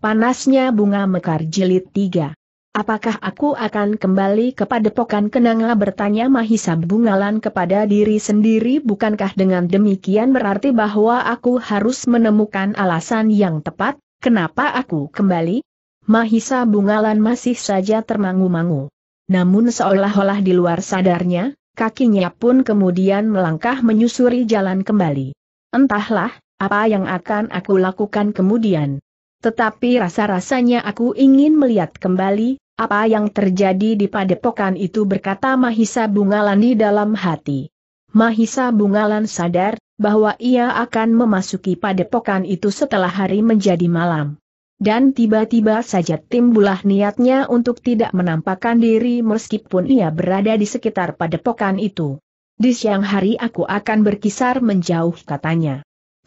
Panasnya bunga mekar jilid 3. Apakah aku akan kembali kepada pokan kenanga bertanya Mahisa Bungalan kepada diri sendiri bukankah dengan demikian berarti bahwa aku harus menemukan alasan yang tepat, kenapa aku kembali? Mahisa Bungalan masih saja termangu-mangu. Namun seolah-olah di luar sadarnya, kakinya pun kemudian melangkah menyusuri jalan kembali. Entahlah, apa yang akan aku lakukan kemudian. Tetapi rasa-rasanya aku ingin melihat kembali, apa yang terjadi di padepokan itu berkata Mahisa Bungalan di dalam hati. Mahisa Bungalan sadar, bahwa ia akan memasuki padepokan itu setelah hari menjadi malam. Dan tiba-tiba saja timbulah niatnya untuk tidak menampakkan diri meskipun ia berada di sekitar padepokan itu. Di siang hari aku akan berkisar menjauh katanya.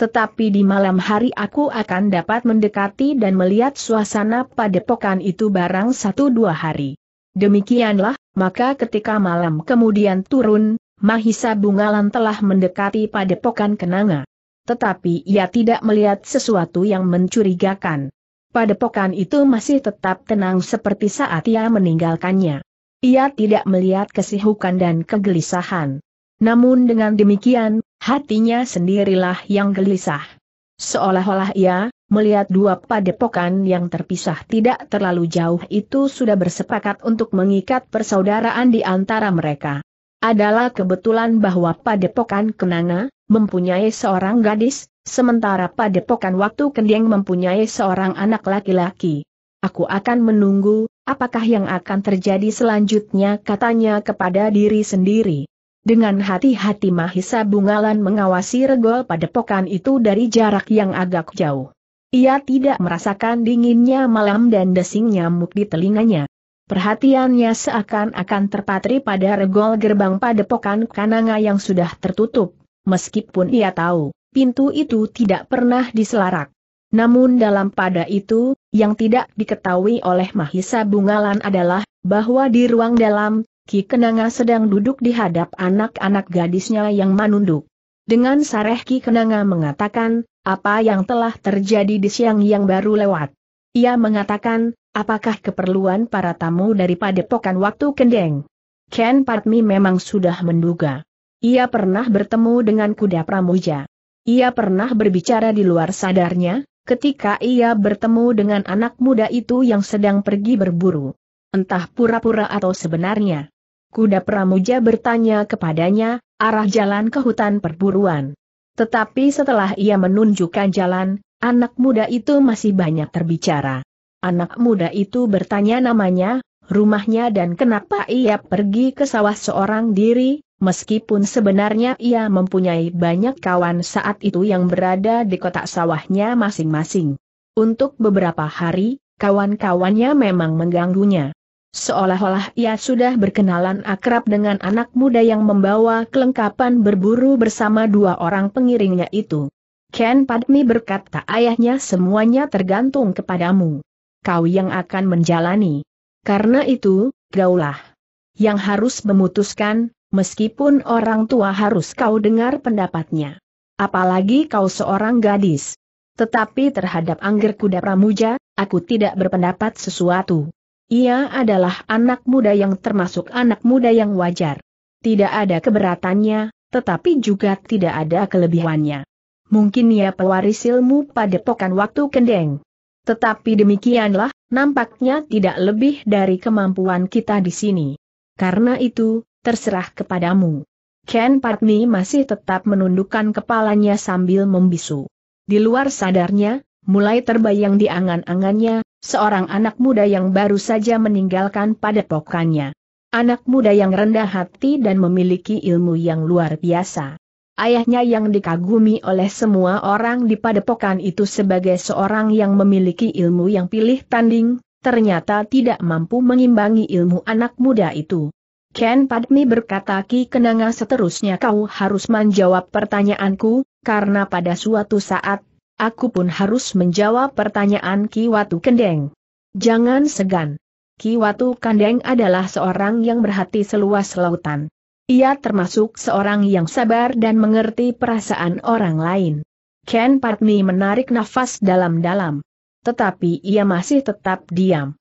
Tetapi di malam hari aku akan dapat mendekati dan melihat suasana padepokan itu barang satu dua hari. Demikianlah, maka ketika malam kemudian turun, Mahisa Bungalan telah mendekati padepokan Kenanga. Tetapi ia tidak melihat sesuatu yang mencurigakan. Padepokan itu masih tetap tenang seperti saat ia meninggalkannya. Ia tidak melihat kesihukan dan kegelisahan. Namun dengan demikian, hatinya sendirilah yang gelisah. Seolah-olah ia, melihat dua padepokan yang terpisah tidak terlalu jauh itu sudah bersepakat untuk mengikat persaudaraan di antara mereka. Adalah kebetulan bahwa padepokan Kenanga, mempunyai seorang gadis, sementara padepokan waktu Kendeng mempunyai seorang anak laki-laki. Aku akan menunggu, apakah yang akan terjadi selanjutnya katanya kepada diri sendiri. Dengan hati-hati Mahisa Bungalan mengawasi regol pada padepokan itu dari jarak yang agak jauh. Ia tidak merasakan dinginnya malam dan desing nyamuk di telinganya. Perhatiannya seakan-akan terpatri pada regol gerbang padepokan kananga yang sudah tertutup, meskipun ia tahu, pintu itu tidak pernah diselarak. Namun dalam pada itu, yang tidak diketahui oleh Mahisa Bungalan adalah, bahwa di ruang dalam, Ki Kenanga sedang duduk di hadap anak-anak gadisnya yang menunduk. Dengan sareh Ki Kenanga mengatakan, apa yang telah terjadi di siang yang baru lewat. Ia mengatakan, apakah keperluan para tamu daripada pokan waktu kendeng? Ken Patmi memang sudah menduga. Ia pernah bertemu dengan kuda pramuja. Ia pernah berbicara di luar sadarnya, ketika ia bertemu dengan anak muda itu yang sedang pergi berburu. Entah pura-pura atau sebenarnya. Kuda Pramuja bertanya kepadanya, arah jalan ke hutan perburuan. Tetapi setelah ia menunjukkan jalan, anak muda itu masih banyak terbicara. Anak muda itu bertanya namanya, rumahnya dan kenapa ia pergi ke sawah seorang diri, meskipun sebenarnya ia mempunyai banyak kawan saat itu yang berada di kotak sawahnya masing-masing. Untuk beberapa hari, kawan-kawannya memang mengganggunya. Seolah-olah ia sudah berkenalan akrab dengan anak muda yang membawa kelengkapan berburu bersama dua orang pengiringnya itu. Ken Padmi berkata ayahnya semuanya tergantung kepadamu. Kau yang akan menjalani. Karena itu, gaulah. Yang harus memutuskan, meskipun orang tua harus kau dengar pendapatnya. Apalagi kau seorang gadis. Tetapi terhadap Angger Kuda Pramuja, aku tidak berpendapat sesuatu. Ia adalah anak muda yang termasuk anak muda yang wajar. Tidak ada keberatannya, tetapi juga tidak ada kelebihannya. Mungkin ia pewaris ilmu pada pokan waktu kendeng. Tetapi demikianlah, nampaknya tidak lebih dari kemampuan kita di sini. Karena itu, terserah kepadamu. Ken Patmi masih tetap menundukkan kepalanya sambil membisu. Di luar sadarnya, mulai terbayang di angan-angannya, seorang anak muda yang baru saja meninggalkan padepokannya. Anak muda yang rendah hati dan memiliki ilmu yang luar biasa. Ayahnya yang dikagumi oleh semua orang di padepokan itu sebagai seorang yang memiliki ilmu yang pilih tanding, ternyata tidak mampu mengimbangi ilmu anak muda itu. Ken Padmi berkata Ki Kenanga seterusnya kau harus menjawab pertanyaanku, karena pada suatu saat Aku pun harus menjawab pertanyaan Ki Watu Kendeng. Jangan segan. Ki Watu Kendeng adalah seorang yang berhati seluas lautan. Ia termasuk seorang yang sabar dan mengerti perasaan orang lain. Ken Patmi menarik nafas dalam-dalam. Tetapi ia masih tetap diam.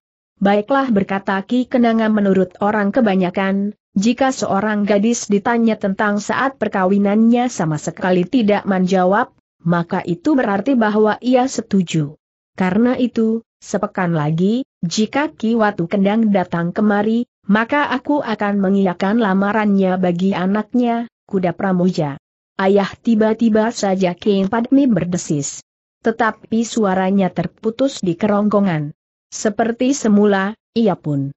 Baiklah berkata Ki Kenanga menurut orang kebanyakan, jika seorang gadis ditanya tentang saat perkawinannya sama sekali tidak menjawab, maka itu berarti bahwa ia setuju. Karena itu, sepekan lagi, jika Ki Watu Kendang datang kemari, maka aku akan mengiyakan lamarannya bagi anaknya, kuda pramuja. Ayah tiba-tiba saja King Padmi berdesis. Tetapi suaranya terputus di kerongkongan. Seperti semula, ia pun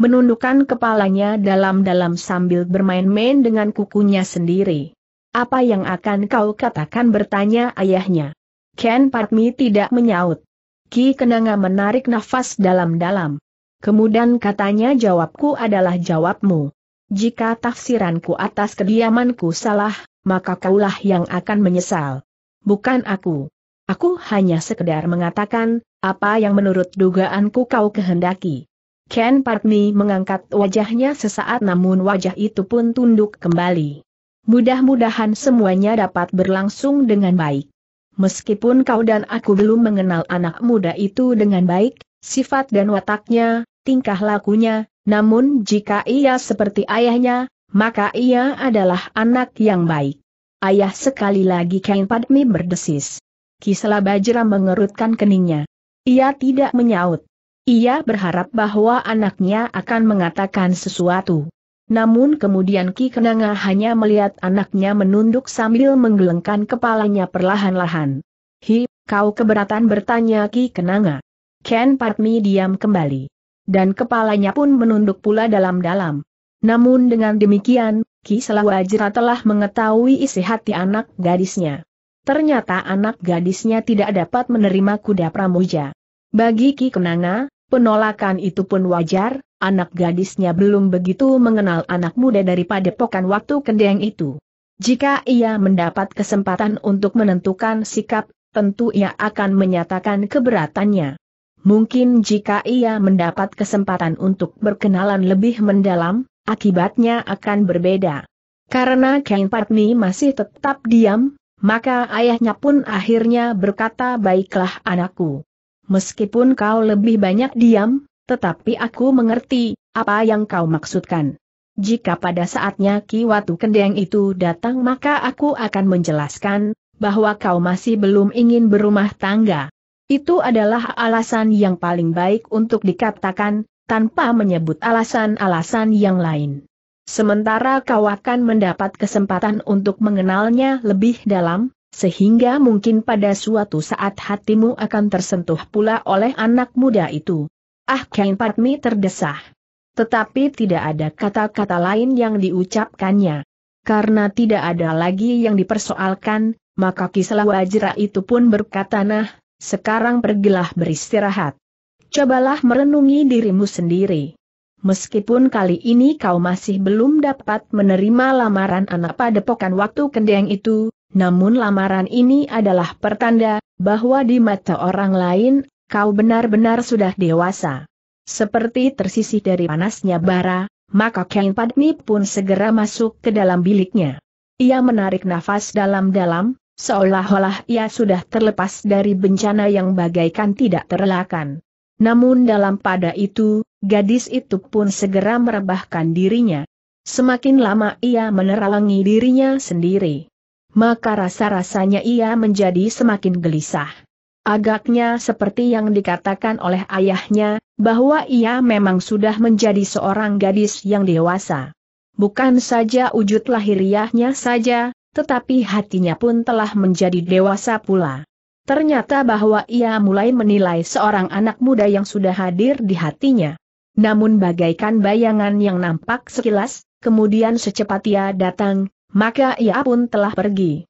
menundukkan kepalanya dalam-dalam sambil bermain-main dengan kukunya sendiri. Apa yang akan kau katakan bertanya ayahnya. Ken Patmi tidak menyaut. Ki Kenanga menarik nafas dalam-dalam. Kemudian katanya jawabku adalah jawabmu. Jika tafsiranku atas kediamanku salah, maka kaulah yang akan menyesal. Bukan aku. Aku hanya sekedar mengatakan, apa yang menurut dugaanku kau kehendaki. Ken Patmi mengangkat wajahnya sesaat namun wajah itu pun tunduk kembali. Mudah-mudahan semuanya dapat berlangsung dengan baik. Meskipun kau dan aku belum mengenal anak muda itu dengan baik, sifat dan wataknya, tingkah lakunya, namun jika ia seperti ayahnya, maka ia adalah anak yang baik. Ayah sekali lagi Kain Padmi berdesis. Kisela Bajra mengerutkan keningnya. Ia tidak menyaut. Ia berharap bahwa anaknya akan mengatakan sesuatu. Namun kemudian Ki Kenanga hanya melihat anaknya menunduk sambil menggelengkan kepalanya perlahan-lahan. Hi, kau keberatan bertanya Ki Kenanga. Ken Patmi diam kembali. Dan kepalanya pun menunduk pula dalam-dalam. Namun dengan demikian, Ki Selawajra telah mengetahui isi hati anak gadisnya. Ternyata anak gadisnya tidak dapat menerima kuda pramuja. Bagi Ki Kenanga, penolakan itu pun wajar, anak gadisnya belum begitu mengenal anak muda daripada pokan waktu kendeng itu. Jika ia mendapat kesempatan untuk menentukan sikap, tentu ia akan menyatakan keberatannya. Mungkin jika ia mendapat kesempatan untuk berkenalan lebih mendalam, akibatnya akan berbeda. Karena Kain Patmi masih tetap diam, maka ayahnya pun akhirnya berkata baiklah anakku. Meskipun kau lebih banyak diam, tetapi aku mengerti, apa yang kau maksudkan. Jika pada saatnya Ki Watu Kendeng itu datang maka aku akan menjelaskan, bahwa kau masih belum ingin berumah tangga. Itu adalah alasan yang paling baik untuk dikatakan, tanpa menyebut alasan-alasan yang lain. Sementara kau akan mendapat kesempatan untuk mengenalnya lebih dalam, sehingga mungkin pada suatu saat hatimu akan tersentuh pula oleh anak muda itu. Ah Ken patmi terdesah. Tetapi tidak ada kata-kata lain yang diucapkannya. Karena tidak ada lagi yang dipersoalkan, maka Kisela Wajra itu pun berkata nah, sekarang pergilah beristirahat. Cobalah merenungi dirimu sendiri. Meskipun kali ini kau masih belum dapat menerima lamaran anak padepokan waktu kendeng itu, namun lamaran ini adalah pertanda, bahwa di mata orang lain, kau benar-benar sudah dewasa. Seperti tersisih dari panasnya bara, maka Ken Padmi pun segera masuk ke dalam biliknya. Ia menarik nafas dalam-dalam, seolah-olah ia sudah terlepas dari bencana yang bagaikan tidak terelakkan. Namun dalam pada itu, gadis itu pun segera merebahkan dirinya. Semakin lama ia menerawangi dirinya sendiri. Maka rasa-rasanya ia menjadi semakin gelisah. Agaknya seperti yang dikatakan oleh ayahnya, bahwa ia memang sudah menjadi seorang gadis yang dewasa. Bukan saja wujud lahiriahnya saja, tetapi hatinya pun telah menjadi dewasa pula. Ternyata bahwa ia mulai menilai seorang anak muda yang sudah hadir di hatinya. Namun bagaikan bayangan yang nampak sekilas, kemudian secepat ia datang, maka ia pun telah pergi.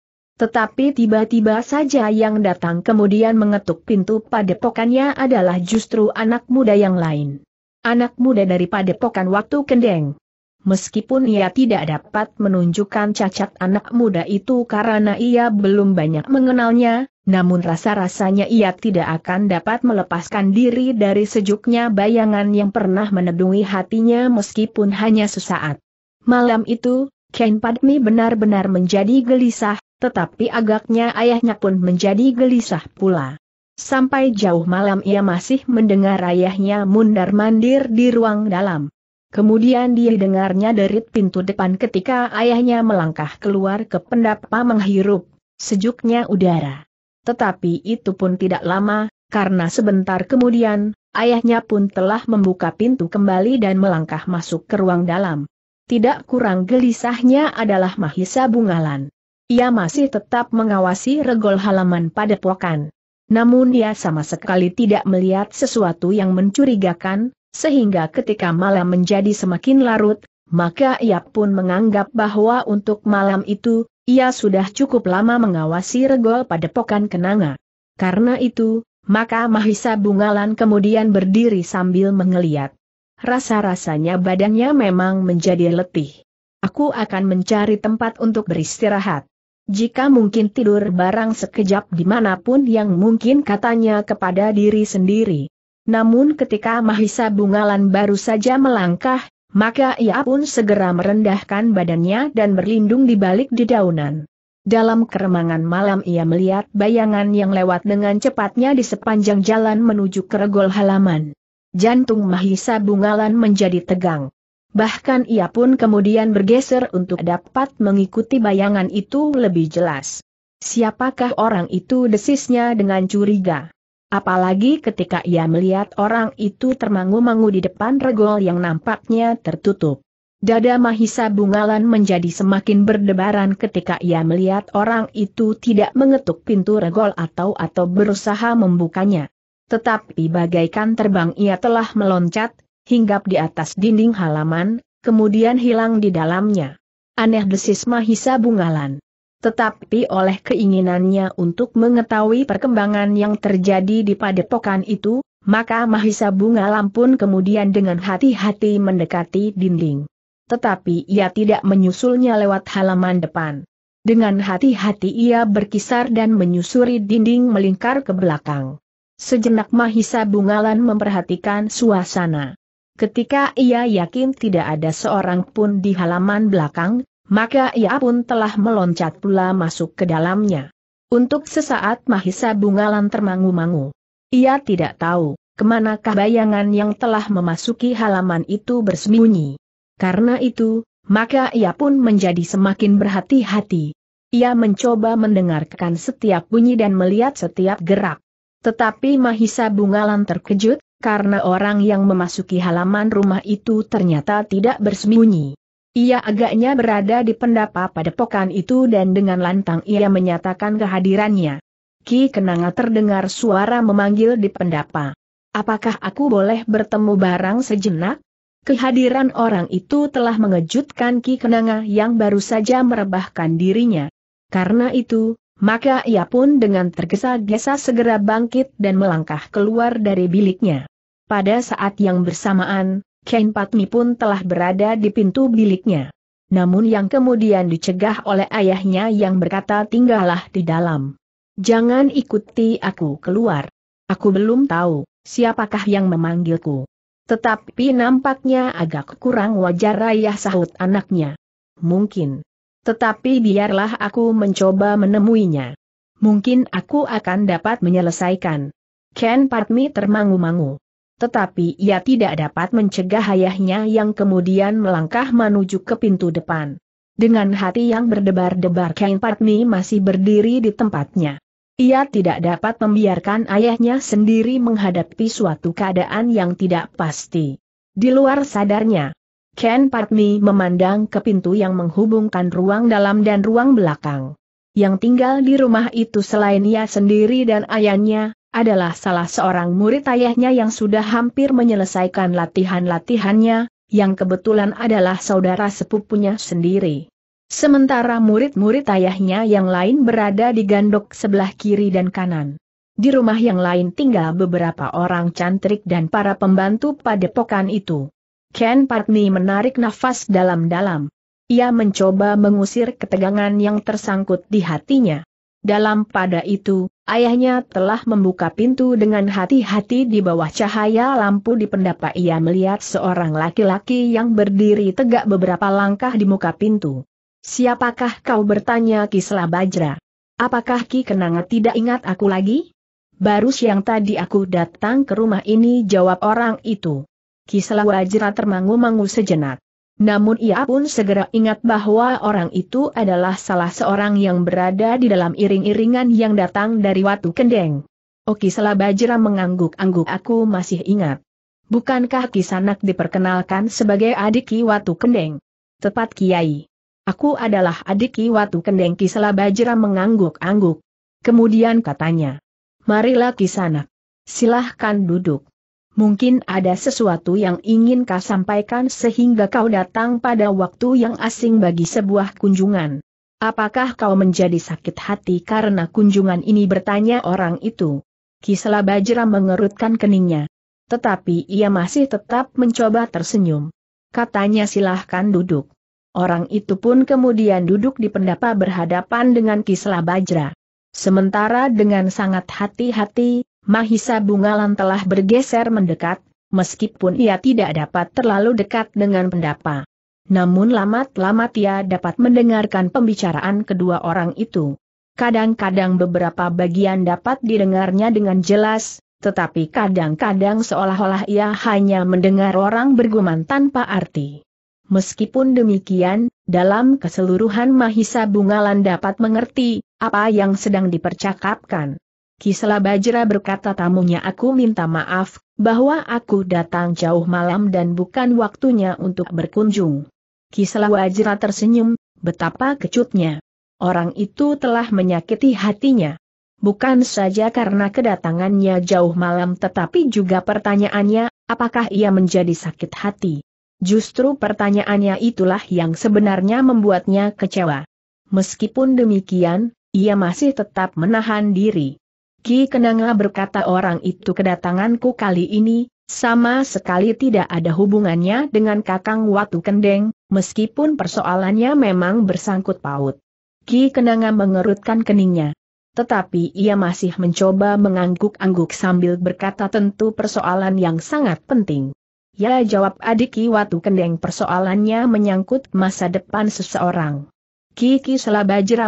Tetapi tiba-tiba saja yang datang kemudian mengetuk pintu padepokannya adalah justru anak muda yang lain. Anak muda dari padepokan waktu kendeng. Meskipun ia tidak dapat menunjukkan cacat anak muda itu karena ia belum banyak mengenalnya, namun rasa-rasanya ia tidak akan dapat melepaskan diri dari sejuknya bayangan yang pernah menedungi hatinya meskipun hanya sesaat. Malam itu, Ken Padmi benar-benar menjadi gelisah, tetapi agaknya ayahnya pun menjadi gelisah pula. Sampai jauh malam ia masih mendengar ayahnya mundar-mandir di ruang dalam. Kemudian dia dengarnya dari pintu depan ketika ayahnya melangkah keluar ke pendapa menghirup sejuknya udara. Tetapi itu pun tidak lama, karena sebentar kemudian, ayahnya pun telah membuka pintu kembali dan melangkah masuk ke ruang dalam. Tidak kurang gelisahnya adalah Mahisa Bungalan. Ia masih tetap mengawasi regol halaman padepokan. Namun dia sama sekali tidak melihat sesuatu yang mencurigakan, sehingga ketika malam menjadi semakin larut, maka ia pun menganggap bahwa untuk malam itu, ia sudah cukup lama mengawasi regol pada pokan kenanga. Karena itu, maka Mahisa Bungalan kemudian berdiri sambil mengeliat. Rasa-rasanya badannya memang menjadi letih. Aku akan mencari tempat untuk beristirahat. Jika mungkin tidur barang sekejap dimanapun yang mungkin katanya kepada diri sendiri. Namun ketika Mahisa Bungalan baru saja melangkah, maka ia pun segera merendahkan badannya dan berlindung di balik dedaunan. Dalam keremangan malam ia melihat bayangan yang lewat dengan cepatnya di sepanjang jalan menuju ke halaman. Jantung Mahisa Bungalan menjadi tegang bahkan ia pun kemudian bergeser untuk dapat mengikuti bayangan itu lebih jelas. Siapakah orang itu desisnya dengan curiga? Apalagi ketika ia melihat orang itu termangu-mangu di depan regol yang nampaknya tertutup. Dada Mahisa Bungalan menjadi semakin berdebaran ketika ia melihat orang itu tidak mengetuk pintu regol atau atau berusaha membukanya. Tetapi bagaikan terbang ia telah meloncat, hinggap di atas dinding halaman, kemudian hilang di dalamnya. Aneh desis Mahisa Bungalan. Tetapi oleh keinginannya untuk mengetahui perkembangan yang terjadi di padepokan itu, maka Mahisa Bungalan pun kemudian dengan hati-hati mendekati dinding. Tetapi ia tidak menyusulnya lewat halaman depan. Dengan hati-hati ia berkisar dan menyusuri dinding melingkar ke belakang. Sejenak Mahisa Bungalan memperhatikan suasana. Ketika ia yakin tidak ada seorang pun di halaman belakang, maka ia pun telah meloncat pula masuk ke dalamnya. Untuk sesaat Mahisa Bungalan termangu-mangu. Ia tidak tahu, kemanakah bayangan yang telah memasuki halaman itu bersembunyi. Karena itu, maka ia pun menjadi semakin berhati-hati. Ia mencoba mendengarkan setiap bunyi dan melihat setiap gerak. Tetapi Mahisa Bungalan terkejut, karena orang yang memasuki halaman rumah itu ternyata tidak bersembunyi. Ia agaknya berada di pendapa padepokan itu dan dengan lantang ia menyatakan kehadirannya. Ki Kenanga terdengar suara memanggil di pendapa. Apakah aku boleh bertemu barang sejenak? Kehadiran orang itu telah mengejutkan Ki Kenanga yang baru saja merebahkan dirinya. Karena itu, maka ia pun dengan tergesa-gesa segera bangkit dan melangkah keluar dari biliknya. Pada saat yang bersamaan, Ken Patmi pun telah berada di pintu biliknya. Namun yang kemudian dicegah oleh ayahnya yang berkata tinggallah di dalam. Jangan ikuti aku keluar. Aku belum tahu, siapakah yang memanggilku. Tetapi nampaknya agak kurang wajar ayah sahut anaknya. Mungkin. Tetapi biarlah aku mencoba menemuinya. Mungkin aku akan dapat menyelesaikan. Ken Patmi termangu-mangu tetapi ia tidak dapat mencegah ayahnya yang kemudian melangkah menuju ke pintu depan. Dengan hati yang berdebar-debar Kain Patmi masih berdiri di tempatnya. Ia tidak dapat membiarkan ayahnya sendiri menghadapi suatu keadaan yang tidak pasti. Di luar sadarnya, Ken Patmi memandang ke pintu yang menghubungkan ruang dalam dan ruang belakang. Yang tinggal di rumah itu selain ia sendiri dan ayahnya, adalah salah seorang murid ayahnya yang sudah hampir menyelesaikan latihan-latihannya, yang kebetulan adalah saudara sepupunya sendiri. Sementara murid-murid ayahnya yang lain berada di gandok sebelah kiri dan kanan. Di rumah yang lain tinggal beberapa orang cantrik dan para pembantu padepokan itu. Ken Patni menarik nafas dalam-dalam. Ia mencoba mengusir ketegangan yang tersangkut di hatinya. Dalam pada itu, ayahnya telah membuka pintu dengan hati-hati di bawah cahaya lampu di pendapa ia melihat seorang laki-laki yang berdiri tegak beberapa langkah di muka pintu. Siapakah kau bertanya Kisla Bajra? Apakah Ki Kenanga tidak ingat aku lagi? Baru siang tadi aku datang ke rumah ini jawab orang itu. Kisla Bajra termangu-mangu sejenak. Namun ia pun segera ingat bahwa orang itu adalah salah seorang yang berada di dalam iring-iringan yang datang dari Watu Kendeng. Oki Selabajra mengangguk-angguk aku masih ingat. Bukankah Kisanak diperkenalkan sebagai adik Ki Watu Kendeng? Tepat Kiai. Aku adalah adik Ki Watu Kendeng Ki Selabajira mengangguk-angguk. Kemudian katanya. Marilah Kisanak. Silahkan duduk mungkin ada sesuatu yang ingin kau sampaikan sehingga kau datang pada waktu yang asing bagi sebuah kunjungan. Apakah kau menjadi sakit hati karena kunjungan ini bertanya orang itu? Kisela Bajra mengerutkan keningnya. Tetapi ia masih tetap mencoba tersenyum. Katanya silahkan duduk. Orang itu pun kemudian duduk di pendapa berhadapan dengan Kisela Bajra. Sementara dengan sangat hati-hati, Mahisa Bungalan telah bergeser mendekat, meskipun ia tidak dapat terlalu dekat dengan pendapa. Namun lamat-lamat ia dapat mendengarkan pembicaraan kedua orang itu. Kadang-kadang beberapa bagian dapat didengarnya dengan jelas, tetapi kadang-kadang seolah-olah ia hanya mendengar orang bergumam tanpa arti. Meskipun demikian, dalam keseluruhan Mahisa Bungalan dapat mengerti apa yang sedang dipercakapkan. Kisela Bajra berkata tamunya aku minta maaf, bahwa aku datang jauh malam dan bukan waktunya untuk berkunjung. Kisela Bajra tersenyum, betapa kecutnya. Orang itu telah menyakiti hatinya. Bukan saja karena kedatangannya jauh malam tetapi juga pertanyaannya, apakah ia menjadi sakit hati? Justru pertanyaannya itulah yang sebenarnya membuatnya kecewa. Meskipun demikian, ia masih tetap menahan diri. Ki Kenanga berkata orang itu kedatanganku kali ini, sama sekali tidak ada hubungannya dengan Kakang Watu Kendeng, meskipun persoalannya memang bersangkut paut. Ki Kenanga mengerutkan keningnya. Tetapi ia masih mencoba mengangguk-angguk sambil berkata tentu persoalan yang sangat penting. Ya jawab adik Ki Watu Kendeng persoalannya menyangkut masa depan seseorang. Ki Ki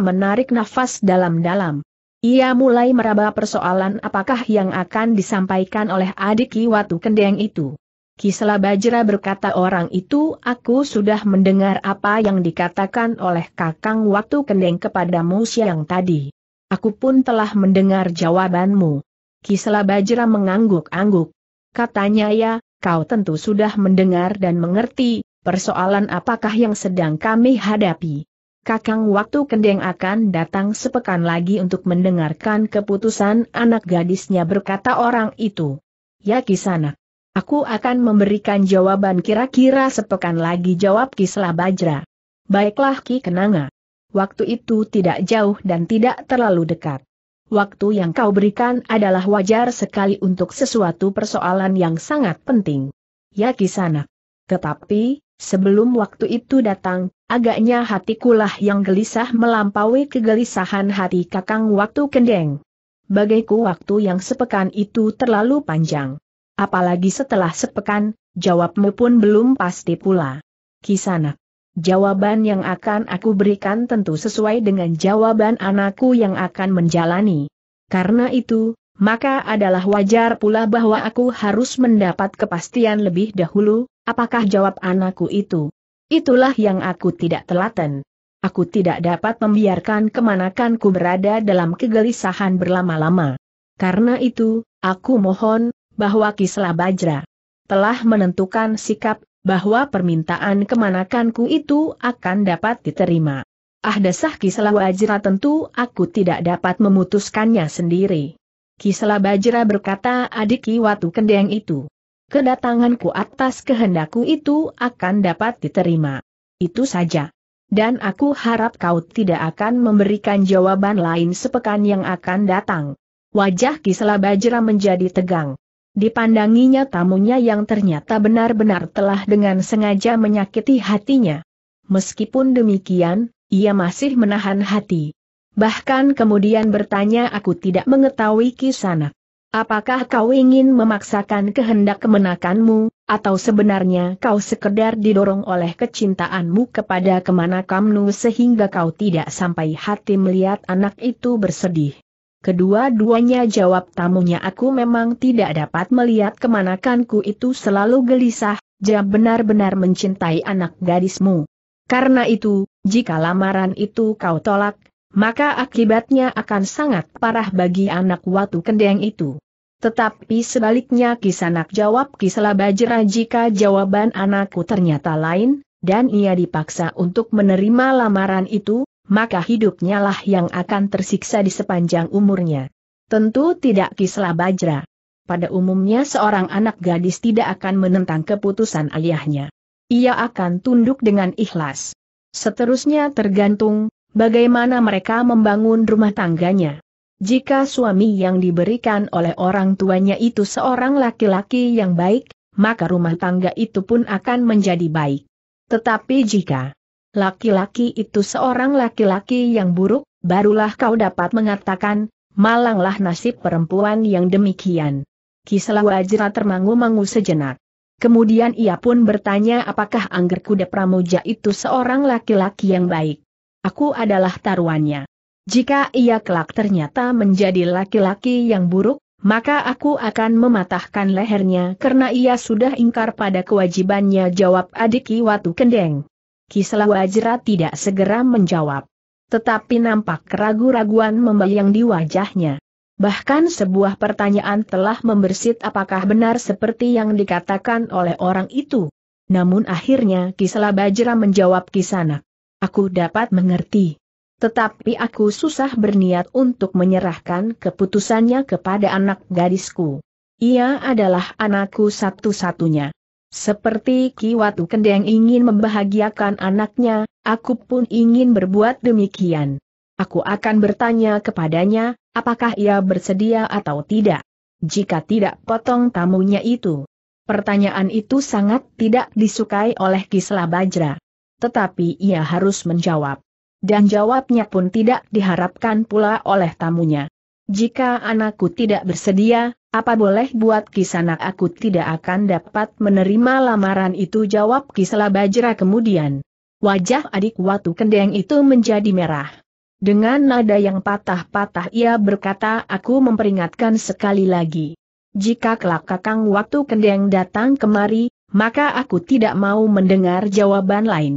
menarik nafas dalam-dalam. Ia mulai meraba persoalan apakah yang akan disampaikan oleh adik Kiwatu Kendeng itu. Kisela Bajra berkata orang itu aku sudah mendengar apa yang dikatakan oleh kakang Watu Kendeng kepadamu siang tadi. Aku pun telah mendengar jawabanmu. Kisela Bajra mengangguk-angguk. Katanya ya, kau tentu sudah mendengar dan mengerti, persoalan apakah yang sedang kami hadapi. Kakang waktu kendeng akan datang sepekan lagi untuk mendengarkan keputusan anak gadisnya berkata orang itu. Ya Kisanak. Aku akan memberikan jawaban kira-kira sepekan lagi jawab Kisla Bajra. Baiklah Ki Kenanga. Waktu itu tidak jauh dan tidak terlalu dekat. Waktu yang kau berikan adalah wajar sekali untuk sesuatu persoalan yang sangat penting. Ya Kisanak. Tetapi, sebelum waktu itu datang, Agaknya hatikulah yang gelisah melampaui kegelisahan hati kakang waktu kendeng. Bagiku waktu yang sepekan itu terlalu panjang. Apalagi setelah sepekan, jawabmu pun belum pasti pula. Kisana, Jawaban yang akan aku berikan tentu sesuai dengan jawaban anakku yang akan menjalani. Karena itu, maka adalah wajar pula bahwa aku harus mendapat kepastian lebih dahulu, apakah jawab anakku itu. Itulah yang aku tidak telaten. Aku tidak dapat membiarkan kemanakanku berada dalam kegelisahan berlama-lama. Karena itu, aku mohon, bahwa Kisla Bajra telah menentukan sikap, bahwa permintaan kemanakanku itu akan dapat diterima. Ah desah Kisla Bajra tentu aku tidak dapat memutuskannya sendiri. Kisla Bajra berkata adik Watu Kendeng itu kedatanganku atas kehendakku itu akan dapat diterima. Itu saja. Dan aku harap kau tidak akan memberikan jawaban lain sepekan yang akan datang. Wajah Kisela Bajra menjadi tegang. Dipandanginya tamunya yang ternyata benar-benar telah dengan sengaja menyakiti hatinya. Meskipun demikian, ia masih menahan hati. Bahkan kemudian bertanya aku tidak mengetahui kisanak. Apakah kau ingin memaksakan kehendak kemenakanmu, atau sebenarnya kau sekedar didorong oleh kecintaanmu kepada kemana kamu sehingga kau tidak sampai hati melihat anak itu bersedih? Kedua-duanya jawab tamunya aku memang tidak dapat melihat kemanakanku itu selalu gelisah, ja benar-benar mencintai anak gadismu. Karena itu, jika lamaran itu kau tolak, maka akibatnya akan sangat parah bagi anak watu kendeng itu. Tetapi sebaliknya kisanak jawab Kisalabajra bajra jika jawaban anakku ternyata lain, dan ia dipaksa untuk menerima lamaran itu, maka hidupnya lah yang akan tersiksa di sepanjang umurnya. Tentu tidak Kisalabajra. bajra. Pada umumnya seorang anak gadis tidak akan menentang keputusan ayahnya. Ia akan tunduk dengan ikhlas. Seterusnya tergantung, bagaimana mereka membangun rumah tangganya. Jika suami yang diberikan oleh orang tuanya itu seorang laki-laki yang baik, maka rumah tangga itu pun akan menjadi baik. Tetapi jika laki-laki itu seorang laki-laki yang buruk, barulah kau dapat mengatakan, malanglah nasib perempuan yang demikian. Kisah Wajra termangu-mangu sejenak. Kemudian ia pun bertanya apakah Angger Kuda Pramuja itu seorang laki-laki yang baik. Aku adalah taruhannya. Jika ia kelak ternyata menjadi laki-laki yang buruk, maka aku akan mematahkan lehernya karena ia sudah ingkar pada kewajibannya jawab adik Watu Kendeng. Kisela Wajra tidak segera menjawab. Tetapi nampak keragu-raguan membayang di wajahnya. Bahkan sebuah pertanyaan telah membersit apakah benar seperti yang dikatakan oleh orang itu. Namun akhirnya Kisela Bajra menjawab Kisanak. Aku dapat mengerti. Tetapi aku susah berniat untuk menyerahkan keputusannya kepada anak gadisku. Ia adalah anakku satu-satunya. Seperti Kiwatu Kendeng ingin membahagiakan anaknya, aku pun ingin berbuat demikian. Aku akan bertanya kepadanya, apakah ia bersedia atau tidak. Jika tidak potong tamunya itu. Pertanyaan itu sangat tidak disukai oleh Kisla Bajra. Tetapi ia harus menjawab dan jawabnya pun tidak diharapkan pula oleh tamunya. Jika anakku tidak bersedia, apa boleh buat kisanak aku tidak akan dapat menerima lamaran itu jawab kisala bajra kemudian. Wajah adik Watu Kendeng itu menjadi merah. Dengan nada yang patah-patah ia berkata aku memperingatkan sekali lagi. Jika kelak kakang waktu Kendeng datang kemari, maka aku tidak mau mendengar jawaban lain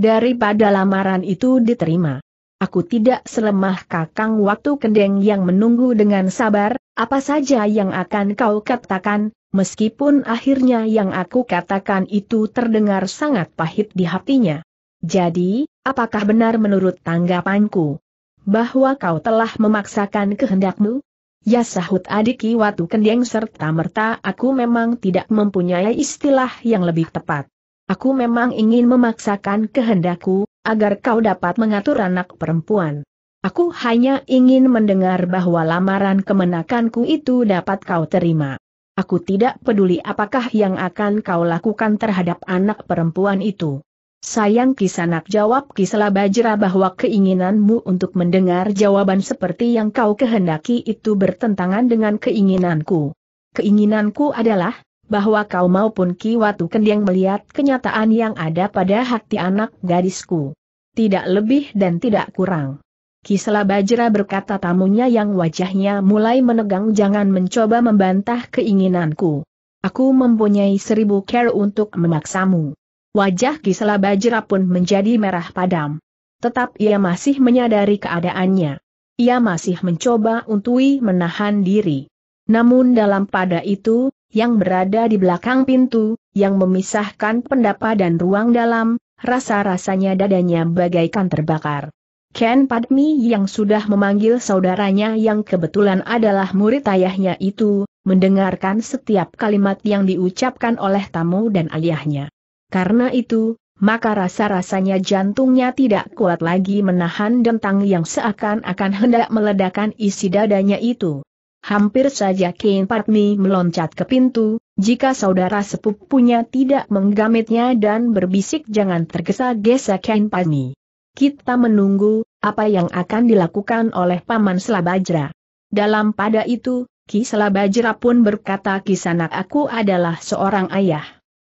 daripada lamaran itu diterima. Aku tidak selemah kakang waktu kendeng yang menunggu dengan sabar, apa saja yang akan kau katakan, meskipun akhirnya yang aku katakan itu terdengar sangat pahit di hatinya. Jadi, apakah benar menurut tanggapanku? Bahwa kau telah memaksakan kehendakmu? Ya sahut adiki waktu kendeng serta merta aku memang tidak mempunyai istilah yang lebih tepat. Aku memang ingin memaksakan kehendakku, agar kau dapat mengatur anak perempuan. Aku hanya ingin mendengar bahwa lamaran kemenakanku itu dapat kau terima. Aku tidak peduli apakah yang akan kau lakukan terhadap anak perempuan itu. Sayang Kisanak jawab Kisela Bajra bahwa keinginanmu untuk mendengar jawaban seperti yang kau kehendaki itu bertentangan dengan keinginanku. Keinginanku adalah, bahwa kau maupun Watu Kendeng melihat kenyataan yang ada pada hati anak gadisku. Tidak lebih dan tidak kurang. Kisela Bajra berkata tamunya yang wajahnya mulai menegang jangan mencoba membantah keinginanku. Aku mempunyai seribu care untuk memaksamu. Wajah Kisela Bajra pun menjadi merah padam. Tetap ia masih menyadari keadaannya. Ia masih mencoba untui menahan diri. Namun dalam pada itu, yang berada di belakang pintu, yang memisahkan pendapa dan ruang dalam, rasa-rasanya dadanya bagaikan terbakar. Ken Padmi yang sudah memanggil saudaranya yang kebetulan adalah murid ayahnya itu, mendengarkan setiap kalimat yang diucapkan oleh tamu dan ayahnya. Karena itu, maka rasa-rasanya jantungnya tidak kuat lagi menahan dentang yang seakan-akan hendak meledakkan isi dadanya itu hampir saja Kain Patmi meloncat ke pintu, jika saudara sepupunya tidak menggametnya dan berbisik jangan tergesa-gesa Kain Patmi. Kita menunggu, apa yang akan dilakukan oleh Paman Selabajra. Dalam pada itu, Ki Selabajra pun berkata kisanak aku adalah seorang ayah.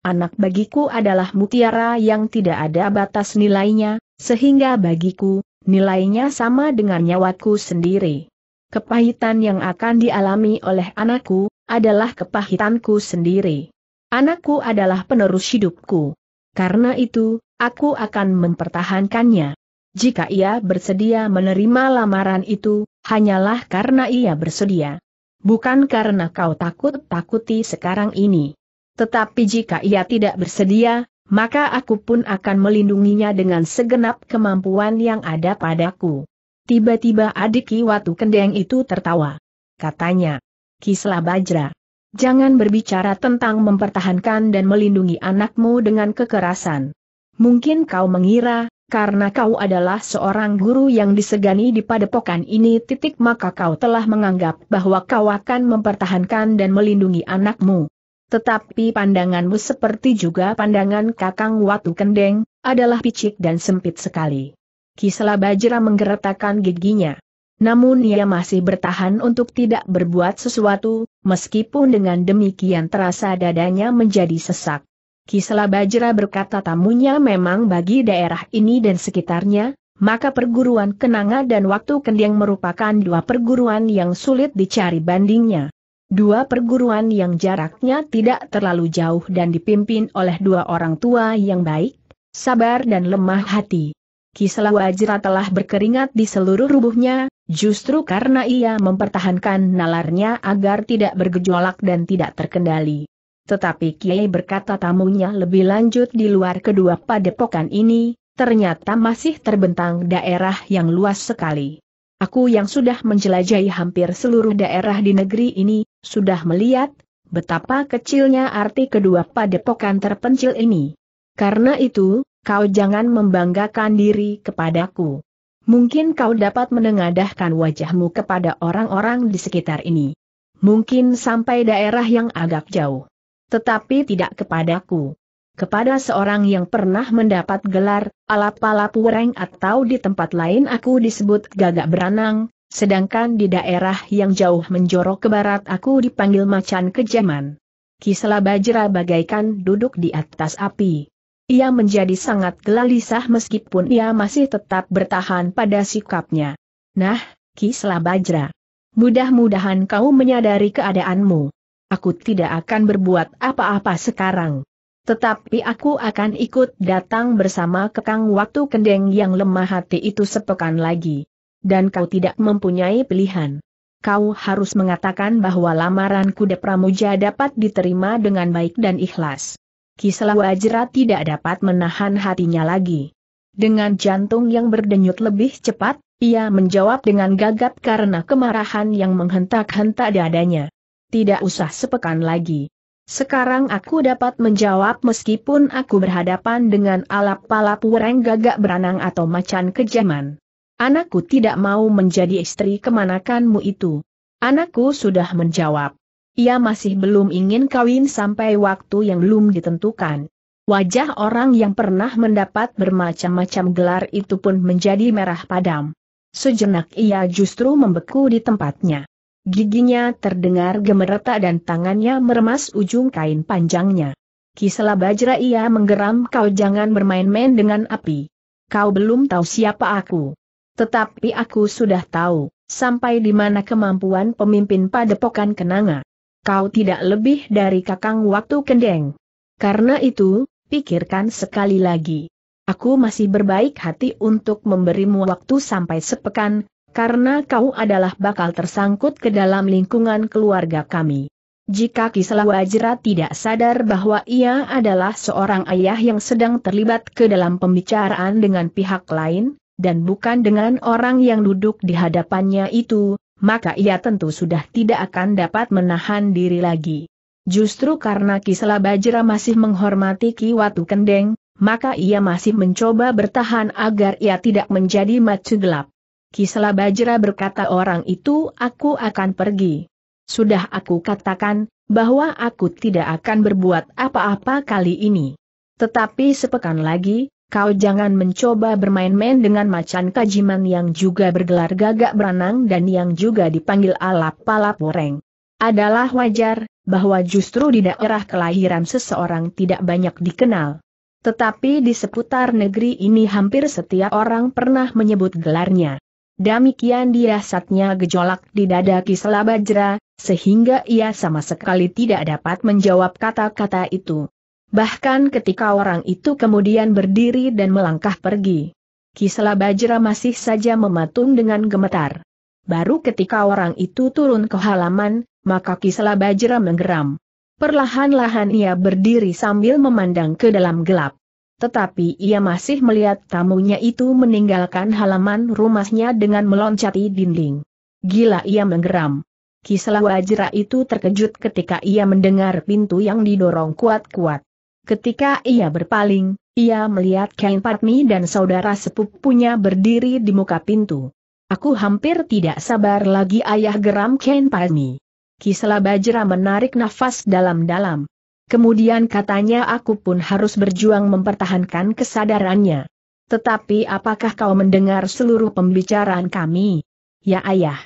Anak bagiku adalah mutiara yang tidak ada batas nilainya, sehingga bagiku, nilainya sama dengan nyawaku sendiri kepahitan yang akan dialami oleh anakku, adalah kepahitanku sendiri. Anakku adalah penerus hidupku. Karena itu, aku akan mempertahankannya. Jika ia bersedia menerima lamaran itu, hanyalah karena ia bersedia. Bukan karena kau takut-takuti sekarang ini. Tetapi jika ia tidak bersedia, maka aku pun akan melindunginya dengan segenap kemampuan yang ada padaku. Tiba-tiba adik Ki Watu Kendeng itu tertawa. Katanya, Kisla Bajra, jangan berbicara tentang mempertahankan dan melindungi anakmu dengan kekerasan. Mungkin kau mengira, karena kau adalah seorang guru yang disegani di padepokan ini titik maka kau telah menganggap bahwa kau akan mempertahankan dan melindungi anakmu. Tetapi pandanganmu seperti juga pandangan kakang Watu Kendeng, adalah picik dan sempit sekali. Kisela Bajra menggeretakkan giginya. Namun ia masih bertahan untuk tidak berbuat sesuatu, meskipun dengan demikian terasa dadanya menjadi sesak. Kisela Bajra berkata tamunya memang bagi daerah ini dan sekitarnya, maka perguruan Kenanga dan Waktu Kendiang merupakan dua perguruan yang sulit dicari bandingnya. Dua perguruan yang jaraknya tidak terlalu jauh dan dipimpin oleh dua orang tua yang baik, sabar dan lemah hati. Kisah Wajra telah berkeringat di seluruh rubuhnya, justru karena ia mempertahankan nalarnya agar tidak bergejolak dan tidak terkendali. Tetapi Kiai berkata tamunya lebih lanjut di luar kedua padepokan ini, ternyata masih terbentang daerah yang luas sekali. Aku yang sudah menjelajahi hampir seluruh daerah di negeri ini, sudah melihat betapa kecilnya arti kedua padepokan terpencil ini. Karena itu, kau jangan membanggakan diri kepadaku. Mungkin kau dapat menengadahkan wajahmu kepada orang-orang di sekitar ini. Mungkin sampai daerah yang agak jauh. Tetapi tidak kepadaku. Kepada seorang yang pernah mendapat gelar, alap-alap wereng atau di tempat lain aku disebut gagak beranang, sedangkan di daerah yang jauh menjorok ke barat aku dipanggil macan kejaman. Kisela Bajra bagaikan duduk di atas api. Ia menjadi sangat gelisah meskipun ia masih tetap bertahan pada sikapnya. Nah, Kisla Bajra. Mudah-mudahan kau menyadari keadaanmu. Aku tidak akan berbuat apa-apa sekarang. Tetapi aku akan ikut datang bersama kekang waktu kendeng yang lemah hati itu sepekan lagi. Dan kau tidak mempunyai pilihan. Kau harus mengatakan bahwa lamaran kuda pramuja dapat diterima dengan baik dan ikhlas. Kisela Wajra tidak dapat menahan hatinya lagi. Dengan jantung yang berdenyut lebih cepat, ia menjawab dengan gagap karena kemarahan yang menghentak-hentak dadanya. Tidak usah sepekan lagi. Sekarang aku dapat menjawab meskipun aku berhadapan dengan alap-alap wereng gagak beranang atau macan kejaman. Anakku tidak mau menjadi istri kemanakanmu itu. Anakku sudah menjawab. Ia masih belum ingin kawin sampai waktu yang belum ditentukan. Wajah orang yang pernah mendapat bermacam-macam gelar itu pun menjadi merah padam. Sejenak ia justru membeku di tempatnya. Giginya terdengar gemeretak dan tangannya meremas ujung kain panjangnya. Kisela Bajra ia menggeram kau jangan bermain-main dengan api. Kau belum tahu siapa aku. Tetapi aku sudah tahu, sampai di mana kemampuan pemimpin padepokan kenanga. Kau tidak lebih dari kakang waktu kendeng. Karena itu, pikirkan sekali lagi. Aku masih berbaik hati untuk memberimu waktu sampai sepekan, karena kau adalah bakal tersangkut ke dalam lingkungan keluarga kami. Jika Kisela Wajra tidak sadar bahwa ia adalah seorang ayah yang sedang terlibat ke dalam pembicaraan dengan pihak lain, dan bukan dengan orang yang duduk di hadapannya itu, maka ia tentu sudah tidak akan dapat menahan diri lagi. Justru karena Kisela Bajra masih menghormati Ki Watu Kendeng, maka ia masih mencoba bertahan agar ia tidak menjadi macu gelap. Kisela Bajra berkata orang itu aku akan pergi. Sudah aku katakan, bahwa aku tidak akan berbuat apa-apa kali ini. Tetapi sepekan lagi, kau jangan mencoba bermain-main dengan macan kajiman yang juga bergelar gagak beranang dan yang juga dipanggil alap-alap woreng. Adalah wajar, bahwa justru di daerah kelahiran seseorang tidak banyak dikenal. Tetapi di seputar negeri ini hampir setiap orang pernah menyebut gelarnya. Demikian dia saatnya gejolak di dada Bajra, sehingga ia sama sekali tidak dapat menjawab kata-kata itu bahkan ketika orang itu kemudian berdiri dan melangkah pergi. Kisela Bajra masih saja mematung dengan gemetar. Baru ketika orang itu turun ke halaman, maka Kisela Bajra menggeram. Perlahan-lahan ia berdiri sambil memandang ke dalam gelap. Tetapi ia masih melihat tamunya itu meninggalkan halaman rumahnya dengan meloncati dinding. Gila ia menggeram. Kisela Bajra itu terkejut ketika ia mendengar pintu yang didorong kuat-kuat. Ketika ia berpaling, ia melihat Kain Patmi dan saudara sepupunya berdiri di muka pintu. Aku hampir tidak sabar lagi ayah geram Kain Patmi. Kisela Bajra menarik nafas dalam-dalam. Kemudian katanya aku pun harus berjuang mempertahankan kesadarannya. Tetapi apakah kau mendengar seluruh pembicaraan kami? Ya ayah.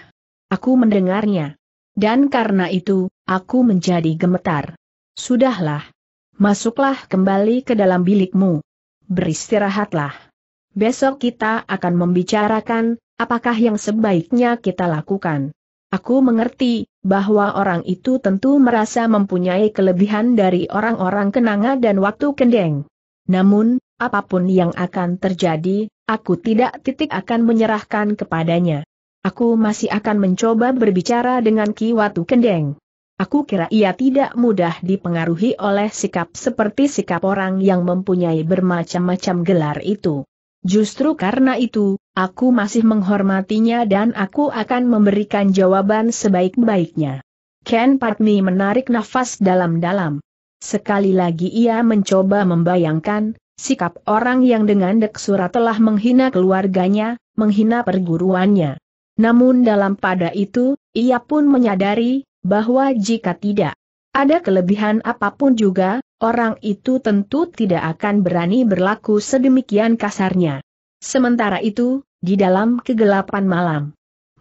Aku mendengarnya. Dan karena itu, aku menjadi gemetar. Sudahlah, Masuklah kembali ke dalam bilikmu. Beristirahatlah. Besok kita akan membicarakan, apakah yang sebaiknya kita lakukan. Aku mengerti, bahwa orang itu tentu merasa mempunyai kelebihan dari orang-orang kenanga dan waktu kendeng. Namun, apapun yang akan terjadi, aku tidak titik akan menyerahkan kepadanya. Aku masih akan mencoba berbicara dengan Ki Watu Kendeng. Aku kira ia tidak mudah dipengaruhi oleh sikap seperti sikap orang yang mempunyai bermacam-macam gelar itu. Justru karena itu, aku masih menghormatinya dan aku akan memberikan jawaban sebaik-baiknya. Ken Patni menarik nafas dalam-dalam. Sekali lagi ia mencoba membayangkan, sikap orang yang dengan deksura telah menghina keluarganya, menghina perguruannya. Namun dalam pada itu, ia pun menyadari, bahwa jika tidak ada kelebihan apapun juga, orang itu tentu tidak akan berani berlaku sedemikian kasarnya. Sementara itu, di dalam kegelapan malam,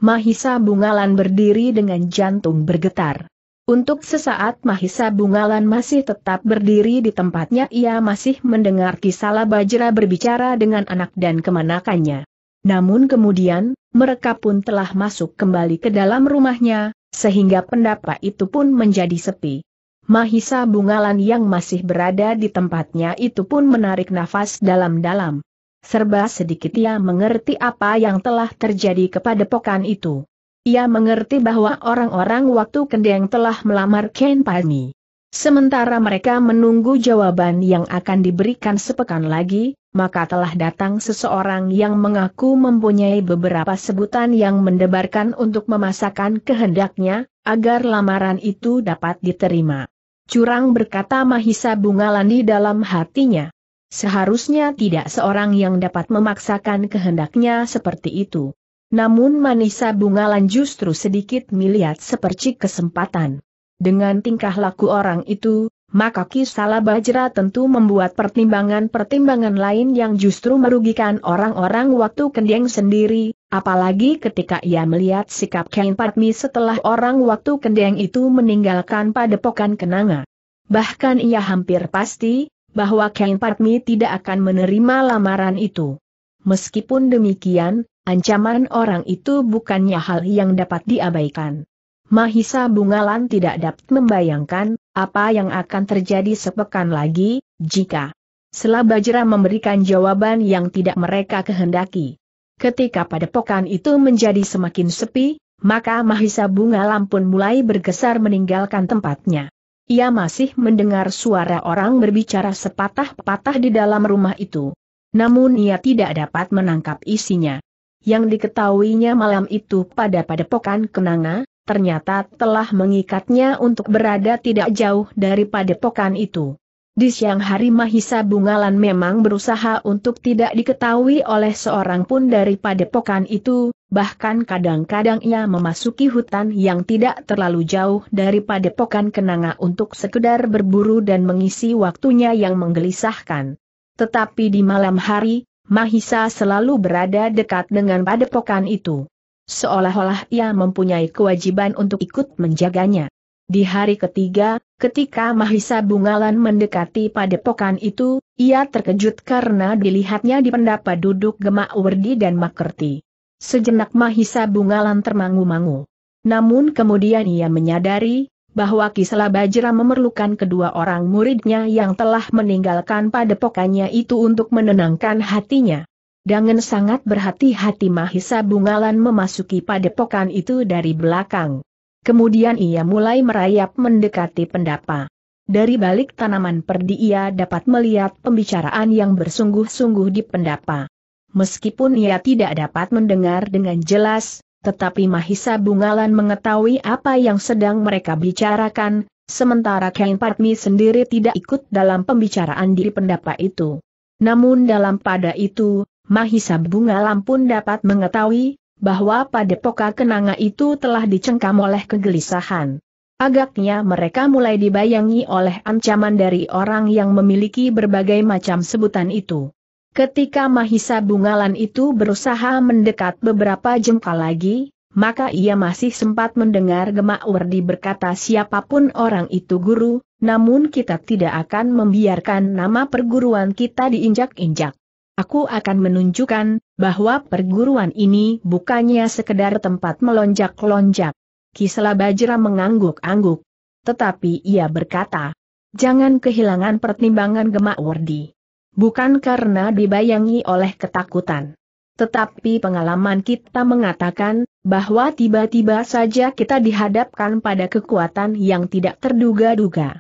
Mahisa Bungalan berdiri dengan jantung bergetar. Untuk sesaat Mahisa Bungalan masih tetap berdiri di tempatnya ia masih mendengar Kisala Bajra berbicara dengan anak dan kemanakannya. Namun kemudian, mereka pun telah masuk kembali ke dalam rumahnya, sehingga pendapa itu pun menjadi sepi. Mahisa Bungalan yang masih berada di tempatnya itu pun menarik nafas dalam-dalam. Serba sedikit ia mengerti apa yang telah terjadi kepada pokan itu. Ia mengerti bahwa orang-orang waktu kendeng telah melamar Ken Pani. Sementara mereka menunggu jawaban yang akan diberikan sepekan lagi, maka telah datang seseorang yang mengaku mempunyai beberapa sebutan yang mendebarkan untuk memasakkan kehendaknya, agar lamaran itu dapat diterima. Curang berkata Mahisa Bungalan di dalam hatinya. Seharusnya tidak seorang yang dapat memaksakan kehendaknya seperti itu. Namun Manisa Bungalan justru sedikit melihat sepercik kesempatan. Dengan tingkah laku orang itu, maka Kisala Bajra tentu membuat pertimbangan-pertimbangan lain yang justru merugikan orang-orang waktu kendeng sendiri, apalagi ketika ia melihat sikap Kain Patmi setelah orang waktu kendeng itu meninggalkan padepokan kenanga. Bahkan ia hampir pasti, bahwa Kain Patmi tidak akan menerima lamaran itu. Meskipun demikian, ancaman orang itu bukannya hal yang dapat diabaikan. Mahisa Bungalan tidak dapat membayangkan, apa yang akan terjadi sepekan lagi, jika Selabajra memberikan jawaban yang tidak mereka kehendaki. Ketika padepokan itu menjadi semakin sepi, maka Mahisa Bungalan pun mulai bergesar meninggalkan tempatnya. Ia masih mendengar suara orang berbicara sepatah-patah di dalam rumah itu. Namun ia tidak dapat menangkap isinya. Yang diketahuinya malam itu pada padepokan Kenanga, ternyata telah mengikatnya untuk berada tidak jauh dari padepokan itu. Di siang hari Mahisa Bungalan memang berusaha untuk tidak diketahui oleh seorang pun dari padepokan itu, bahkan kadang-kadang ia memasuki hutan yang tidak terlalu jauh dari padepokan Kenanga untuk sekedar berburu dan mengisi waktunya yang menggelisahkan. Tetapi di malam hari, Mahisa selalu berada dekat dengan padepokan itu. Seolah-olah ia mempunyai kewajiban untuk ikut menjaganya. Di hari ketiga, ketika Mahisa Bungalan mendekati padepokan itu, ia terkejut karena dilihatnya di pendapa duduk Gemak Werdi dan Makerti. Sejenak Mahisa Bungalan termangu-mangu. Namun kemudian ia menyadari, bahwa Kisela Bajra memerlukan kedua orang muridnya yang telah meninggalkan padepokannya itu untuk menenangkan hatinya. Dengan sangat berhati-hati Mahisa Bungalan memasuki padepokan itu dari belakang. Kemudian ia mulai merayap mendekati pendapa. Dari balik tanaman perdi ia dapat melihat pembicaraan yang bersungguh-sungguh di pendapa. Meskipun ia tidak dapat mendengar dengan jelas, tetapi Mahisa Bungalan mengetahui apa yang sedang mereka bicarakan, sementara Ken Patmi sendiri tidak ikut dalam pembicaraan di pendapa itu. Namun dalam pada itu, Mahisa Bunga Lampun dapat mengetahui, bahwa pada padepoka kenanga itu telah dicengkam oleh kegelisahan. Agaknya mereka mulai dibayangi oleh ancaman dari orang yang memiliki berbagai macam sebutan itu. Ketika Mahisa Bungalan itu berusaha mendekat beberapa jengkal lagi, maka ia masih sempat mendengar Gemak Werdi berkata siapapun orang itu guru, namun kita tidak akan membiarkan nama perguruan kita diinjak-injak aku akan menunjukkan bahwa perguruan ini bukannya sekedar tempat melonjak-lonjak. Kisela Bajra mengangguk-angguk. Tetapi ia berkata, jangan kehilangan pertimbangan Gemak Wardi. Bukan karena dibayangi oleh ketakutan. Tetapi pengalaman kita mengatakan, bahwa tiba-tiba saja kita dihadapkan pada kekuatan yang tidak terduga-duga.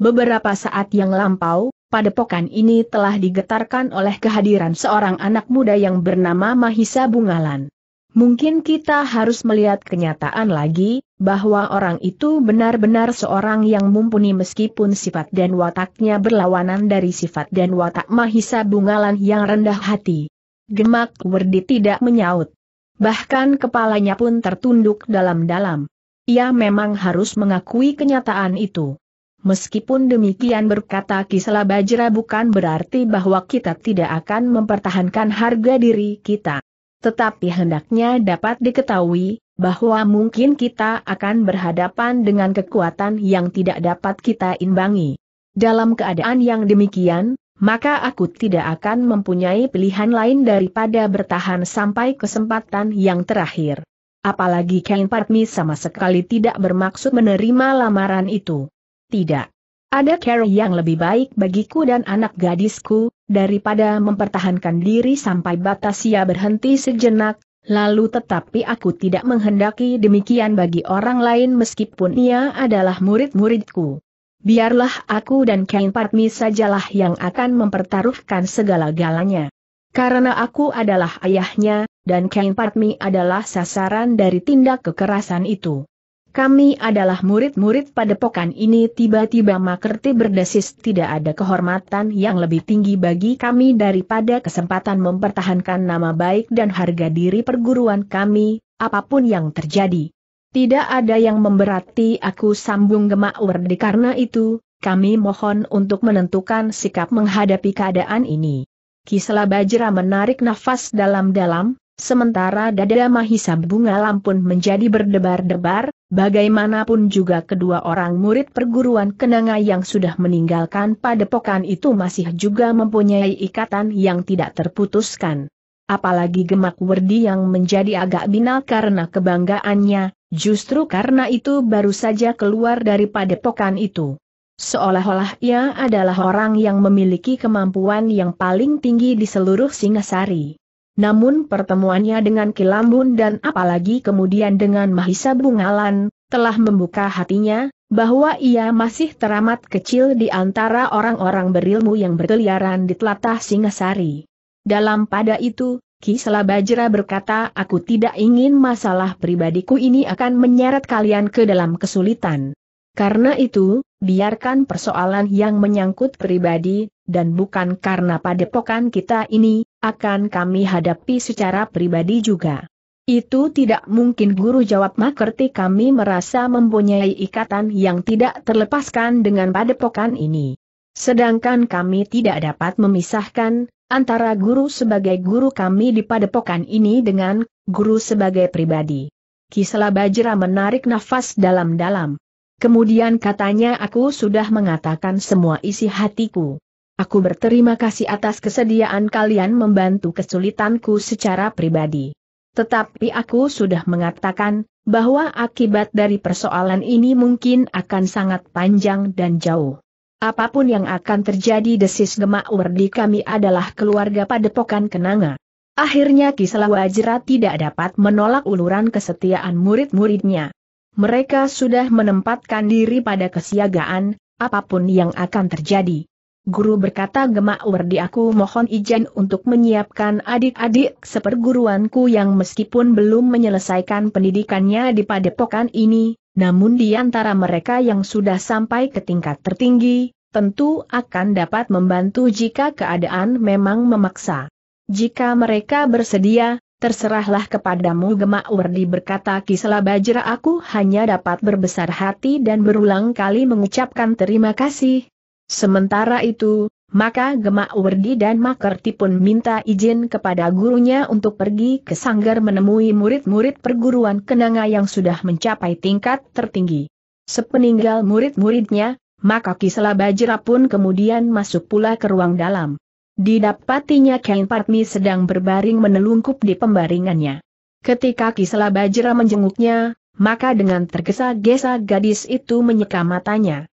Beberapa saat yang lampau, padepokan ini telah digetarkan oleh kehadiran seorang anak muda yang bernama Mahisa Bungalan. Mungkin kita harus melihat kenyataan lagi, bahwa orang itu benar-benar seorang yang mumpuni meskipun sifat dan wataknya berlawanan dari sifat dan watak Mahisa Bungalan yang rendah hati. Gemak Werdi tidak menyaut. Bahkan kepalanya pun tertunduk dalam-dalam. Ia memang harus mengakui kenyataan itu. Meskipun demikian berkata Kisela Bajra bukan berarti bahwa kita tidak akan mempertahankan harga diri kita. Tetapi hendaknya dapat diketahui, bahwa mungkin kita akan berhadapan dengan kekuatan yang tidak dapat kita imbangi. Dalam keadaan yang demikian, maka aku tidak akan mempunyai pilihan lain daripada bertahan sampai kesempatan yang terakhir. Apalagi Kain Patmi sama sekali tidak bermaksud menerima lamaran itu tidak. Ada cara yang lebih baik bagiku dan anak gadisku, daripada mempertahankan diri sampai batas ia berhenti sejenak, lalu tetapi aku tidak menghendaki demikian bagi orang lain meskipun ia adalah murid-muridku. Biarlah aku dan Kain Padmi sajalah yang akan mempertaruhkan segala-galanya. Karena aku adalah ayahnya, dan Kain Padmi adalah sasaran dari tindak kekerasan itu. Kami adalah murid-murid padepokan ini tiba-tiba makerti berdesis tidak ada kehormatan yang lebih tinggi bagi kami daripada kesempatan mempertahankan nama baik dan harga diri perguruan kami, apapun yang terjadi. Tidak ada yang memberati aku sambung gemak werdi karena itu, kami mohon untuk menentukan sikap menghadapi keadaan ini. Kisela Bajra menarik nafas dalam-dalam, Sementara dada Mahisa Bunga Lampun menjadi berdebar-debar, bagaimanapun juga kedua orang murid perguruan Kenanga yang sudah meninggalkan padepokan itu masih juga mempunyai ikatan yang tidak terputuskan. Apalagi Gemak Werdi yang menjadi agak binal karena kebanggaannya, justru karena itu baru saja keluar dari padepokan itu. Seolah-olah ia adalah orang yang memiliki kemampuan yang paling tinggi di seluruh Singasari. Namun pertemuannya dengan Kilambun dan apalagi kemudian dengan Mahisa Bungalan, telah membuka hatinya, bahwa ia masih teramat kecil di antara orang-orang berilmu yang berkeliaran di telatah Singasari. Dalam pada itu, Kisela Bajra berkata aku tidak ingin masalah pribadiku ini akan menyeret kalian ke dalam kesulitan. Karena itu, biarkan persoalan yang menyangkut pribadi, dan bukan karena padepokan kita ini, akan kami hadapi secara pribadi juga. Itu tidak mungkin guru jawab makerti kami merasa mempunyai ikatan yang tidak terlepaskan dengan padepokan ini. Sedangkan kami tidak dapat memisahkan, antara guru sebagai guru kami di padepokan ini dengan guru sebagai pribadi. Kisela Bajra menarik nafas dalam-dalam. Kemudian katanya aku sudah mengatakan semua isi hatiku. Aku berterima kasih atas kesediaan kalian membantu kesulitanku secara pribadi. Tetapi aku sudah mengatakan, bahwa akibat dari persoalan ini mungkin akan sangat panjang dan jauh. Apapun yang akan terjadi desis gemak wardi kami adalah keluarga padepokan kenanga. Akhirnya Kislawajra tidak dapat menolak uluran kesetiaan murid-muridnya. Mereka sudah menempatkan diri pada kesiagaan, apapun yang akan terjadi guru berkata Gemak Wardi aku mohon izin untuk menyiapkan adik-adik seperguruanku yang meskipun belum menyelesaikan pendidikannya di padepokan ini, namun di antara mereka yang sudah sampai ke tingkat tertinggi, tentu akan dapat membantu jika keadaan memang memaksa. Jika mereka bersedia, Terserahlah kepadamu Gemak Wardi berkata Kisela Bajra aku hanya dapat berbesar hati dan berulang kali mengucapkan terima kasih, Sementara itu, maka Gemak Werdi dan Makerti pun minta izin kepada gurunya untuk pergi ke Sanggar menemui murid-murid perguruan Kenanga yang sudah mencapai tingkat tertinggi. Sepeninggal murid-muridnya, maka Kisela Bajra pun kemudian masuk pula ke ruang dalam. Didapatinya Kain Patmi sedang berbaring menelungkup di pembaringannya. Ketika Kisela Bajra menjenguknya, maka dengan tergesa-gesa gadis itu menyeka matanya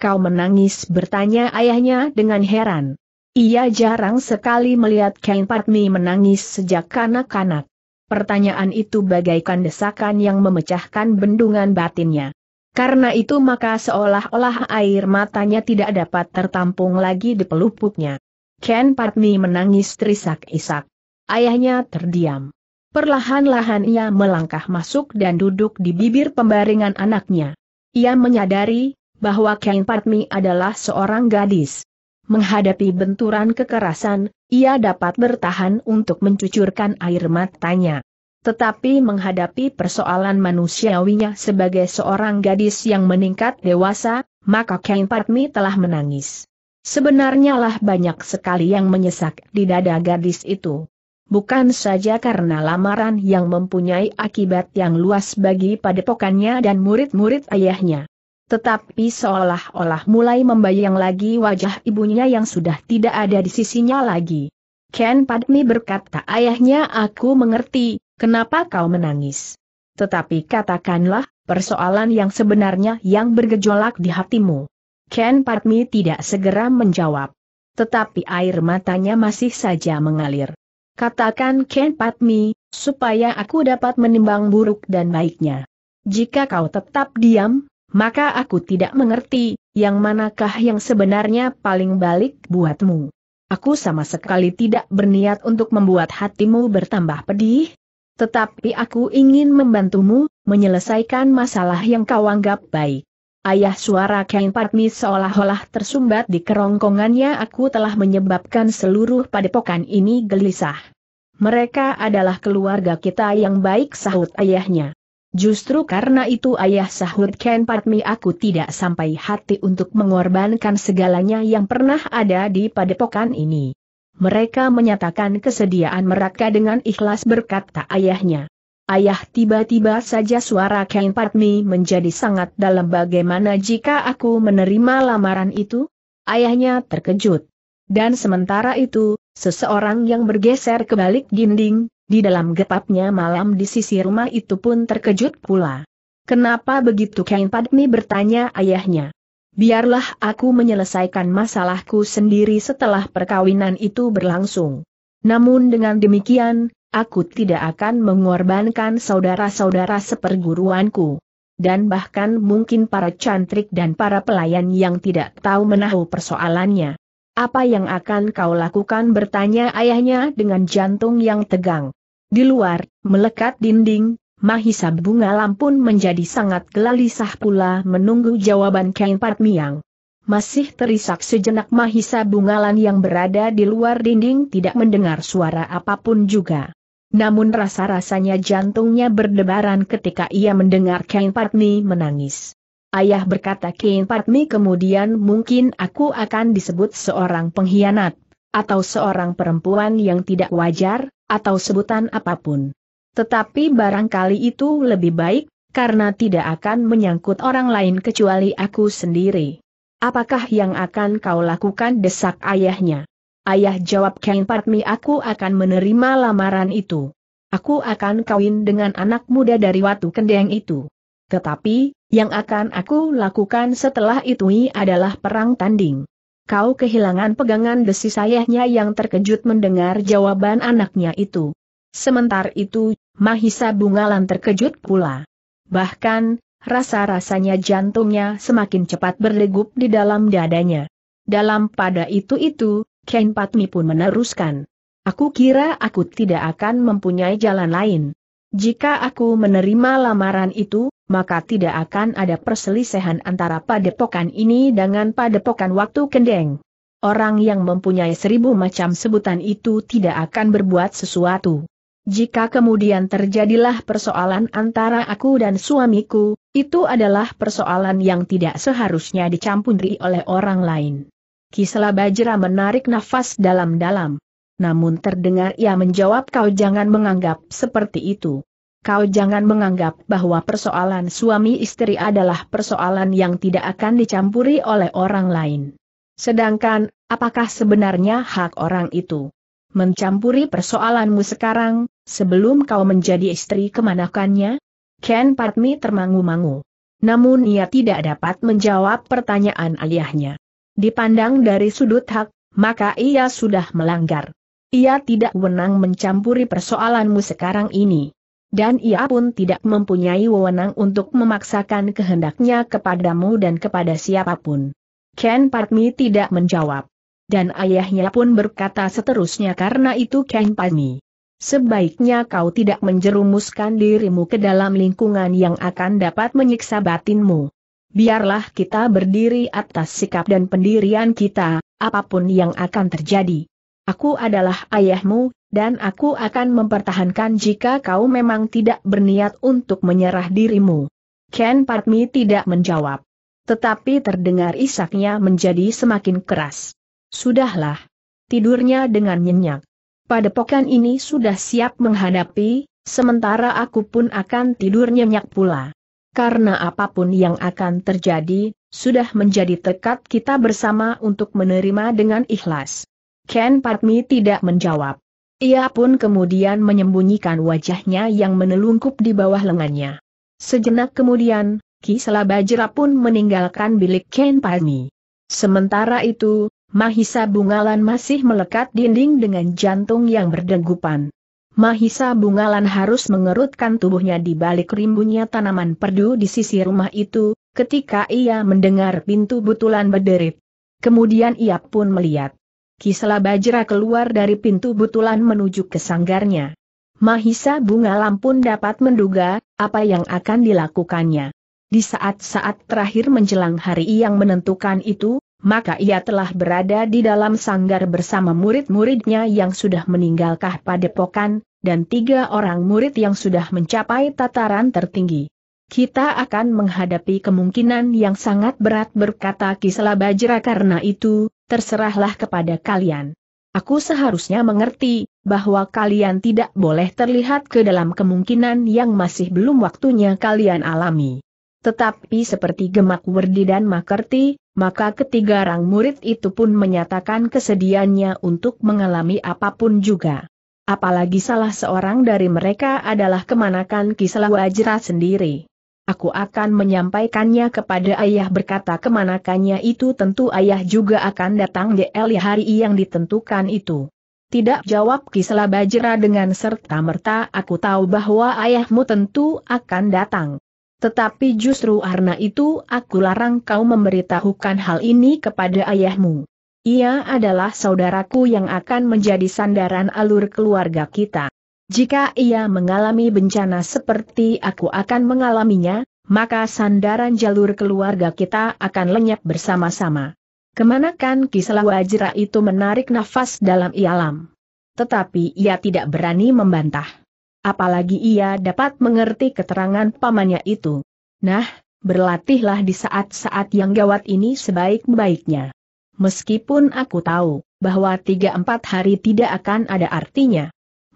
kau menangis bertanya ayahnya dengan heran. Ia jarang sekali melihat Kain Patmi menangis sejak kanak-kanak. Pertanyaan itu bagaikan desakan yang memecahkan bendungan batinnya. Karena itu maka seolah-olah air matanya tidak dapat tertampung lagi di pelupuknya. Ken Patmi menangis terisak-isak. Ayahnya terdiam. Perlahan-lahan ia melangkah masuk dan duduk di bibir pembaringan anaknya. Ia menyadari bahwa Kain Patmi adalah seorang gadis. Menghadapi benturan kekerasan, ia dapat bertahan untuk mencucurkan air matanya. Tetapi menghadapi persoalan manusiawinya sebagai seorang gadis yang meningkat dewasa, maka Kain Patmi telah menangis. Sebenarnya lah banyak sekali yang menyesak di dada gadis itu. Bukan saja karena lamaran yang mempunyai akibat yang luas bagi padepokannya dan murid-murid ayahnya. Tetapi seolah-olah mulai membayang lagi wajah ibunya yang sudah tidak ada di sisinya lagi. Ken Padmi berkata ayahnya aku mengerti, kenapa kau menangis. Tetapi katakanlah, persoalan yang sebenarnya yang bergejolak di hatimu. Ken Padmi tidak segera menjawab. Tetapi air matanya masih saja mengalir. Katakan Ken Padmi, supaya aku dapat menimbang buruk dan baiknya. Jika kau tetap diam, maka aku tidak mengerti, yang manakah yang sebenarnya paling balik buatmu. Aku sama sekali tidak berniat untuk membuat hatimu bertambah pedih, tetapi aku ingin membantumu, menyelesaikan masalah yang kau anggap baik. Ayah suara Kain Padmi seolah-olah tersumbat di kerongkongannya aku telah menyebabkan seluruh padepokan ini gelisah. Mereka adalah keluarga kita yang baik sahut ayahnya. Justru karena itu ayah sahut Ken Patmi aku tidak sampai hati untuk mengorbankan segalanya yang pernah ada di padepokan ini. Mereka menyatakan kesediaan mereka dengan ikhlas berkata ayahnya. Ayah tiba-tiba saja suara Ken Patmi menjadi sangat dalam bagaimana jika aku menerima lamaran itu? Ayahnya terkejut. Dan sementara itu, seseorang yang bergeser ke balik dinding, di dalam gepapnya malam di sisi rumah itu pun terkejut pula. Kenapa begitu Kain Padmi bertanya ayahnya. Biarlah aku menyelesaikan masalahku sendiri setelah perkawinan itu berlangsung. Namun dengan demikian, aku tidak akan mengorbankan saudara-saudara seperguruanku. Dan bahkan mungkin para cantrik dan para pelayan yang tidak tahu menahu persoalannya. Apa yang akan kau lakukan bertanya ayahnya dengan jantung yang tegang. Di luar, melekat dinding, Mahisa bunga pun menjadi sangat gelisah pula menunggu jawaban Kain Patmiang. Masih terisak sejenak Mahisa bungalan yang berada di luar dinding tidak mendengar suara apapun juga. Namun rasa-rasanya jantungnya berdebaran ketika ia mendengar Kain Patmi menangis. Ayah berkata Kain Patmi kemudian mungkin aku akan disebut seorang pengkhianat, atau seorang perempuan yang tidak wajar, atau sebutan apapun. Tetapi barangkali itu lebih baik, karena tidak akan menyangkut orang lain kecuali aku sendiri. Apakah yang akan kau lakukan desak ayahnya? Ayah jawab Kain Patmi aku akan menerima lamaran itu. Aku akan kawin dengan anak muda dari Watu Kendeng itu. Tetapi, yang akan aku lakukan setelah itu adalah perang tanding kau kehilangan pegangan desi sayahnya yang terkejut mendengar jawaban anaknya itu. Sementara itu, Mahisa Bungalan terkejut pula. Bahkan, rasa-rasanya jantungnya semakin cepat berdegup di dalam dadanya. Dalam pada itu-itu, Ken Patmi pun meneruskan. Aku kira aku tidak akan mempunyai jalan lain. Jika aku menerima lamaran itu, maka tidak akan ada perselisihan antara padepokan ini dengan padepokan waktu kendeng. Orang yang mempunyai seribu macam sebutan itu tidak akan berbuat sesuatu. Jika kemudian terjadilah persoalan antara aku dan suamiku, itu adalah persoalan yang tidak seharusnya dicampuri oleh orang lain. Kisela Bajra menarik nafas dalam-dalam. Namun terdengar ia menjawab kau jangan menganggap seperti itu. Kau jangan menganggap bahwa persoalan suami istri adalah persoalan yang tidak akan dicampuri oleh orang lain. Sedangkan, apakah sebenarnya hak orang itu? Mencampuri persoalanmu sekarang, sebelum kau menjadi istri kemanakannya? Ken Patmi termangu-mangu. Namun ia tidak dapat menjawab pertanyaan aliahnya. Dipandang dari sudut hak, maka ia sudah melanggar. Ia tidak wenang mencampuri persoalanmu sekarang ini dan ia pun tidak mempunyai wewenang untuk memaksakan kehendaknya kepadamu dan kepada siapapun. Ken Padmi tidak menjawab. Dan ayahnya pun berkata seterusnya karena itu Ken Padmi. Sebaiknya kau tidak menjerumuskan dirimu ke dalam lingkungan yang akan dapat menyiksa batinmu. Biarlah kita berdiri atas sikap dan pendirian kita, apapun yang akan terjadi. Aku adalah ayahmu, dan aku akan mempertahankan jika kau memang tidak berniat untuk menyerah dirimu. Ken Patmi tidak menjawab. Tetapi terdengar isaknya menjadi semakin keras. Sudahlah. Tidurnya dengan nyenyak. Padepokan ini sudah siap menghadapi, sementara aku pun akan tidur nyenyak pula. Karena apapun yang akan terjadi, sudah menjadi tekad kita bersama untuk menerima dengan ikhlas. Ken Patmi tidak menjawab. Ia pun kemudian menyembunyikan wajahnya yang menelungkup di bawah lengannya. Sejenak kemudian, Ki Selabajra pun meninggalkan bilik Ken Palmi. Sementara itu, Mahisa Bungalan masih melekat dinding dengan jantung yang berdegupan. Mahisa Bungalan harus mengerutkan tubuhnya di balik rimbunnya tanaman perdu di sisi rumah itu, ketika ia mendengar pintu butulan berderit. Kemudian ia pun melihat. Kisela Bajra keluar dari pintu butulan menuju ke sanggarnya. Mahisa Bunga Lampun dapat menduga, apa yang akan dilakukannya. Di saat-saat terakhir menjelang hari yang menentukan itu, maka ia telah berada di dalam sanggar bersama murid-muridnya yang sudah meninggalkah padepokan, dan tiga orang murid yang sudah mencapai tataran tertinggi. Kita akan menghadapi kemungkinan yang sangat berat berkata Kisela Bajra karena itu, terserahlah kepada kalian. Aku seharusnya mengerti, bahwa kalian tidak boleh terlihat ke dalam kemungkinan yang masih belum waktunya kalian alami. Tetapi seperti Gemak Werdi dan Makerti, maka ketiga orang murid itu pun menyatakan kesediaannya untuk mengalami apapun juga. Apalagi salah seorang dari mereka adalah kemanakan Kisela Wajra sendiri aku akan menyampaikannya kepada ayah berkata kemanakannya itu tentu ayah juga akan datang di DL hari yang ditentukan itu. Tidak jawab Kisela Bajra dengan serta-merta aku tahu bahwa ayahmu tentu akan datang. Tetapi justru karena itu aku larang kau memberitahukan hal ini kepada ayahmu. Ia adalah saudaraku yang akan menjadi sandaran alur keluarga kita. Jika ia mengalami bencana seperti aku akan mengalaminya, maka sandaran jalur keluarga kita akan lenyap bersama-sama. Kemanakan kisah Wajra itu menarik nafas dalam ialam. Tetapi ia tidak berani membantah. Apalagi ia dapat mengerti keterangan pamannya itu. Nah, berlatihlah di saat-saat yang gawat ini sebaik-baiknya. Meskipun aku tahu bahwa tiga empat hari tidak akan ada artinya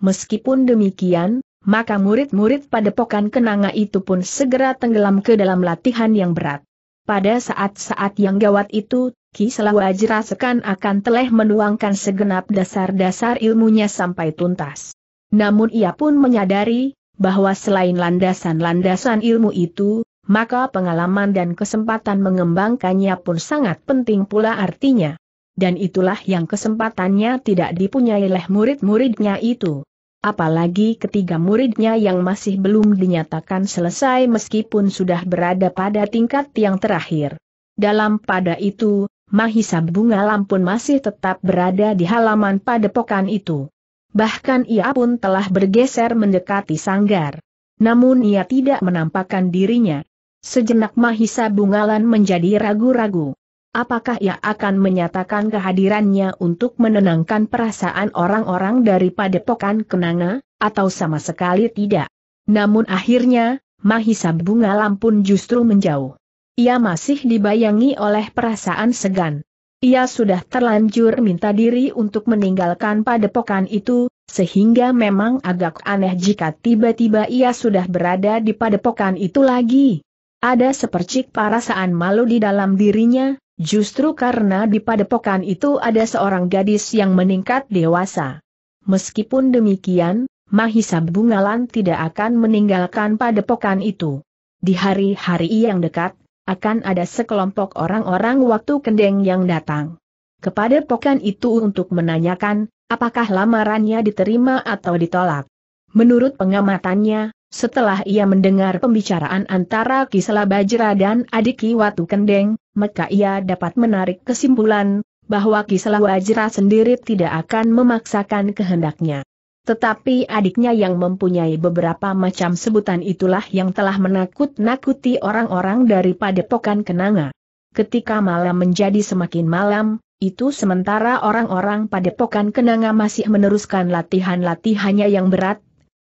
meskipun demikian, maka murid-murid pada padepokan kenanga itu pun segera tenggelam ke dalam latihan yang berat. Pada saat-saat yang gawat itu, Ki Selawajra akan telah menuangkan segenap dasar-dasar ilmunya sampai tuntas. Namun ia pun menyadari, bahwa selain landasan-landasan ilmu itu, maka pengalaman dan kesempatan mengembangkannya pun sangat penting pula artinya. Dan itulah yang kesempatannya tidak dipunyai oleh murid-muridnya itu. Apalagi ketiga muridnya yang masih belum dinyatakan selesai meskipun sudah berada pada tingkat yang terakhir. Dalam pada itu, Mahisa Bunga Lampun masih tetap berada di halaman padepokan itu. Bahkan ia pun telah bergeser mendekati sanggar. Namun ia tidak menampakkan dirinya. Sejenak Mahisa Bungalan menjadi ragu-ragu apakah ia akan menyatakan kehadirannya untuk menenangkan perasaan orang-orang dari padepokan kenanga, atau sama sekali tidak. Namun akhirnya, Mahisa Bunga Lampun justru menjauh. Ia masih dibayangi oleh perasaan segan. Ia sudah terlanjur minta diri untuk meninggalkan padepokan itu, sehingga memang agak aneh jika tiba-tiba ia sudah berada di padepokan itu lagi. Ada sepercik perasaan malu di dalam dirinya, Justru karena di padepokan itu ada seorang gadis yang meningkat dewasa. Meskipun demikian, Mahisa Bungalan tidak akan meninggalkan padepokan itu. Di hari-hari yang dekat, akan ada sekelompok orang-orang waktu kendeng yang datang. Kepada pokan itu untuk menanyakan, apakah lamarannya diterima atau ditolak. Menurut pengamatannya, setelah ia mendengar pembicaraan antara Kisela Bajra dan adik Watu Kendeng, maka ia dapat menarik kesimpulan, bahwa Kisela Bajra sendiri tidak akan memaksakan kehendaknya. Tetapi adiknya yang mempunyai beberapa macam sebutan itulah yang telah menakut-nakuti orang-orang dari padepokan Kenanga. Ketika malam menjadi semakin malam, itu sementara orang-orang padepokan Kenanga masih meneruskan latihan-latihannya yang berat,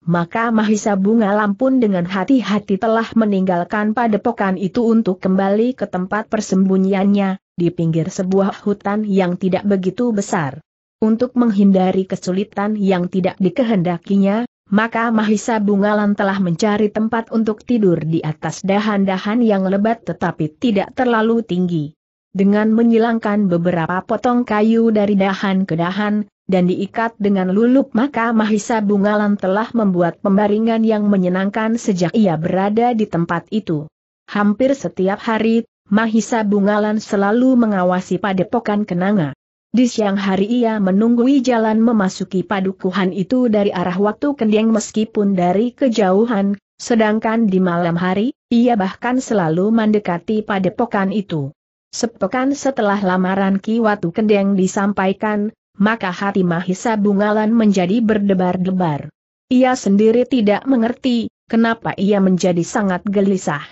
maka Mahisa Bunga Lampun dengan hati-hati telah meninggalkan padepokan itu untuk kembali ke tempat persembunyiannya, di pinggir sebuah hutan yang tidak begitu besar. Untuk menghindari kesulitan yang tidak dikehendakinya, maka Mahisa Bungalan telah mencari tempat untuk tidur di atas dahan-dahan yang lebat tetapi tidak terlalu tinggi. Dengan menyilangkan beberapa potong kayu dari dahan ke dahan, dan diikat dengan lulup maka Mahisa Bungalan telah membuat pembaringan yang menyenangkan sejak ia berada di tempat itu. Hampir setiap hari, Mahisa Bungalan selalu mengawasi padepokan kenanga. Di siang hari ia menunggui jalan memasuki padukuhan itu dari arah waktu kendeng meskipun dari kejauhan, sedangkan di malam hari, ia bahkan selalu mendekati padepokan itu. Sepekan setelah lamaran Ki Watu Kendeng disampaikan, maka hati Mahisa Bungalan menjadi berdebar-debar. Ia sendiri tidak mengerti, kenapa ia menjadi sangat gelisah.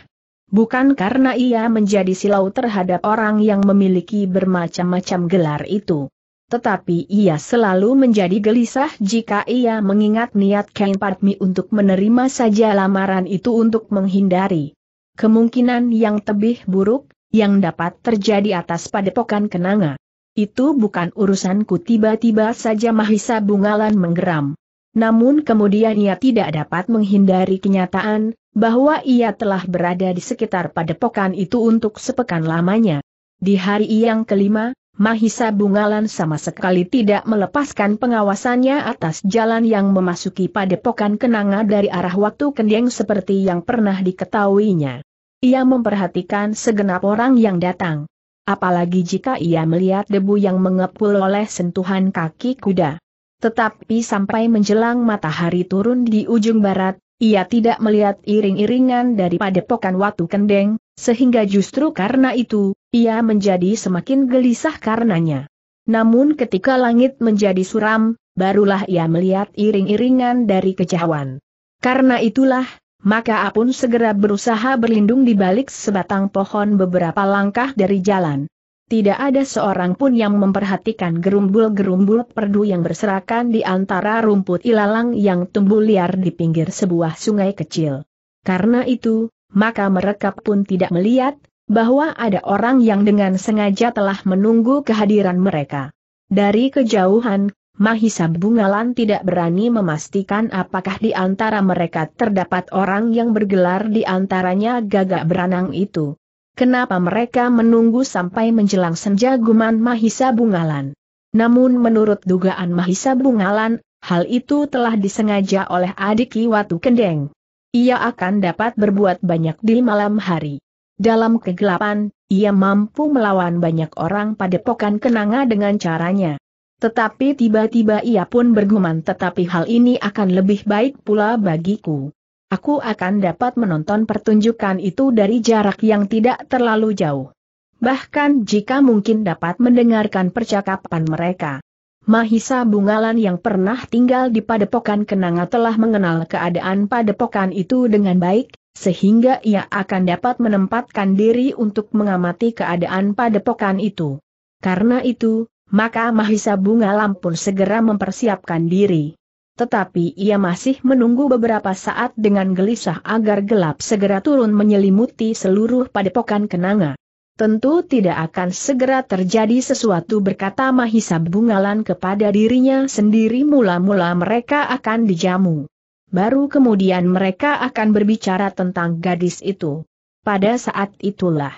Bukan karena ia menjadi silau terhadap orang yang memiliki bermacam-macam gelar itu. Tetapi ia selalu menjadi gelisah jika ia mengingat niat Ken Padmi untuk menerima saja lamaran itu untuk menghindari kemungkinan yang tebih buruk, yang dapat terjadi atas padepokan kenanga. Itu bukan urusanku tiba-tiba saja Mahisa Bungalan menggeram. Namun kemudian ia tidak dapat menghindari kenyataan, bahwa ia telah berada di sekitar padepokan itu untuk sepekan lamanya. Di hari yang kelima, Mahisa Bungalan sama sekali tidak melepaskan pengawasannya atas jalan yang memasuki padepokan kenanga dari arah waktu kendeng seperti yang pernah diketahuinya. Ia memperhatikan segenap orang yang datang apalagi jika ia melihat debu yang mengepul oleh sentuhan kaki kuda. Tetapi sampai menjelang matahari turun di ujung barat, ia tidak melihat iring-iringan dari padepokan Watu Kendeng, sehingga justru karena itu, ia menjadi semakin gelisah karenanya. Namun ketika langit menjadi suram, barulah ia melihat iring-iringan dari kejauhan. Karena itulah, maka Apun segera berusaha berlindung di balik sebatang pohon beberapa langkah dari jalan. Tidak ada seorang pun yang memperhatikan gerumbul-gerumbul perdu yang berserakan di antara rumput ilalang yang tumbuh liar di pinggir sebuah sungai kecil. Karena itu, maka mereka pun tidak melihat bahwa ada orang yang dengan sengaja telah menunggu kehadiran mereka. Dari kejauhan, Mahisa Bungalan tidak berani memastikan apakah di antara mereka terdapat orang yang bergelar di antaranya gagak beranang itu. Kenapa mereka menunggu sampai menjelang senja guman Mahisa Bungalan? Namun menurut dugaan Mahisa Bungalan, hal itu telah disengaja oleh adik Watu Kendeng. Ia akan dapat berbuat banyak di malam hari. Dalam kegelapan, ia mampu melawan banyak orang pada pokan kenanga dengan caranya. Tetapi tiba-tiba ia pun bergumam tetapi hal ini akan lebih baik pula bagiku. Aku akan dapat menonton pertunjukan itu dari jarak yang tidak terlalu jauh. Bahkan jika mungkin dapat mendengarkan percakapan mereka. Mahisa Bungalan yang pernah tinggal di Padepokan Kenanga telah mengenal keadaan Padepokan itu dengan baik, sehingga ia akan dapat menempatkan diri untuk mengamati keadaan Padepokan itu. Karena itu, maka Mahisa Bunga Lampun segera mempersiapkan diri. Tetapi ia masih menunggu beberapa saat dengan gelisah agar gelap segera turun menyelimuti seluruh padepokan kenanga. Tentu tidak akan segera terjadi sesuatu berkata Mahisa Bungalan kepada dirinya sendiri mula-mula mereka akan dijamu. Baru kemudian mereka akan berbicara tentang gadis itu. Pada saat itulah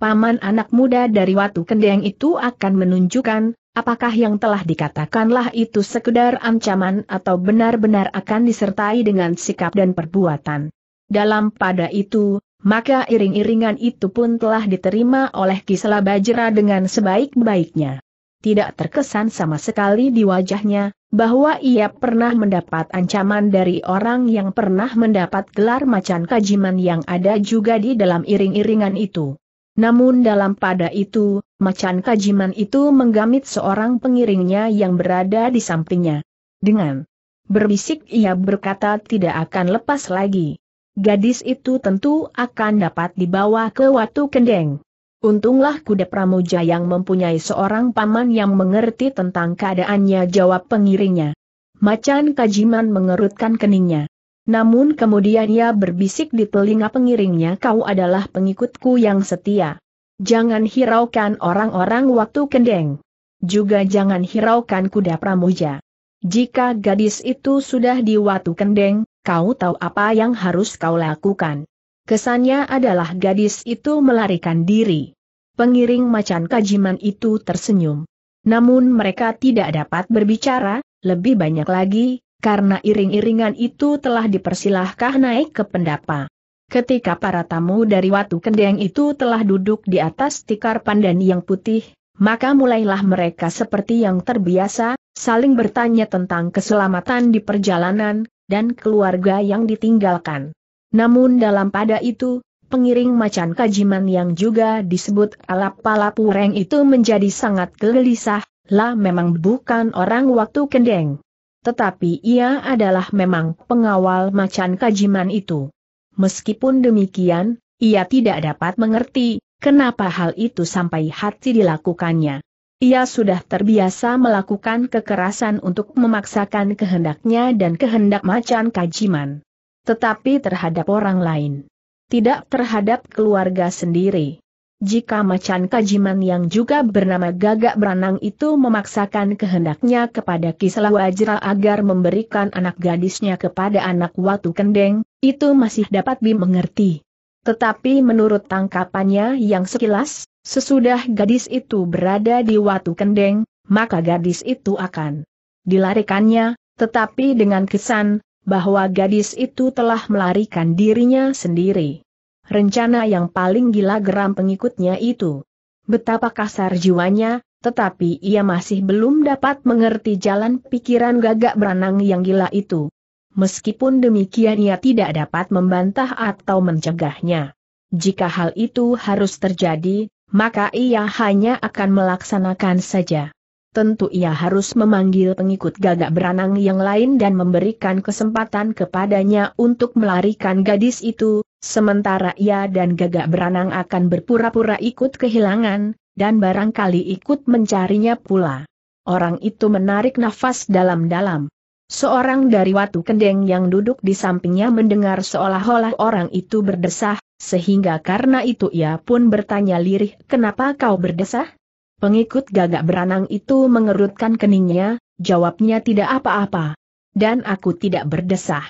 paman anak muda dari Watu Kendeng itu akan menunjukkan, apakah yang telah dikatakanlah itu sekedar ancaman atau benar-benar akan disertai dengan sikap dan perbuatan. Dalam pada itu, maka iring-iringan itu pun telah diterima oleh Kisela Bajra dengan sebaik-baiknya. Tidak terkesan sama sekali di wajahnya, bahwa ia pernah mendapat ancaman dari orang yang pernah mendapat gelar macan kajiman yang ada juga di dalam iring-iringan itu. Namun dalam pada itu, macan kajiman itu menggamit seorang pengiringnya yang berada di sampingnya. Dengan berbisik ia berkata tidak akan lepas lagi. Gadis itu tentu akan dapat dibawa ke Watu Kendeng. Untunglah kuda Pramuja yang mempunyai seorang paman yang mengerti tentang keadaannya jawab pengiringnya. Macan kajiman mengerutkan keningnya. Namun kemudian ia berbisik di telinga pengiringnya kau adalah pengikutku yang setia. Jangan hiraukan orang-orang waktu kendeng. Juga jangan hiraukan kuda pramuja. Jika gadis itu sudah di waktu kendeng, kau tahu apa yang harus kau lakukan. Kesannya adalah gadis itu melarikan diri. Pengiring macan kajiman itu tersenyum. Namun mereka tidak dapat berbicara, lebih banyak lagi, karena iring-iringan itu telah dipersilahkan naik ke pendapa. Ketika para tamu dari Watu Kendeng itu telah duduk di atas tikar pandan yang putih, maka mulailah mereka seperti yang terbiasa, saling bertanya tentang keselamatan di perjalanan, dan keluarga yang ditinggalkan. Namun dalam pada itu, pengiring macan kajiman yang juga disebut alap-alap itu menjadi sangat gelisah, lah memang bukan orang waktu kendeng. Tetapi ia adalah memang pengawal macan kajiman itu. Meskipun demikian, ia tidak dapat mengerti kenapa hal itu sampai hati dilakukannya. Ia sudah terbiasa melakukan kekerasan untuk memaksakan kehendaknya dan kehendak macan kajiman. Tetapi terhadap orang lain. Tidak terhadap keluarga sendiri jika macan kajiman yang juga bernama gagak beranang itu memaksakan kehendaknya kepada kisah Wajra agar memberikan anak gadisnya kepada anak Watu Kendeng, itu masih dapat dimengerti. Tetapi menurut tangkapannya yang sekilas, sesudah gadis itu berada di Watu Kendeng, maka gadis itu akan dilarikannya, tetapi dengan kesan bahwa gadis itu telah melarikan dirinya sendiri. Rencana yang paling gila geram pengikutnya itu. Betapa kasar jiwanya, tetapi ia masih belum dapat mengerti jalan pikiran gagak beranang yang gila itu. Meskipun demikian ia tidak dapat membantah atau mencegahnya. Jika hal itu harus terjadi, maka ia hanya akan melaksanakan saja tentu ia harus memanggil pengikut gagak beranang yang lain dan memberikan kesempatan kepadanya untuk melarikan gadis itu, sementara ia dan gagak beranang akan berpura-pura ikut kehilangan, dan barangkali ikut mencarinya pula. Orang itu menarik nafas dalam-dalam. Seorang dari Watu Kendeng yang duduk di sampingnya mendengar seolah-olah orang itu berdesah, sehingga karena itu ia pun bertanya lirih kenapa kau berdesah? Pengikut gagak beranang itu mengerutkan keningnya, jawabnya tidak apa-apa. Dan aku tidak berdesah.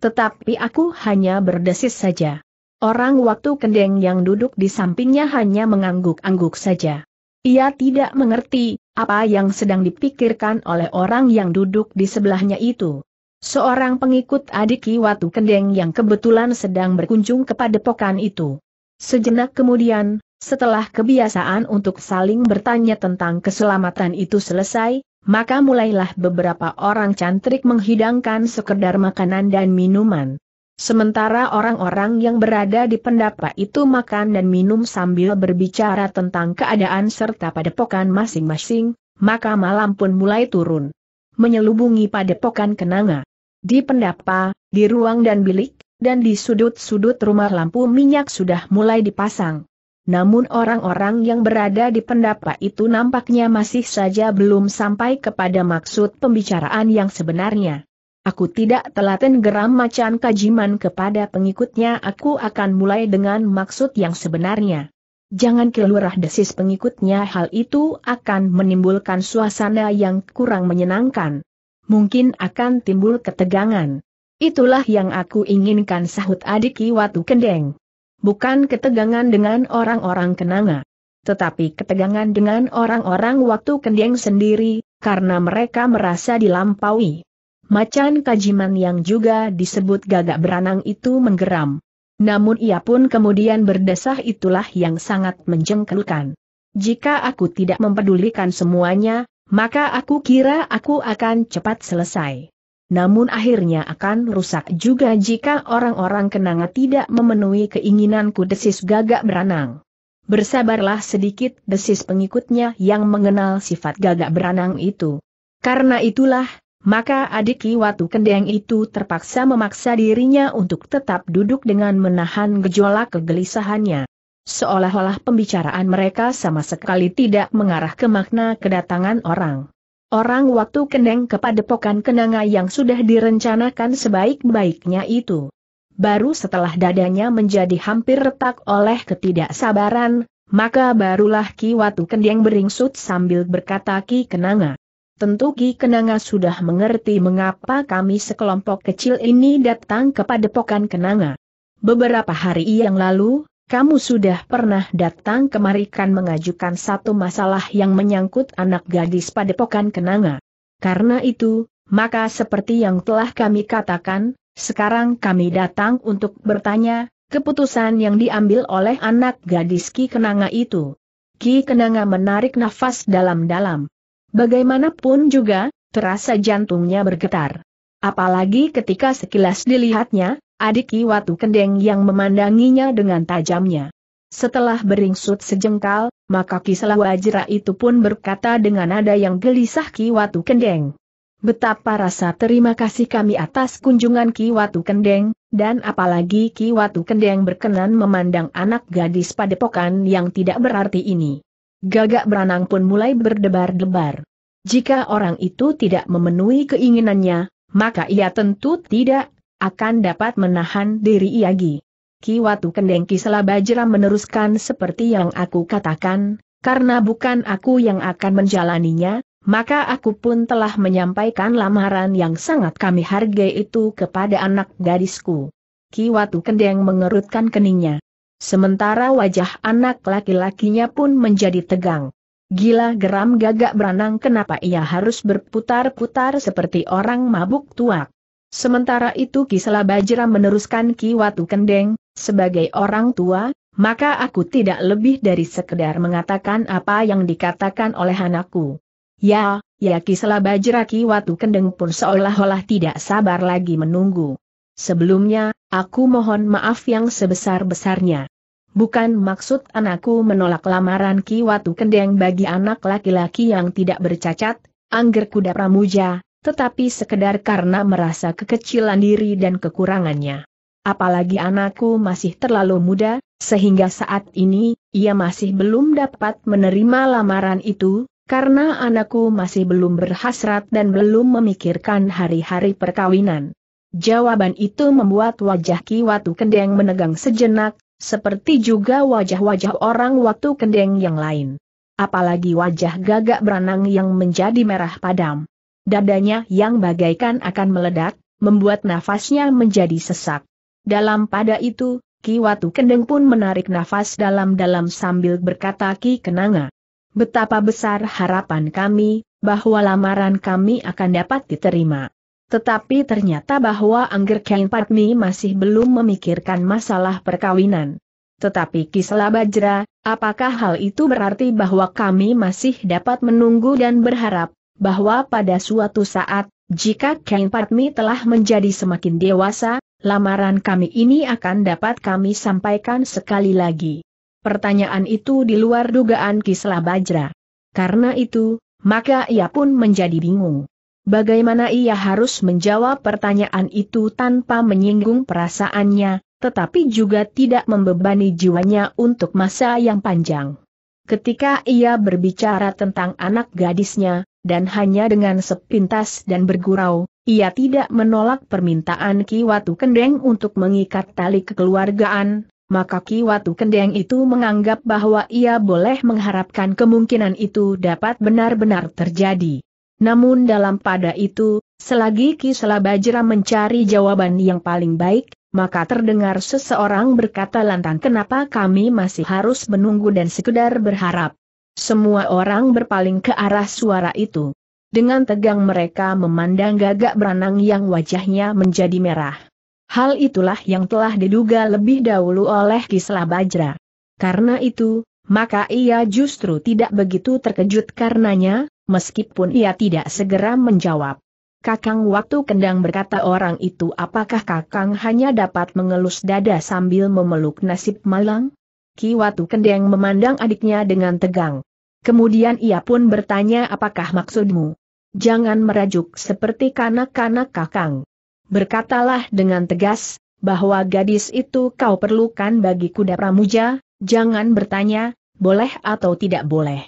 Tetapi aku hanya berdesis saja. Orang waktu kendeng yang duduk di sampingnya hanya mengangguk-angguk saja. Ia tidak mengerti apa yang sedang dipikirkan oleh orang yang duduk di sebelahnya itu. Seorang pengikut adiki Watu Kendeng yang kebetulan sedang berkunjung kepada pokan itu. Sejenak kemudian, setelah kebiasaan untuk saling bertanya tentang keselamatan itu selesai, maka mulailah beberapa orang cantrik menghidangkan sekedar makanan dan minuman. Sementara orang-orang yang berada di pendapa itu makan dan minum sambil berbicara tentang keadaan serta padepokan masing-masing, maka malam pun mulai turun. Menyelubungi padepokan kenanga. Di pendapa, di ruang dan bilik, dan di sudut-sudut rumah lampu minyak sudah mulai dipasang. Namun orang-orang yang berada di pendapat itu nampaknya masih saja belum sampai kepada maksud pembicaraan yang sebenarnya. Aku tidak telaten geram macan kajiman kepada pengikutnya aku akan mulai dengan maksud yang sebenarnya. Jangan kelurah desis pengikutnya hal itu akan menimbulkan suasana yang kurang menyenangkan. Mungkin akan timbul ketegangan. Itulah yang aku inginkan sahut adik Iwatu Kendeng bukan ketegangan dengan orang-orang kenanga. Tetapi ketegangan dengan orang-orang waktu kendeng sendiri, karena mereka merasa dilampaui. Macan kajiman yang juga disebut gagak beranang itu menggeram. Namun ia pun kemudian berdesah itulah yang sangat menjengkelkan. Jika aku tidak mempedulikan semuanya, maka aku kira aku akan cepat selesai namun akhirnya akan rusak juga jika orang-orang kenanga tidak memenuhi keinginanku desis gagak beranang. Bersabarlah sedikit desis pengikutnya yang mengenal sifat gagak beranang itu. Karena itulah, maka adik watu Kendeng itu terpaksa memaksa dirinya untuk tetap duduk dengan menahan gejolak kegelisahannya. Seolah-olah pembicaraan mereka sama sekali tidak mengarah ke makna kedatangan orang. Orang waktu kendeng kepada pokan kenanga yang sudah direncanakan sebaik-baiknya itu. Baru setelah dadanya menjadi hampir retak oleh ketidaksabaran, maka barulah Ki Watu Kendeng beringsut sambil berkata Ki Kenanga. Tentu Ki Kenanga sudah mengerti mengapa kami sekelompok kecil ini datang kepada pokan Kenanga. Beberapa hari yang lalu, kamu sudah pernah datang kemari kan mengajukan satu masalah yang menyangkut anak gadis padepokan kenanga. Karena itu, maka seperti yang telah kami katakan, sekarang kami datang untuk bertanya, keputusan yang diambil oleh anak gadis Ki Kenanga itu. Ki Kenanga menarik nafas dalam-dalam. Bagaimanapun juga, terasa jantungnya bergetar. Apalagi ketika sekilas dilihatnya, adik Iwatu Kendeng yang memandanginya dengan tajamnya. Setelah beringsut sejengkal, maka Wajra itu pun berkata dengan nada yang gelisah Ki Watu Kendeng. Betapa rasa terima kasih kami atas kunjungan Ki Watu Kendeng, dan apalagi Ki Watu Kendeng berkenan memandang anak gadis padepokan yang tidak berarti ini. Gagak beranang pun mulai berdebar-debar. Jika orang itu tidak memenuhi keinginannya, maka ia tentu tidak akan dapat menahan diri Iagi. Kiwatu Kendeng Kisela Bajra meneruskan seperti yang aku katakan, karena bukan aku yang akan menjalaninya, maka aku pun telah menyampaikan lamaran yang sangat kami hargai itu kepada anak gadisku. Kiwatu Kendeng mengerutkan keningnya. Sementara wajah anak laki-lakinya pun menjadi tegang. Gila geram gagak beranang kenapa ia harus berputar-putar seperti orang mabuk tuak. Sementara itu Kisela Bajra meneruskan Ki Watu Kendeng, sebagai orang tua, maka aku tidak lebih dari sekedar mengatakan apa yang dikatakan oleh anakku. Ya, ya Kisela Bajra Watu Kendeng pun seolah-olah tidak sabar lagi menunggu. Sebelumnya, aku mohon maaf yang sebesar-besarnya. Bukan maksud anakku menolak lamaran Ki Watu Kendeng bagi anak laki-laki yang tidak bercacat, angger kuda pramuja, tetapi sekedar karena merasa kekecilan diri dan kekurangannya. Apalagi anakku masih terlalu muda, sehingga saat ini, ia masih belum dapat menerima lamaran itu, karena anakku masih belum berhasrat dan belum memikirkan hari-hari perkawinan. Jawaban itu membuat wajah Ki Watu Kendeng menegang sejenak, seperti juga wajah-wajah orang Watu Kendeng yang lain. Apalagi wajah gagak beranang yang menjadi merah padam. Dadanya yang bagaikan akan meledak, membuat nafasnya menjadi sesak. Dalam pada itu, Ki Watu Kendeng pun menarik nafas dalam-dalam sambil berkata Ki Kenanga. Betapa besar harapan kami, bahwa lamaran kami akan dapat diterima. Tetapi ternyata bahwa Angger Kain Patmi masih belum memikirkan masalah perkawinan. Tetapi Ki Bajra, apakah hal itu berarti bahwa kami masih dapat menunggu dan berharap bahwa pada suatu saat, jika Kang Patmi telah menjadi semakin dewasa, lamaran kami ini akan dapat kami sampaikan sekali lagi. Pertanyaan itu di luar dugaan Kisla Bajra. Karena itu, maka ia pun menjadi bingung. Bagaimana ia harus menjawab pertanyaan itu tanpa menyinggung perasaannya, tetapi juga tidak membebani jiwanya untuk masa yang panjang. Ketika ia berbicara tentang anak gadisnya, dan hanya dengan sepintas dan bergurau, ia tidak menolak permintaan Ki Watu Kendeng untuk mengikat tali kekeluargaan, maka Ki Watu Kendeng itu menganggap bahwa ia boleh mengharapkan kemungkinan itu dapat benar-benar terjadi. Namun dalam pada itu, selagi Ki Selabajra mencari jawaban yang paling baik, maka terdengar seseorang berkata lantang kenapa kami masih harus menunggu dan sekedar berharap. Semua orang berpaling ke arah suara itu. Dengan tegang mereka memandang gagak beranang yang wajahnya menjadi merah. Hal itulah yang telah diduga lebih dahulu oleh Kisla Bajra. Karena itu, maka ia justru tidak begitu terkejut karenanya, meskipun ia tidak segera menjawab. Kakang waktu kendang berkata orang itu apakah kakang hanya dapat mengelus dada sambil memeluk nasib malang? Kiwatu Kendeng memandang adiknya dengan tegang. Kemudian ia pun bertanya apakah maksudmu? Jangan merajuk seperti kanak-kanak kakang. Berkatalah dengan tegas, bahwa gadis itu kau perlukan bagi kuda pramuja, jangan bertanya, boleh atau tidak boleh.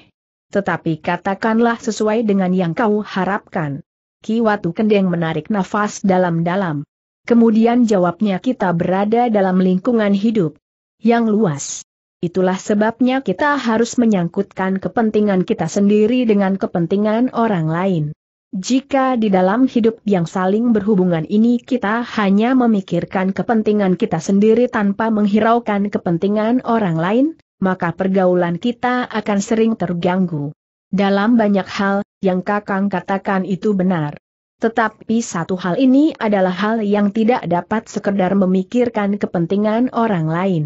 Tetapi katakanlah sesuai dengan yang kau harapkan. Kiwatu Kendeng menarik nafas dalam-dalam. Kemudian jawabnya kita berada dalam lingkungan hidup yang luas. Itulah sebabnya kita harus menyangkutkan kepentingan kita sendiri dengan kepentingan orang lain. Jika di dalam hidup yang saling berhubungan ini kita hanya memikirkan kepentingan kita sendiri tanpa menghiraukan kepentingan orang lain, maka pergaulan kita akan sering terganggu. Dalam banyak hal, yang Kakang katakan itu benar. Tetapi satu hal ini adalah hal yang tidak dapat sekedar memikirkan kepentingan orang lain.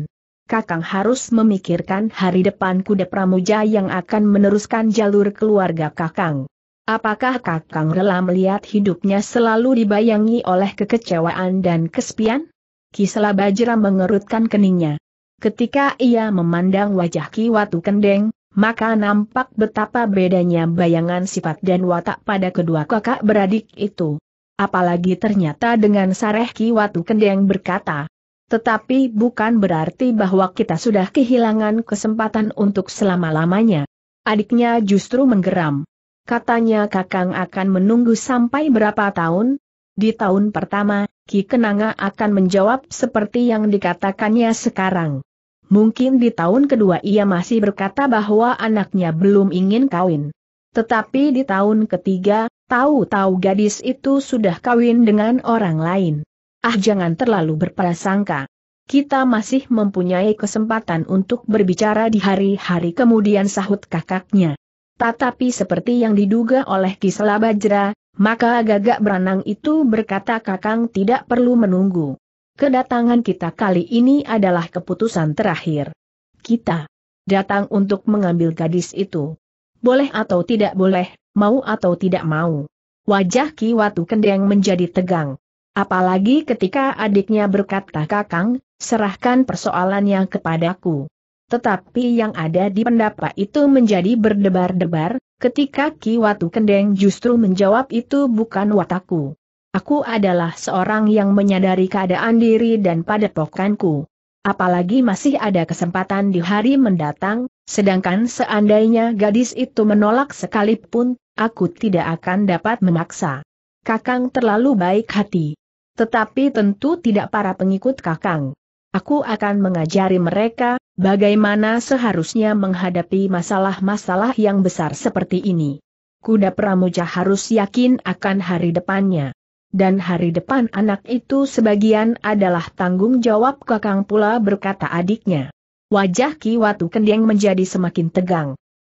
Kakang harus memikirkan hari depan kuda pramuja yang akan meneruskan jalur keluarga Kakang. Apakah Kakang rela melihat hidupnya selalu dibayangi oleh kekecewaan dan kesepian? Kisela Bajra mengerutkan keningnya. Ketika ia memandang wajah Ki Watu Kendeng, maka nampak betapa bedanya bayangan sifat dan watak pada kedua kakak beradik itu. Apalagi ternyata dengan Sareh Ki Watu Kendeng berkata, tetapi bukan berarti bahwa kita sudah kehilangan kesempatan untuk selama-lamanya. Adiknya justru menggeram. Katanya Kakang akan menunggu sampai berapa tahun? Di tahun pertama, Ki Kenanga akan menjawab seperti yang dikatakannya sekarang. Mungkin di tahun kedua ia masih berkata bahwa anaknya belum ingin kawin. Tetapi di tahun ketiga, tahu-tahu gadis itu sudah kawin dengan orang lain. Ah jangan terlalu berprasangka. Kita masih mempunyai kesempatan untuk berbicara di hari-hari kemudian sahut kakaknya. Tetapi seperti yang diduga oleh Kisela Bajra, maka gagak beranang itu berkata kakang tidak perlu menunggu. Kedatangan kita kali ini adalah keputusan terakhir. Kita datang untuk mengambil gadis itu. Boleh atau tidak boleh, mau atau tidak mau. Wajah Ki Watu Kendeng menjadi tegang. Apalagi ketika adiknya berkata kakang, serahkan persoalan yang kepadaku. Tetapi yang ada di pendapat itu menjadi berdebar-debar, ketika Ki Watu Kendeng justru menjawab itu bukan wataku. Aku adalah seorang yang menyadari keadaan diri dan padepokanku. Apalagi masih ada kesempatan di hari mendatang, sedangkan seandainya gadis itu menolak sekalipun, aku tidak akan dapat memaksa. Kakang terlalu baik hati. Tetapi tentu tidak para pengikut Kakang. Aku akan mengajari mereka, bagaimana seharusnya menghadapi masalah-masalah yang besar seperti ini. Kuda Pramuja harus yakin akan hari depannya. Dan hari depan anak itu sebagian adalah tanggung jawab Kakang pula berkata adiknya. Wajah Ki Watu Kendeng menjadi semakin tegang.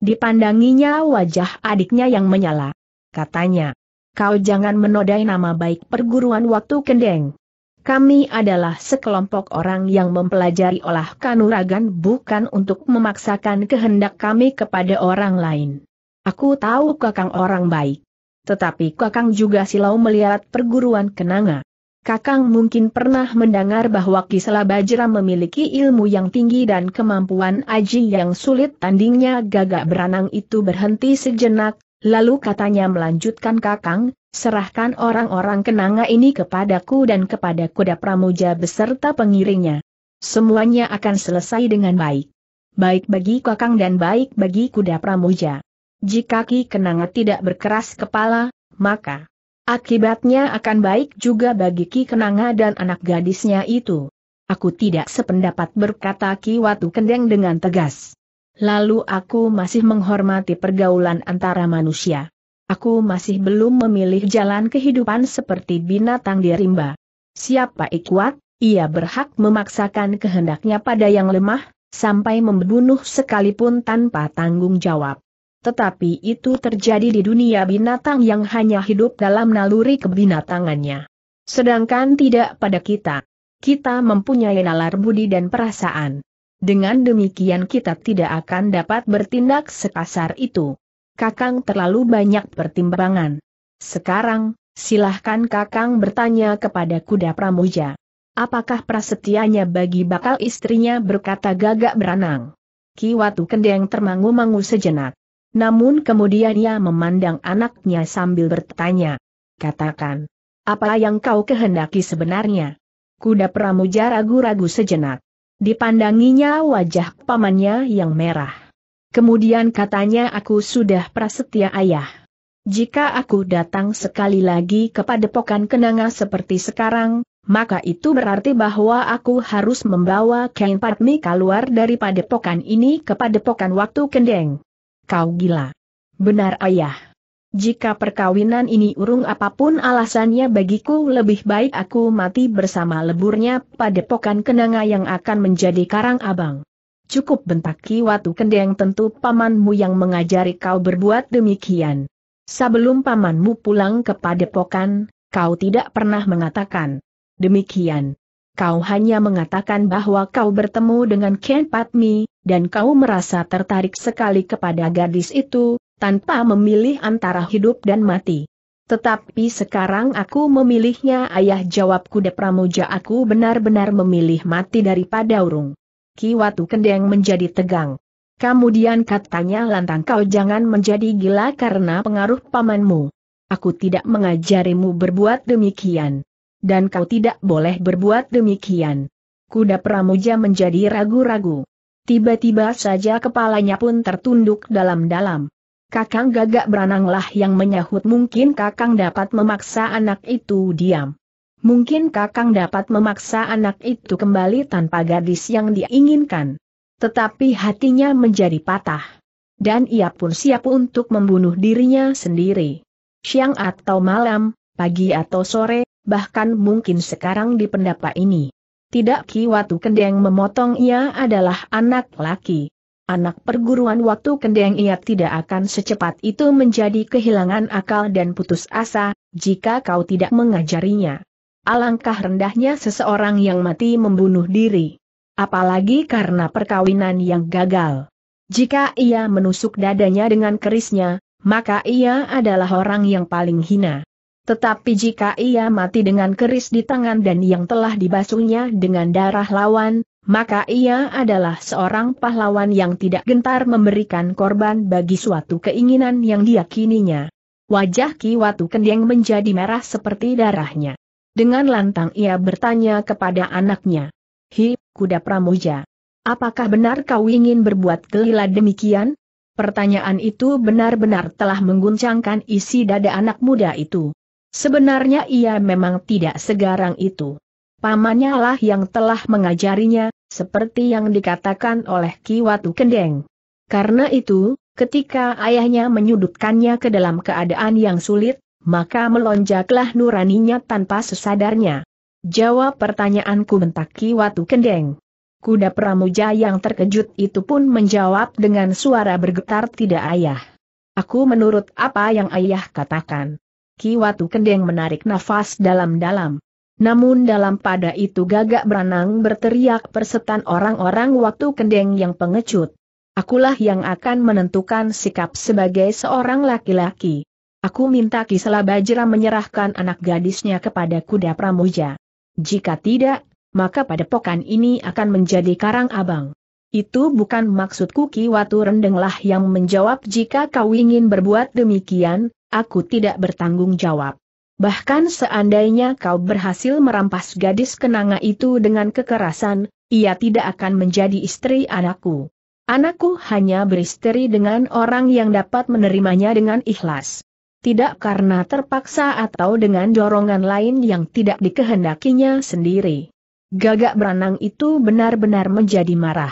Dipandanginya wajah adiknya yang menyala. Katanya, kau jangan menodai nama baik perguruan waktu kendeng. Kami adalah sekelompok orang yang mempelajari olah kanuragan bukan untuk memaksakan kehendak kami kepada orang lain. Aku tahu kakang orang baik. Tetapi kakang juga silau melihat perguruan kenanga. Kakang mungkin pernah mendengar bahwa Kisela Bajra memiliki ilmu yang tinggi dan kemampuan aji yang sulit tandingnya gagak beranang itu berhenti sejenak, Lalu katanya melanjutkan Kakang, serahkan orang-orang kenanga ini kepadaku dan kepada kuda pramuja beserta pengiringnya. Semuanya akan selesai dengan baik. Baik bagi Kakang dan baik bagi kuda pramuja. Jika Ki Kenanga tidak berkeras kepala, maka akibatnya akan baik juga bagi Ki Kenanga dan anak gadisnya itu. Aku tidak sependapat berkata Ki Watu Kendeng dengan tegas. Lalu aku masih menghormati pergaulan antara manusia. Aku masih belum memilih jalan kehidupan seperti binatang di rimba. Siapa ikuat, ia berhak memaksakan kehendaknya pada yang lemah, sampai membunuh sekalipun tanpa tanggung jawab. Tetapi itu terjadi di dunia binatang yang hanya hidup dalam naluri kebinatangannya. Sedangkan tidak pada kita. Kita mempunyai nalar budi dan perasaan. Dengan demikian kita tidak akan dapat bertindak sekasar itu. Kakang terlalu banyak pertimbangan. Sekarang, silahkan Kakang bertanya kepada kuda pramuja. Apakah prasetyanya bagi bakal istrinya berkata gagak beranang? Watu Kendeng termangu-mangu sejenak. Namun kemudian ia memandang anaknya sambil bertanya. Katakan, apa yang kau kehendaki sebenarnya? Kuda pramuja ragu-ragu sejenak. Dipandanginya wajah pamannya yang merah. Kemudian katanya aku sudah prasetya ayah. Jika aku datang sekali lagi kepada pokan kenanga seperti sekarang, maka itu berarti bahwa aku harus membawa kain Padmi keluar daripada pokan ini kepada pokan waktu kendeng. Kau gila. Benar ayah. Jika perkawinan ini urung apapun alasannya bagiku lebih baik aku mati bersama leburnya padepokan kenanga yang akan menjadi karang abang. Cukup bentak Kiwatu Kendeng tentu pamanmu yang mengajari kau berbuat demikian. Sebelum pamanmu pulang ke padepokan, kau tidak pernah mengatakan demikian. Kau hanya mengatakan bahwa kau bertemu dengan Ken Patmi, dan kau merasa tertarik sekali kepada gadis itu, tanpa memilih antara hidup dan mati. Tetapi sekarang aku memilihnya ayah jawab kuda pramuja aku benar-benar memilih mati daripada urung. Kiwatu Kendeng menjadi tegang. Kemudian katanya lantang kau jangan menjadi gila karena pengaruh pamanmu. Aku tidak mengajarimu berbuat demikian. Dan kau tidak boleh berbuat demikian. Kuda pramuja menjadi ragu-ragu. Tiba-tiba saja kepalanya pun tertunduk dalam-dalam. Kakang gagak berananglah yang menyahut mungkin kakang dapat memaksa anak itu diam. Mungkin kakang dapat memaksa anak itu kembali tanpa gadis yang diinginkan. Tetapi hatinya menjadi patah. Dan ia pun siap untuk membunuh dirinya sendiri. Siang atau malam, pagi atau sore, bahkan mungkin sekarang di pendapa ini. Tidak kiwatu kendeng memotong ia adalah anak laki. Anak perguruan waktu kendeng ia tidak akan secepat itu menjadi kehilangan akal dan putus asa, jika kau tidak mengajarinya. Alangkah rendahnya seseorang yang mati membunuh diri. Apalagi karena perkawinan yang gagal. Jika ia menusuk dadanya dengan kerisnya, maka ia adalah orang yang paling hina. Tetapi jika ia mati dengan keris di tangan dan yang telah dibasuhnya dengan darah lawan, maka ia adalah seorang pahlawan yang tidak gentar memberikan korban bagi suatu keinginan yang diyakininya. Wajah Ki Watu Kendeng menjadi merah seperti darahnya. Dengan lantang ia bertanya kepada anaknya, Hi, kuda pramuja, apakah benar kau ingin berbuat gelila demikian? Pertanyaan itu benar-benar telah mengguncangkan isi dada anak muda itu. Sebenarnya ia memang tidak segarang itu pamannya lah yang telah mengajarinya, seperti yang dikatakan oleh Ki Watu Kendeng. Karena itu, ketika ayahnya menyudutkannya ke dalam keadaan yang sulit, maka melonjaklah nuraninya tanpa sesadarnya. Jawab pertanyaanku bentak Watu Kendeng. Kuda pramuja yang terkejut itu pun menjawab dengan suara bergetar tidak ayah. Aku menurut apa yang ayah katakan. Ki Watu Kendeng menarik nafas dalam-dalam. Namun dalam pada itu gagak beranang berteriak persetan orang-orang waktu kendeng yang pengecut. Akulah yang akan menentukan sikap sebagai seorang laki-laki. Aku minta Kisela Bajra menyerahkan anak gadisnya kepada kuda pramuja. Jika tidak, maka pada padepokan ini akan menjadi karang abang. Itu bukan maksudku Ki Watu Rendenglah yang menjawab jika kau ingin berbuat demikian, aku tidak bertanggung jawab. Bahkan seandainya kau berhasil merampas gadis kenanga itu dengan kekerasan, ia tidak akan menjadi istri anakku. Anakku hanya beristri dengan orang yang dapat menerimanya dengan ikhlas. Tidak karena terpaksa atau dengan dorongan lain yang tidak dikehendakinya sendiri. Gagak beranang itu benar-benar menjadi marah.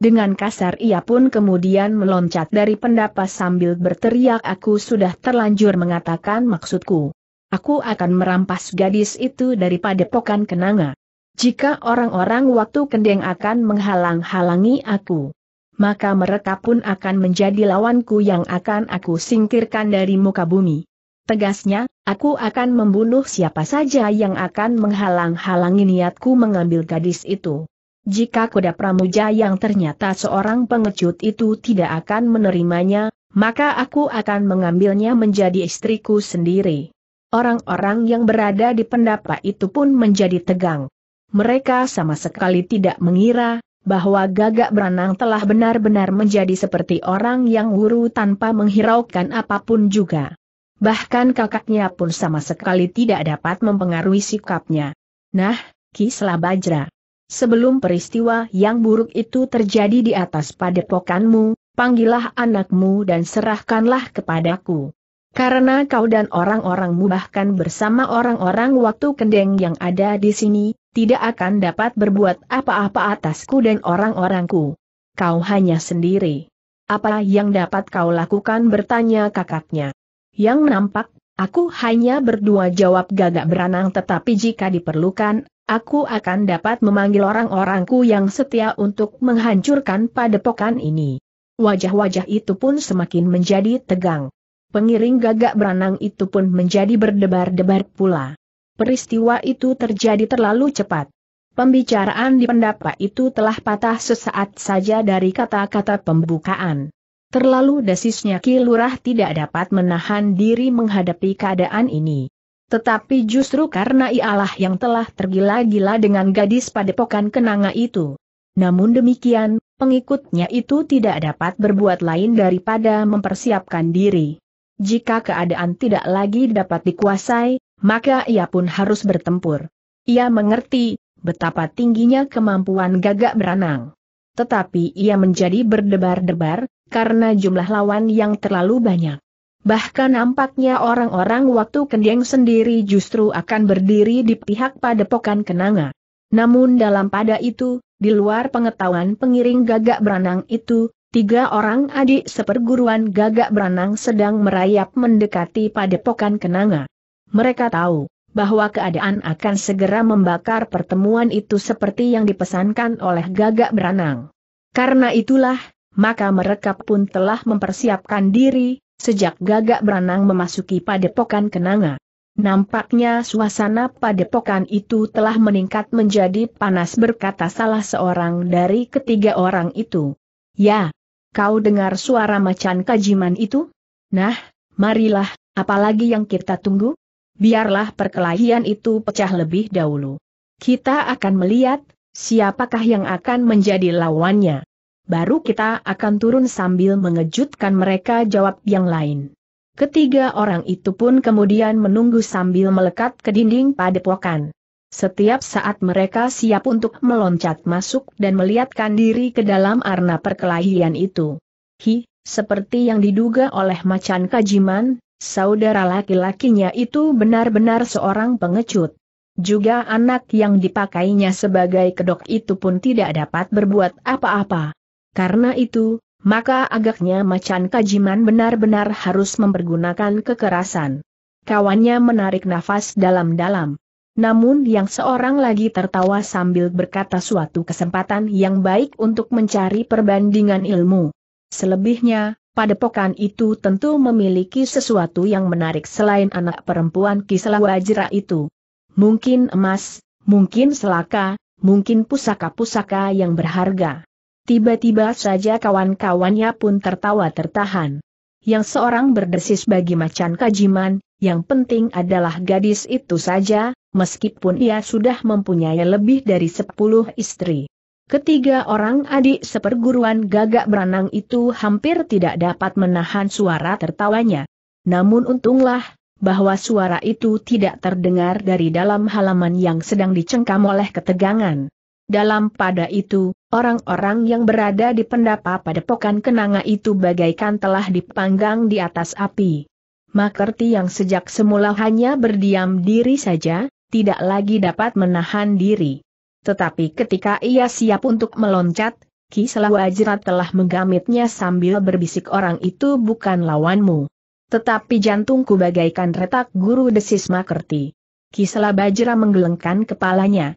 Dengan kasar ia pun kemudian meloncat dari pendapa sambil berteriak aku sudah terlanjur mengatakan maksudku. Aku akan merampas gadis itu daripada pokan kenanga. Jika orang-orang waktu kendeng akan menghalang-halangi aku, maka mereka pun akan menjadi lawanku yang akan aku singkirkan dari muka bumi. Tegasnya, aku akan membunuh siapa saja yang akan menghalang-halangi niatku mengambil gadis itu. Jika kuda pramuja yang ternyata seorang pengecut itu tidak akan menerimanya, maka aku akan mengambilnya menjadi istriku sendiri. Orang-orang yang berada di pendapa itu pun menjadi tegang. Mereka sama sekali tidak mengira bahwa gagak beranang telah benar-benar menjadi seperti orang yang wuru tanpa menghiraukan apapun juga. Bahkan kakaknya pun sama sekali tidak dapat mempengaruhi sikapnya. Nah, Kislah Bajra. Sebelum peristiwa yang buruk itu terjadi di atas padepokanmu, panggillah anakmu dan serahkanlah kepadaku. Karena kau dan orang-orangmu bahkan bersama orang-orang waktu kendeng yang ada di sini, tidak akan dapat berbuat apa-apa atasku dan orang-orangku. Kau hanya sendiri. Apa yang dapat kau lakukan bertanya kakaknya. Yang nampak, aku hanya berdua jawab gagak beranang tetapi jika diperlukan, aku akan dapat memanggil orang-orangku yang setia untuk menghancurkan padepokan ini. Wajah-wajah itu pun semakin menjadi tegang pengiring gagak beranang itu pun menjadi berdebar-debar pula. Peristiwa itu terjadi terlalu cepat. Pembicaraan di pendapa itu telah patah sesaat saja dari kata-kata pembukaan. Terlalu desisnya kilurah tidak dapat menahan diri menghadapi keadaan ini. Tetapi justru karena ialah yang telah tergila-gila dengan gadis padepokan kenanga itu. Namun demikian, pengikutnya itu tidak dapat berbuat lain daripada mempersiapkan diri. Jika keadaan tidak lagi dapat dikuasai, maka ia pun harus bertempur. Ia mengerti betapa tingginya kemampuan gagak beranang. Tetapi ia menjadi berdebar-debar karena jumlah lawan yang terlalu banyak. Bahkan nampaknya orang-orang waktu kendeng sendiri justru akan berdiri di pihak padepokan kenanga. Namun dalam pada itu, di luar pengetahuan pengiring gagak beranang itu, Tiga orang adik seperguruan gagak beranang sedang merayap mendekati padepokan kenanga. Mereka tahu bahwa keadaan akan segera membakar pertemuan itu seperti yang dipesankan oleh gagak beranang. Karena itulah, maka mereka pun telah mempersiapkan diri, sejak gagak beranang memasuki padepokan kenanga. Nampaknya suasana padepokan itu telah meningkat menjadi panas berkata salah seorang dari ketiga orang itu. Ya, kau dengar suara macan kajiman itu? Nah, marilah, apalagi yang kita tunggu? Biarlah perkelahian itu pecah lebih dahulu. Kita akan melihat, siapakah yang akan menjadi lawannya. Baru kita akan turun sambil mengejutkan mereka jawab yang lain. Ketiga orang itu pun kemudian menunggu sambil melekat ke dinding padepokan. Setiap saat mereka siap untuk meloncat masuk dan melihatkan diri ke dalam arna perkelahian itu. Hi, seperti yang diduga oleh macan kajiman, saudara laki-lakinya itu benar-benar seorang pengecut. Juga anak yang dipakainya sebagai kedok itu pun tidak dapat berbuat apa-apa. Karena itu, maka agaknya macan kajiman benar-benar harus mempergunakan kekerasan. Kawannya menarik nafas dalam-dalam. Namun yang seorang lagi tertawa sambil berkata suatu kesempatan yang baik untuk mencari perbandingan ilmu. Selebihnya, padepokan itu tentu memiliki sesuatu yang menarik selain anak perempuan Wajra itu. Mungkin emas, mungkin selaka, mungkin pusaka-pusaka yang berharga. Tiba-tiba saja kawan-kawannya pun tertawa tertahan. Yang seorang berdesis bagi macan kajiman, yang penting adalah gadis itu saja, meskipun ia sudah mempunyai lebih dari sepuluh istri. Ketiga orang adik seperguruan gagak beranang itu hampir tidak dapat menahan suara tertawanya. Namun untunglah, bahwa suara itu tidak terdengar dari dalam halaman yang sedang dicengkam oleh ketegangan. Dalam pada itu, orang-orang yang berada di pendapa pada pokan kenanga itu bagaikan telah dipanggang di atas api. Makerti yang sejak semula hanya berdiam diri saja, tidak lagi dapat menahan diri. Tetapi ketika ia siap untuk meloncat, Ki Selawajrat telah menggamitnya sambil berbisik orang itu bukan lawanmu. Tetapi jantungku bagaikan retak guru desis Makerti. Kisela Bajra menggelengkan kepalanya.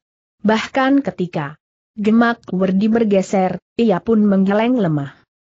Bahkan ketika gemak Werdi bergeser, ia pun menggeleng lemah.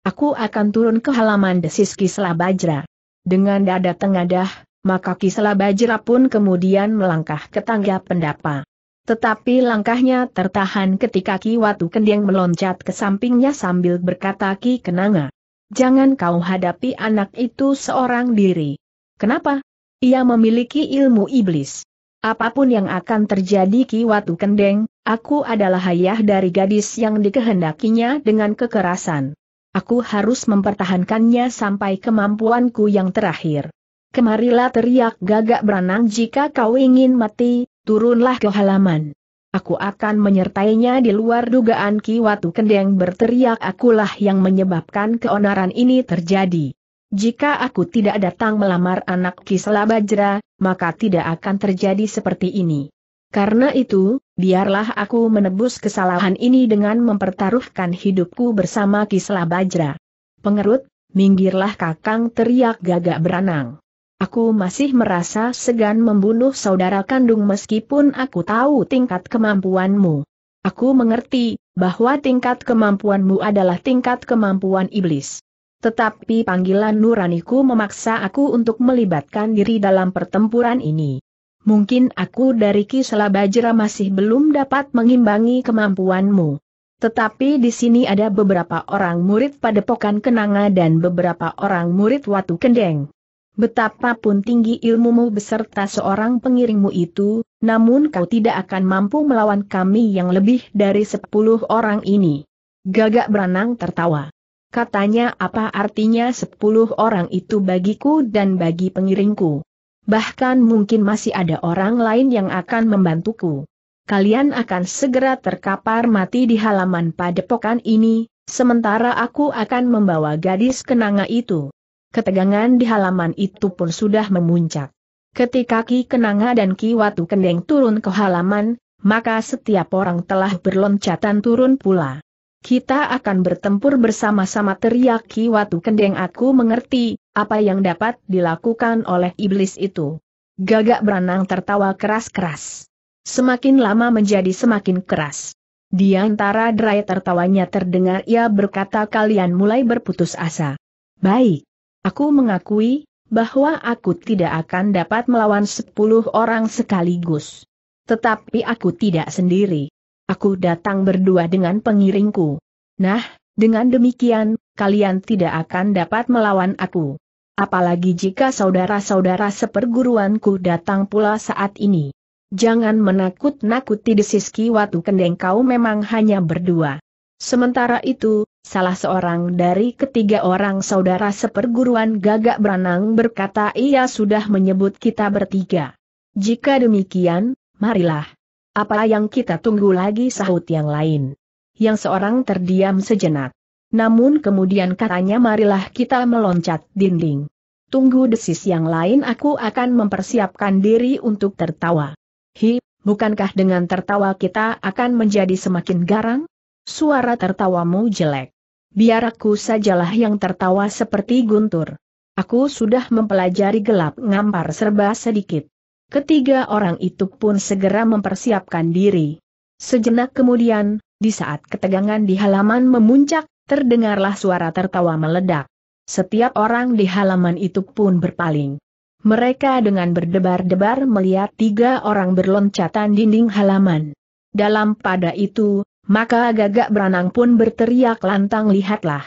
Aku akan turun ke halaman desis Kisela Bajra. Dengan dada tengadah, maka Kisela Bajra pun kemudian melangkah ke tangga pendapa. Tetapi langkahnya tertahan ketika Ki Watu Kendeng meloncat ke sampingnya sambil berkata Ki Kenanga. Jangan kau hadapi anak itu seorang diri. Kenapa? Ia memiliki ilmu iblis. Apapun yang akan terjadi Ki Watu Kendeng, aku adalah ayah dari gadis yang dikehendakinya dengan kekerasan. Aku harus mempertahankannya sampai kemampuanku yang terakhir. Kemarilah teriak gagak beranang jika kau ingin mati, turunlah ke halaman. Aku akan menyertainya di luar dugaan Ki Watu Kendeng berteriak akulah yang menyebabkan keonaran ini terjadi. Jika aku tidak datang melamar anak Ki Selabajra, maka tidak akan terjadi seperti ini. Karena itu, biarlah aku menebus kesalahan ini dengan mempertaruhkan hidupku bersama Kisla Bajra. Pengerut, minggirlah kakang teriak gagak beranang. Aku masih merasa segan membunuh saudara kandung meskipun aku tahu tingkat kemampuanmu. Aku mengerti, bahwa tingkat kemampuanmu adalah tingkat kemampuan iblis. Tetapi panggilan nuraniku memaksa aku untuk melibatkan diri dalam pertempuran ini mungkin aku dari Kisela Bajra masih belum dapat mengimbangi kemampuanmu. Tetapi di sini ada beberapa orang murid padepokan kenanga dan beberapa orang murid watu kendeng. Betapapun tinggi ilmumu beserta seorang pengiringmu itu, namun kau tidak akan mampu melawan kami yang lebih dari sepuluh orang ini. Gagak beranang tertawa. Katanya apa artinya sepuluh orang itu bagiku dan bagi pengiringku. Bahkan mungkin masih ada orang lain yang akan membantuku. Kalian akan segera terkapar mati di halaman padepokan ini, sementara aku akan membawa gadis kenanga itu. Ketegangan di halaman itu pun sudah memuncak. Ketika Ki Kenanga dan Ki Watu Kendeng turun ke halaman, maka setiap orang telah berloncatan turun pula. Kita akan bertempur bersama-sama teriak Kiwatu Kendeng aku mengerti, apa yang dapat dilakukan oleh iblis itu. Gagak beranang tertawa keras-keras. Semakin lama menjadi semakin keras. Di antara derai tertawanya terdengar ia berkata kalian mulai berputus asa. Baik. Aku mengakui, bahwa aku tidak akan dapat melawan sepuluh orang sekaligus. Tetapi aku tidak sendiri. Aku datang berdua dengan pengiringku. Nah, dengan demikian, kalian tidak akan dapat melawan aku. Apalagi jika saudara-saudara seperguruanku datang pula saat ini. Jangan menakut-nakuti desiski watu Kendeng kau memang hanya berdua. Sementara itu, salah seorang dari ketiga orang saudara seperguruan gagak beranang berkata ia sudah menyebut kita bertiga. Jika demikian, marilah. Apa yang kita tunggu lagi sahut yang lain? Yang seorang terdiam sejenak. Namun kemudian katanya marilah kita meloncat dinding. Tunggu desis yang lain aku akan mempersiapkan diri untuk tertawa. Hi, bukankah dengan tertawa kita akan menjadi semakin garang? Suara tertawamu jelek. Biar aku sajalah yang tertawa seperti guntur. Aku sudah mempelajari gelap ngampar serba sedikit. Ketiga orang itu pun segera mempersiapkan diri. Sejenak kemudian, di saat ketegangan di halaman memuncak, terdengarlah suara tertawa meledak. Setiap orang di halaman itu pun berpaling. Mereka dengan berdebar-debar melihat tiga orang berloncatan dinding halaman. Dalam pada itu, maka gagak beranang pun berteriak lantang lihatlah.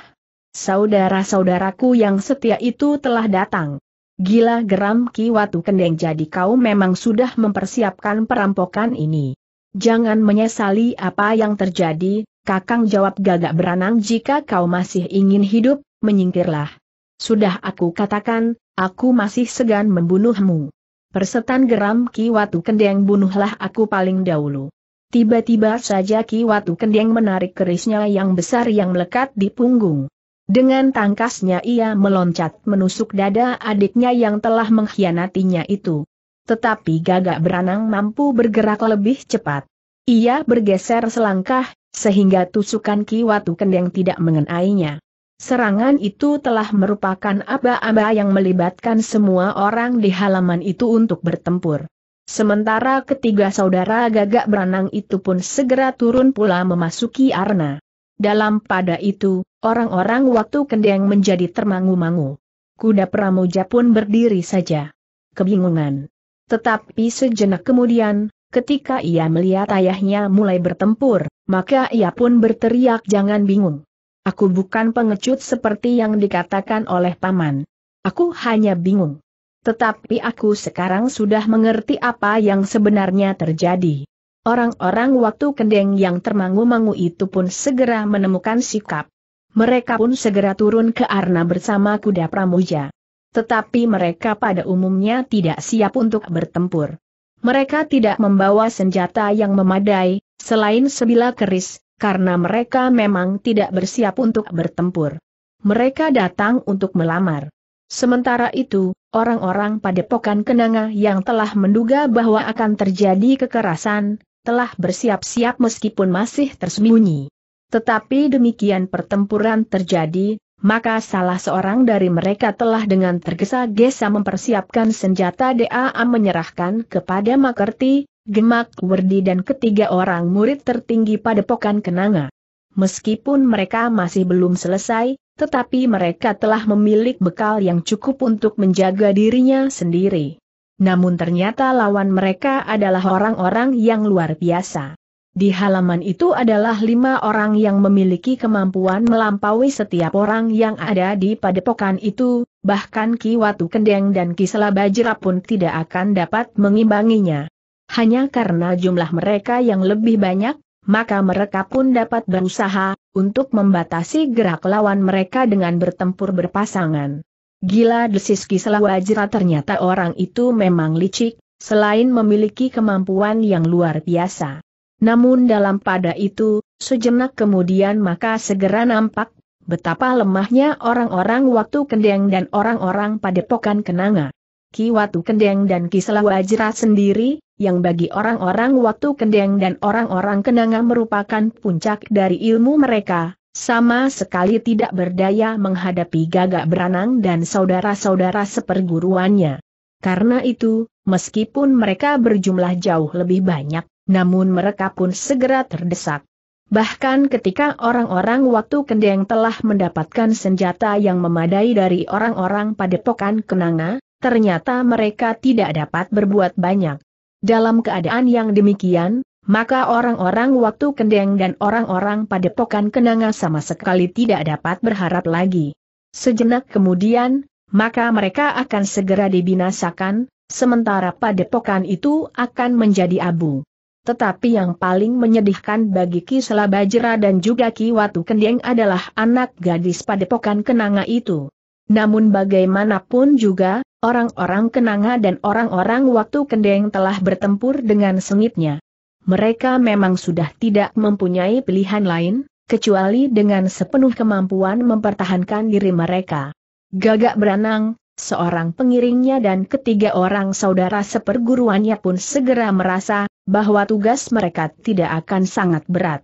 Saudara-saudaraku yang setia itu telah datang. Gila geram Ki Watu Kendeng jadi kau memang sudah mempersiapkan perampokan ini. Jangan menyesali apa yang terjadi, kakang jawab gagak beranang jika kau masih ingin hidup, menyingkirlah. Sudah aku katakan, aku masih segan membunuhmu. Persetan geram Ki Watu Kendeng bunuhlah aku paling dahulu. Tiba-tiba saja Ki Watu Kendeng menarik kerisnya yang besar yang melekat di punggung. Dengan tangkasnya ia meloncat menusuk dada adiknya yang telah mengkhianatinya itu. Tetapi gagak beranang mampu bergerak lebih cepat. Ia bergeser selangkah, sehingga tusukan kiwatu kendeng tidak mengenainya. Serangan itu telah merupakan aba-aba yang melibatkan semua orang di halaman itu untuk bertempur. Sementara ketiga saudara gagak beranang itu pun segera turun pula memasuki arna. Dalam pada itu, Orang-orang waktu kendeng menjadi termangu-mangu. Kuda pramuja pun berdiri saja. Kebingungan. Tetapi sejenak kemudian, ketika ia melihat ayahnya mulai bertempur, maka ia pun berteriak jangan bingung. Aku bukan pengecut seperti yang dikatakan oleh paman. Aku hanya bingung. Tetapi aku sekarang sudah mengerti apa yang sebenarnya terjadi. Orang-orang waktu kendeng yang termangu-mangu itu pun segera menemukan sikap. Mereka pun segera turun ke arna bersama kuda pramuja. Tetapi mereka pada umumnya tidak siap untuk bertempur. Mereka tidak membawa senjata yang memadai, selain sebilah keris, karena mereka memang tidak bersiap untuk bertempur. Mereka datang untuk melamar. Sementara itu, orang-orang pada padepokan kenanga yang telah menduga bahwa akan terjadi kekerasan, telah bersiap-siap meskipun masih tersembunyi. Tetapi demikian pertempuran terjadi, maka salah seorang dari mereka telah dengan tergesa-gesa mempersiapkan senjata DAA menyerahkan kepada Makerti, Gemak Werdi dan ketiga orang murid tertinggi pada pokan Kenanga. Meskipun mereka masih belum selesai, tetapi mereka telah memiliki bekal yang cukup untuk menjaga dirinya sendiri. Namun ternyata lawan mereka adalah orang-orang yang luar biasa. Di halaman itu adalah lima orang yang memiliki kemampuan melampaui setiap orang yang ada di padepokan itu, bahkan Ki Watu Kendeng dan Ki Selabajra pun tidak akan dapat mengimbanginya. Hanya karena jumlah mereka yang lebih banyak, maka mereka pun dapat berusaha untuk membatasi gerak lawan mereka dengan bertempur berpasangan. Gila desis Ki Selabajra ternyata orang itu memang licik, selain memiliki kemampuan yang luar biasa. Namun dalam pada itu, sejenak kemudian maka segera nampak betapa lemahnya orang-orang waktu Kendeng dan orang-orang Padepokan Kenanga. Ki Watu Kendeng dan Ki Selawajra sendiri, yang bagi orang-orang waktu Kendeng dan orang-orang Kenanga merupakan puncak dari ilmu mereka, sama sekali tidak berdaya menghadapi gagak beranang dan saudara-saudara seperguruannya. Karena itu, meskipun mereka berjumlah jauh lebih banyak, namun mereka pun segera terdesak. Bahkan ketika orang-orang waktu kendeng telah mendapatkan senjata yang memadai dari orang-orang padepokan kenanga, ternyata mereka tidak dapat berbuat banyak. Dalam keadaan yang demikian, maka orang-orang waktu kendeng dan orang-orang padepokan kenanga sama sekali tidak dapat berharap lagi. Sejenak kemudian, maka mereka akan segera dibinasakan, sementara padepokan itu akan menjadi abu. Tetapi yang paling menyedihkan bagi Ki Selabajera dan juga Ki Watu Kendeng adalah anak gadis padepokan Kenanga itu. Namun bagaimanapun juga, orang-orang Kenanga dan orang-orang Watu Kendeng telah bertempur dengan sengitnya. Mereka memang sudah tidak mempunyai pilihan lain, kecuali dengan sepenuh kemampuan mempertahankan diri mereka. Gagak beranang, seorang pengiringnya dan ketiga orang saudara seperguruannya pun segera merasa bahwa tugas mereka tidak akan sangat berat.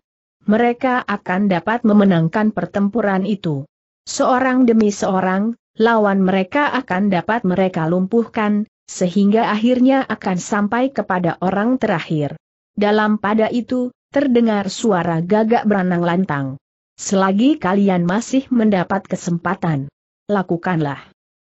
Mereka akan dapat memenangkan pertempuran itu. Seorang demi seorang, lawan mereka akan dapat mereka lumpuhkan, sehingga akhirnya akan sampai kepada orang terakhir. Dalam pada itu, terdengar suara gagak beranang lantang. Selagi kalian masih mendapat kesempatan, lakukanlah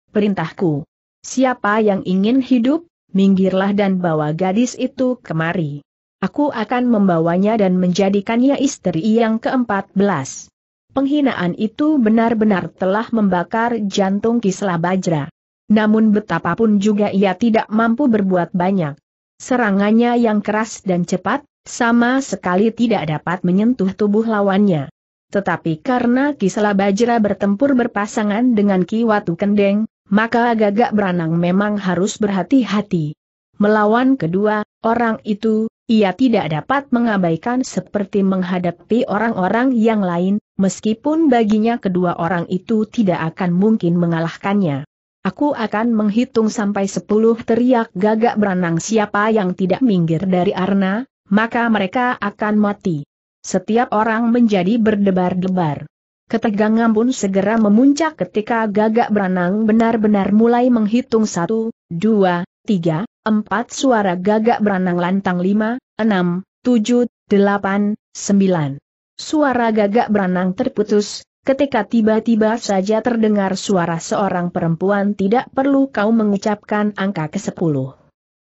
perintahku. Siapa yang ingin hidup, minggirlah dan bawa gadis itu kemari. Aku akan membawanya dan menjadikannya istri yang keempat belas. Penghinaan itu benar-benar telah membakar jantung Kislah Bajra. Namun betapapun juga ia tidak mampu berbuat banyak. Serangannya yang keras dan cepat, sama sekali tidak dapat menyentuh tubuh lawannya. Tetapi karena Kislah Bajra bertempur berpasangan dengan Ki Watu Kendeng, maka Gagak beranang memang harus berhati-hati. Melawan kedua orang itu, ia tidak dapat mengabaikan seperti menghadapi orang-orang yang lain, meskipun baginya kedua orang itu tidak akan mungkin mengalahkannya. Aku akan menghitung sampai sepuluh teriak gagak beranang siapa yang tidak minggir dari arna, maka mereka akan mati. Setiap orang menjadi berdebar-debar. Ketegangan pun segera memuncak ketika gagak beranang benar-benar mulai menghitung satu, dua, tiga, empat suara gagak beranang lantang lima, enam, tujuh, delapan, sembilan. Suara gagak beranang terputus, ketika tiba-tiba saja terdengar suara seorang perempuan tidak perlu kau mengucapkan angka ke sepuluh.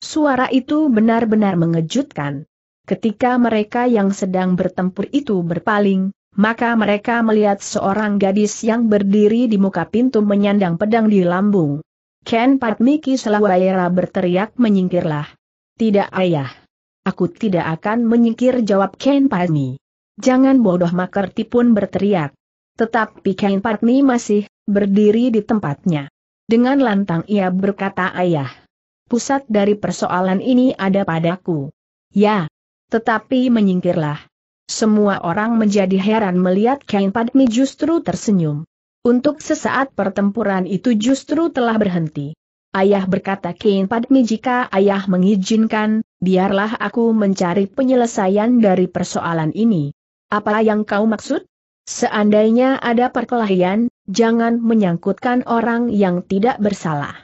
Suara itu benar-benar mengejutkan. Ketika mereka yang sedang bertempur itu berpaling, maka mereka melihat seorang gadis yang berdiri di muka pintu menyandang pedang di lambung. Ken Patmiki Selawaira berteriak menyingkirlah. Tidak ayah. Aku tidak akan menyingkir jawab Ken Patmi. Jangan bodoh Makerti pun berteriak. Tetapi Ken Patmi masih berdiri di tempatnya. Dengan lantang ia berkata ayah. Pusat dari persoalan ini ada padaku. Ya. Tetapi menyingkirlah. Semua orang menjadi heran melihat Kain Padmi justru tersenyum. Untuk sesaat pertempuran itu justru telah berhenti. Ayah berkata Kain Padmi jika ayah mengizinkan, biarlah aku mencari penyelesaian dari persoalan ini. Apa yang kau maksud? Seandainya ada perkelahian, jangan menyangkutkan orang yang tidak bersalah.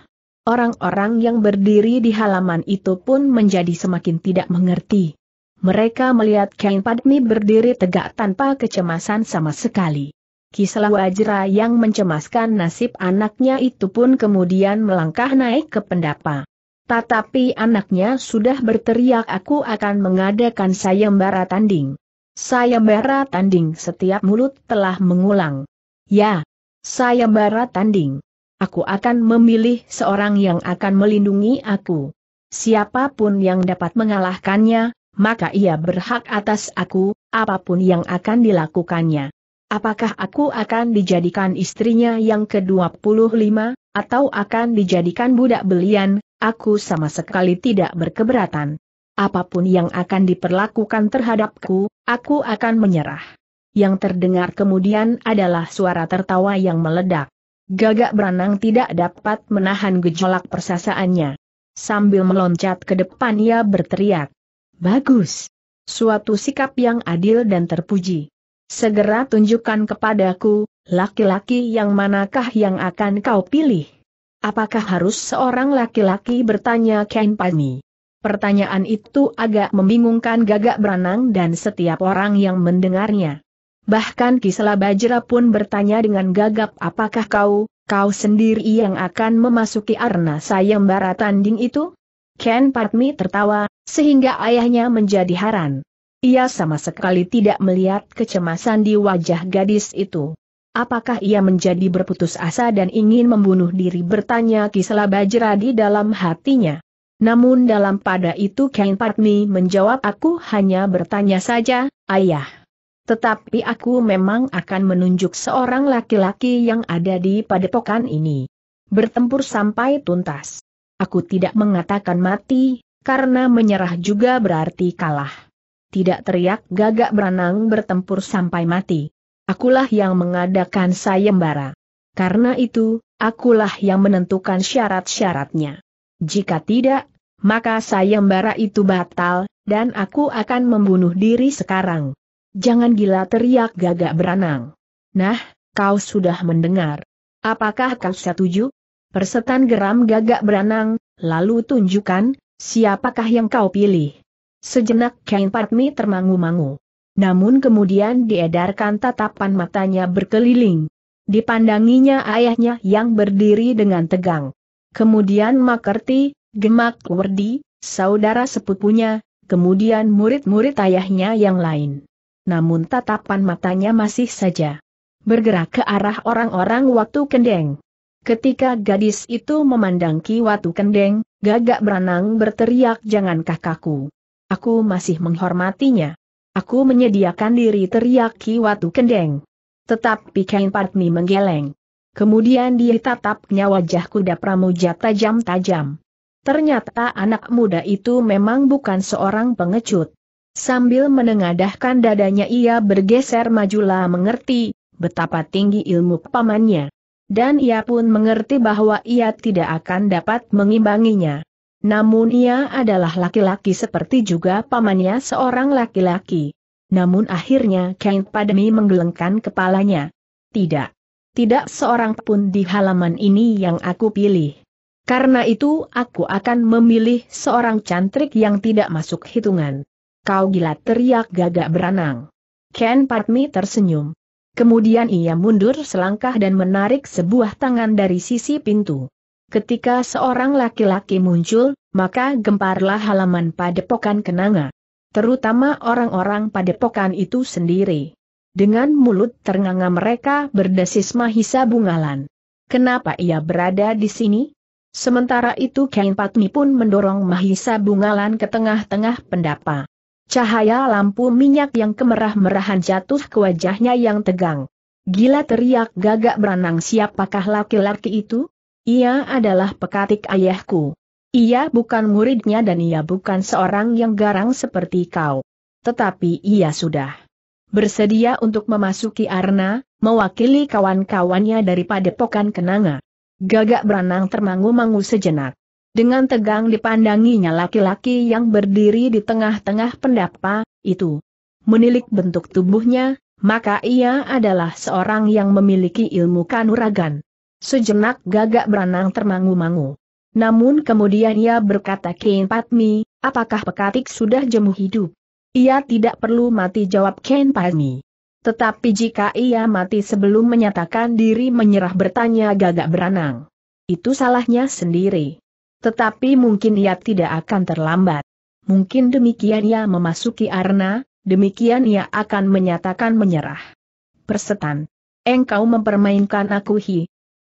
Orang-orang yang berdiri di halaman itu pun menjadi semakin tidak mengerti. Mereka melihat Kain Padmi berdiri tegak tanpa kecemasan sama sekali. Kisah Wajra yang mencemaskan nasib anaknya itu pun kemudian melangkah naik ke pendapa. Tetapi anaknya sudah berteriak aku akan mengadakan sayembara tanding. Sayembara tanding setiap mulut telah mengulang. Ya, sayembara tanding. Aku akan memilih seorang yang akan melindungi aku. Siapapun yang dapat mengalahkannya, maka ia berhak atas aku, apapun yang akan dilakukannya. Apakah aku akan dijadikan istrinya yang ke-25, atau akan dijadikan budak belian, aku sama sekali tidak berkeberatan. Apapun yang akan diperlakukan terhadapku, aku akan menyerah. Yang terdengar kemudian adalah suara tertawa yang meledak. Gagak beranang tidak dapat menahan gejolak persasaannya. Sambil meloncat ke depan ia berteriak, Bagus. Suatu sikap yang adil dan terpuji. Segera tunjukkan kepadaku, laki-laki yang manakah yang akan kau pilih? Apakah harus seorang laki-laki bertanya Ken Pani? Pertanyaan itu agak membingungkan gagak beranang dan setiap orang yang mendengarnya. Bahkan Kisela Bajra pun bertanya dengan gagap apakah kau, kau sendiri yang akan memasuki arena sayembara tanding itu? Ken Padmi tertawa, sehingga ayahnya menjadi haran. Ia sama sekali tidak melihat kecemasan di wajah gadis itu. Apakah ia menjadi berputus asa dan ingin membunuh diri bertanya Kisela Bajra di dalam hatinya. Namun dalam pada itu Ken Padmi menjawab aku hanya bertanya saja, ayah. Tetapi aku memang akan menunjuk seorang laki-laki yang ada di padepokan ini. Bertempur sampai tuntas. Aku tidak mengatakan mati, karena menyerah juga berarti kalah. Tidak teriak gagak beranang bertempur sampai mati. Akulah yang mengadakan sayembara. Karena itu, akulah yang menentukan syarat-syaratnya. Jika tidak, maka sayembara itu batal, dan aku akan membunuh diri sekarang. Jangan gila teriak gagak beranang. Nah, kau sudah mendengar. Apakah kau setuju? Persetan geram gagak beranang, lalu tunjukkan, siapakah yang kau pilih? Sejenak Kain Patmi termangu-mangu. Namun kemudian diedarkan tatapan matanya berkeliling. Dipandanginya ayahnya yang berdiri dengan tegang. Kemudian Makerti, Gemak Werdi, saudara sepupunya, kemudian murid-murid ayahnya yang lain. Namun tatapan matanya masih saja bergerak ke arah orang-orang waktu kendeng. Ketika gadis itu memandang Ki Watu Kendeng, gagak beranang berteriak jangan kakakku. Aku masih menghormatinya. Aku menyediakan diri teriak Ki Watu Kendeng. Tetapi Kain Patni menggeleng. Kemudian dia tatapnya wajah kuda pramuja tajam-tajam. Ternyata anak muda itu memang bukan seorang pengecut. Sambil menengadahkan dadanya ia bergeser majulah mengerti betapa tinggi ilmu pamannya dan ia pun mengerti bahwa ia tidak akan dapat mengimbanginya. Namun ia adalah laki-laki seperti juga pamannya seorang laki-laki. Namun akhirnya Kang Padmi menggelengkan kepalanya. Tidak. Tidak seorang pun di halaman ini yang aku pilih. Karena itu aku akan memilih seorang cantrik yang tidak masuk hitungan. Kau gila teriak gagak beranang. Ken Padmi tersenyum. Kemudian ia mundur selangkah dan menarik sebuah tangan dari sisi pintu. Ketika seorang laki-laki muncul, maka gemparlah halaman padepokan kenanga. Terutama orang-orang padepokan itu sendiri. Dengan mulut ternganga mereka berdesis mahisa bungalan. Kenapa ia berada di sini? Sementara itu Kain Patmi pun mendorong mahisa bungalan ke tengah-tengah pendapa. Cahaya lampu minyak yang kemerah-merahan jatuh ke wajahnya yang tegang. Gila teriak gagak beranang siapakah laki-laki itu? Ia adalah pekatik ayahku. Ia bukan muridnya dan ia bukan seorang yang garang seperti kau. Tetapi ia sudah bersedia untuk memasuki Arna, mewakili kawan-kawannya daripada pokan kenanga. Gagak beranang termangu-mangu sejenak. Dengan tegang dipandanginya laki-laki yang berdiri di tengah-tengah pendapa, itu. Menilik bentuk tubuhnya, maka ia adalah seorang yang memiliki ilmu kanuragan. Sejenak gagak beranang termangu-mangu. Namun kemudian ia berkata Ken Patmi, apakah pekatik sudah jemu hidup? Ia tidak perlu mati jawab Ken Patmi. Tetapi jika ia mati sebelum menyatakan diri menyerah bertanya gagak beranang. Itu salahnya sendiri. Tetapi mungkin ia tidak akan terlambat. Mungkin demikian ia memasuki arena, demikian ia akan menyatakan menyerah. Persetan. Engkau mempermainkan aku hi.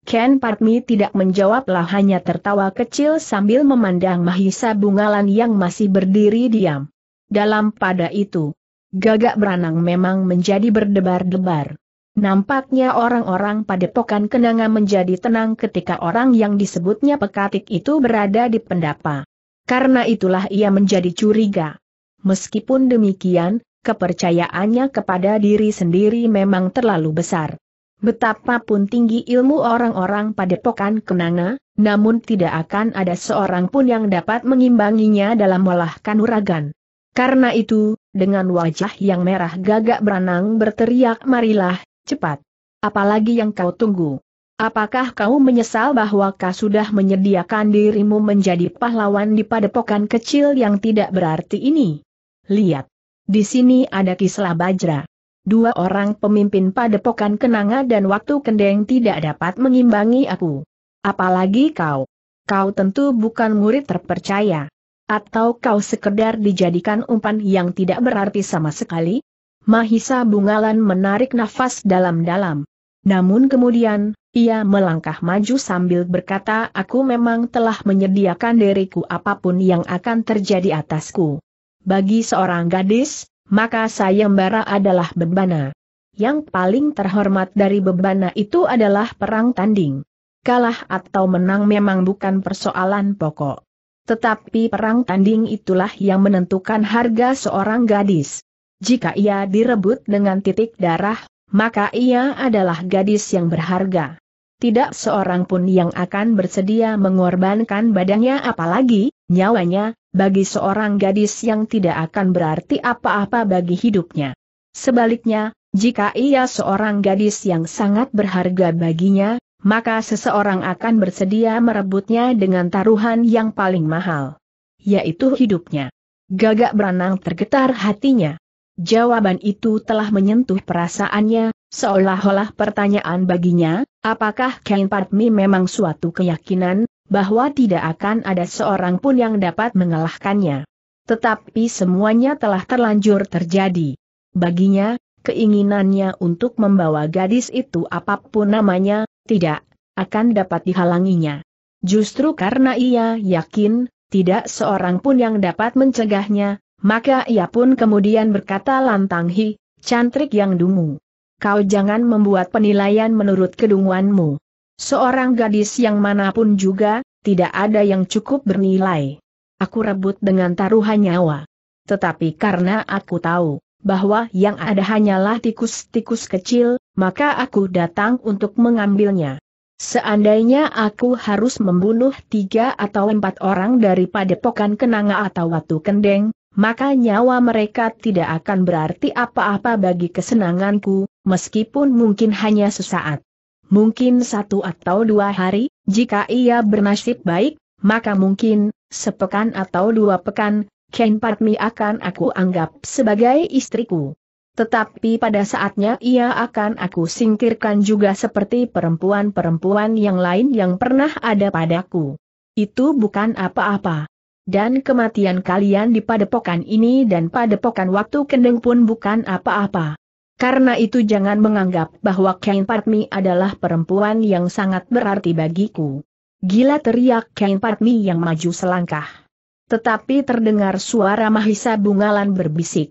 Ken Partmi tidak menjawablah hanya tertawa kecil sambil memandang Mahisa Bungalan yang masih berdiri diam. Dalam pada itu, gagak beranang memang menjadi berdebar-debar. Nampaknya orang-orang padepokan kenanga menjadi tenang ketika orang yang disebutnya pekatik itu berada di pendapa. Karena itulah ia menjadi curiga. Meskipun demikian, kepercayaannya kepada diri sendiri memang terlalu besar. Betapapun tinggi ilmu orang-orang padepokan kenanga, namun tidak akan ada seorang pun yang dapat mengimbanginya dalam olah kanuragan. Karena itu, dengan wajah yang merah gagak beranang berteriak marilah, cepat. Apalagi yang kau tunggu? Apakah kau menyesal bahwa kau sudah menyediakan dirimu menjadi pahlawan di padepokan kecil yang tidak berarti ini? Lihat. Di sini ada kislah Bajra. Dua orang pemimpin padepokan kenanga dan waktu kendeng tidak dapat mengimbangi aku. Apalagi kau. Kau tentu bukan murid terpercaya. Atau kau sekedar dijadikan umpan yang tidak berarti sama sekali? Mahisa Bungalan menarik nafas dalam-dalam. Namun kemudian, ia melangkah maju sambil berkata aku memang telah menyediakan diriku apapun yang akan terjadi atasku. Bagi seorang gadis, maka sayembara adalah bebana. Yang paling terhormat dari bebana itu adalah perang tanding. Kalah atau menang memang bukan persoalan pokok. Tetapi perang tanding itulah yang menentukan harga seorang gadis jika ia direbut dengan titik darah, maka ia adalah gadis yang berharga. Tidak seorang pun yang akan bersedia mengorbankan badannya apalagi, nyawanya, bagi seorang gadis yang tidak akan berarti apa-apa bagi hidupnya. Sebaliknya, jika ia seorang gadis yang sangat berharga baginya, maka seseorang akan bersedia merebutnya dengan taruhan yang paling mahal, yaitu hidupnya. Gagak berenang tergetar hatinya. Jawaban itu telah menyentuh perasaannya, seolah-olah pertanyaan baginya, apakah Ken Padmi memang suatu keyakinan, bahwa tidak akan ada seorang pun yang dapat mengalahkannya. Tetapi semuanya telah terlanjur terjadi. Baginya, keinginannya untuk membawa gadis itu apapun namanya, tidak akan dapat dihalanginya. Justru karena ia yakin, tidak seorang pun yang dapat mencegahnya, maka ia pun kemudian berkata lantang hi, cantrik yang dungu. Kau jangan membuat penilaian menurut kedunguanmu. Seorang gadis yang manapun juga, tidak ada yang cukup bernilai. Aku rebut dengan taruhan nyawa. Tetapi karena aku tahu bahwa yang ada hanyalah tikus-tikus kecil, maka aku datang untuk mengambilnya. Seandainya aku harus membunuh tiga atau empat orang daripada pokan kenanga atau watu kendeng, maka nyawa mereka tidak akan berarti apa-apa bagi kesenanganku, meskipun mungkin hanya sesaat. Mungkin satu atau dua hari, jika ia bernasib baik, maka mungkin, sepekan atau dua pekan, Ken Patmi akan aku anggap sebagai istriku. Tetapi pada saatnya ia akan aku singkirkan juga seperti perempuan-perempuan yang lain yang pernah ada padaku. Itu bukan apa-apa dan kematian kalian di padepokan ini dan padepokan waktu kendeng pun bukan apa-apa. Karena itu jangan menganggap bahwa Kain Patmi adalah perempuan yang sangat berarti bagiku. Gila teriak Kain Patmi yang maju selangkah. Tetapi terdengar suara Mahisa Bungalan berbisik.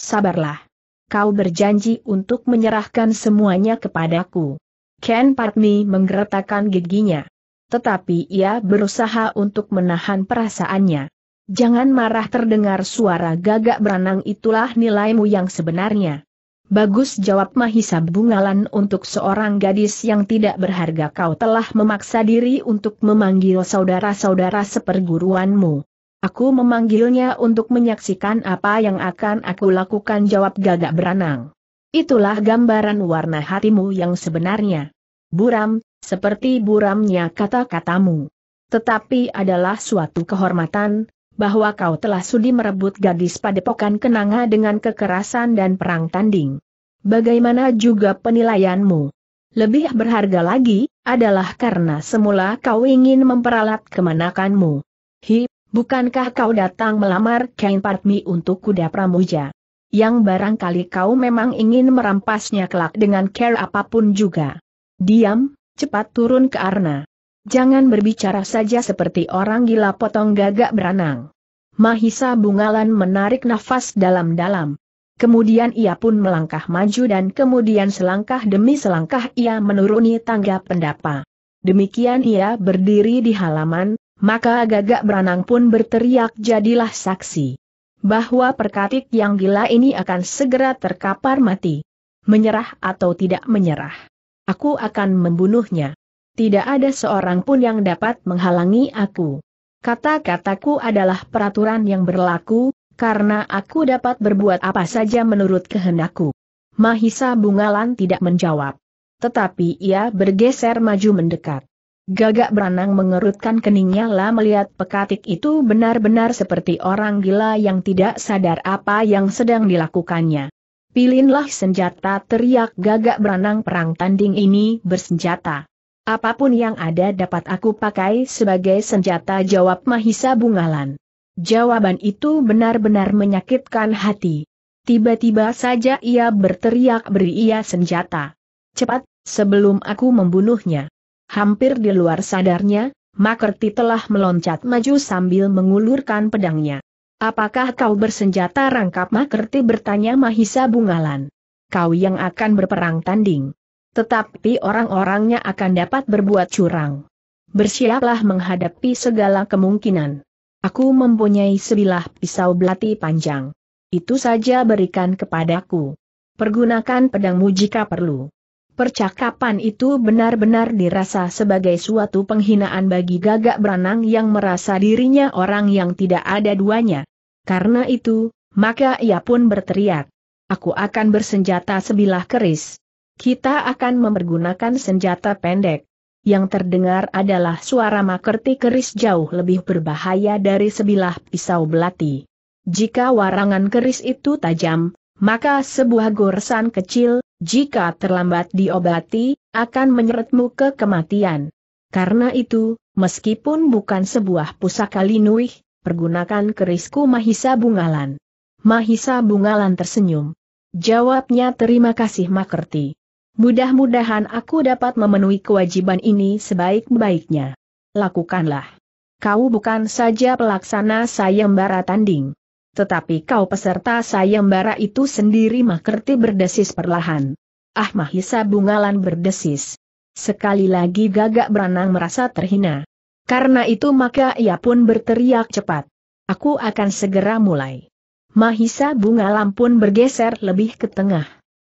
Sabarlah. Kau berjanji untuk menyerahkan semuanya kepadaku. Ken Patmi menggeretakkan giginya tetapi ia berusaha untuk menahan perasaannya. Jangan marah terdengar suara gagak beranang itulah nilaimu yang sebenarnya. Bagus jawab Mahisa Bungalan untuk seorang gadis yang tidak berharga kau telah memaksa diri untuk memanggil saudara-saudara seperguruanmu. Aku memanggilnya untuk menyaksikan apa yang akan aku lakukan jawab gagak beranang. Itulah gambaran warna hatimu yang sebenarnya. Buram, seperti buramnya kata-katamu. Tetapi adalah suatu kehormatan, bahwa kau telah sudi merebut gadis padepokan kenanga dengan kekerasan dan perang tanding. Bagaimana juga penilaianmu? Lebih berharga lagi, adalah karena semula kau ingin memperalat kemanakanmu. Hi, bukankah kau datang melamar Kain Partmi untuk kuda pramuja? Yang barangkali kau memang ingin merampasnya kelak dengan care apapun juga. Diam, Cepat turun ke Arna. Jangan berbicara saja seperti orang gila potong gagak beranang. Mahisa Bungalan menarik nafas dalam-dalam. Kemudian ia pun melangkah maju dan kemudian selangkah demi selangkah ia menuruni tangga pendapa. Demikian ia berdiri di halaman, maka gagak beranang pun berteriak jadilah saksi. Bahwa perkatik yang gila ini akan segera terkapar mati. Menyerah atau tidak menyerah. Aku akan membunuhnya. Tidak ada seorang pun yang dapat menghalangi aku. Kata-kataku adalah peraturan yang berlaku, karena aku dapat berbuat apa saja menurut kehendakku. Mahisa Bungalan tidak menjawab. Tetapi ia bergeser maju mendekat. Gagak beranang mengerutkan keningnya lah melihat pekatik itu benar-benar seperti orang gila yang tidak sadar apa yang sedang dilakukannya. Pilinlah senjata teriak gagak beranang perang tanding ini bersenjata. Apapun yang ada dapat aku pakai sebagai senjata jawab Mahisa Bungalan. Jawaban itu benar-benar menyakitkan hati. Tiba-tiba saja ia berteriak beri ia senjata. Cepat, sebelum aku membunuhnya. Hampir di luar sadarnya, Makerti telah meloncat maju sambil mengulurkan pedangnya. Apakah kau bersenjata rangkap makerti bertanya Mahisa Bungalan? Kau yang akan berperang tanding. Tetapi orang-orangnya akan dapat berbuat curang. Bersiaplah menghadapi segala kemungkinan. Aku mempunyai sebilah pisau belati panjang. Itu saja berikan kepadaku. Pergunakan pedangmu jika perlu. Percakapan itu benar-benar dirasa sebagai suatu penghinaan bagi gagak beranang yang merasa dirinya orang yang tidak ada duanya. Karena itu, maka ia pun berteriak. Aku akan bersenjata sebilah keris. Kita akan mempergunakan senjata pendek. Yang terdengar adalah suara makerti keris jauh lebih berbahaya dari sebilah pisau belati. Jika warangan keris itu tajam, maka sebuah goresan kecil, jika terlambat diobati, akan menyeretmu ke kematian. Karena itu, meskipun bukan sebuah pusaka linuih, pergunakan kerisku Mahisa Bungalan. Mahisa Bungalan tersenyum. Jawabnya terima kasih Makerti. Mudah-mudahan aku dapat memenuhi kewajiban ini sebaik-baiknya. Lakukanlah. Kau bukan saja pelaksana sayembara tanding tetapi kau peserta sayembara itu sendiri makerti berdesis perlahan. Ah Mahisa Bungalan berdesis. Sekali lagi gagak beranang merasa terhina. Karena itu maka ia pun berteriak cepat. Aku akan segera mulai. Mahisa Bungalan pun bergeser lebih ke tengah.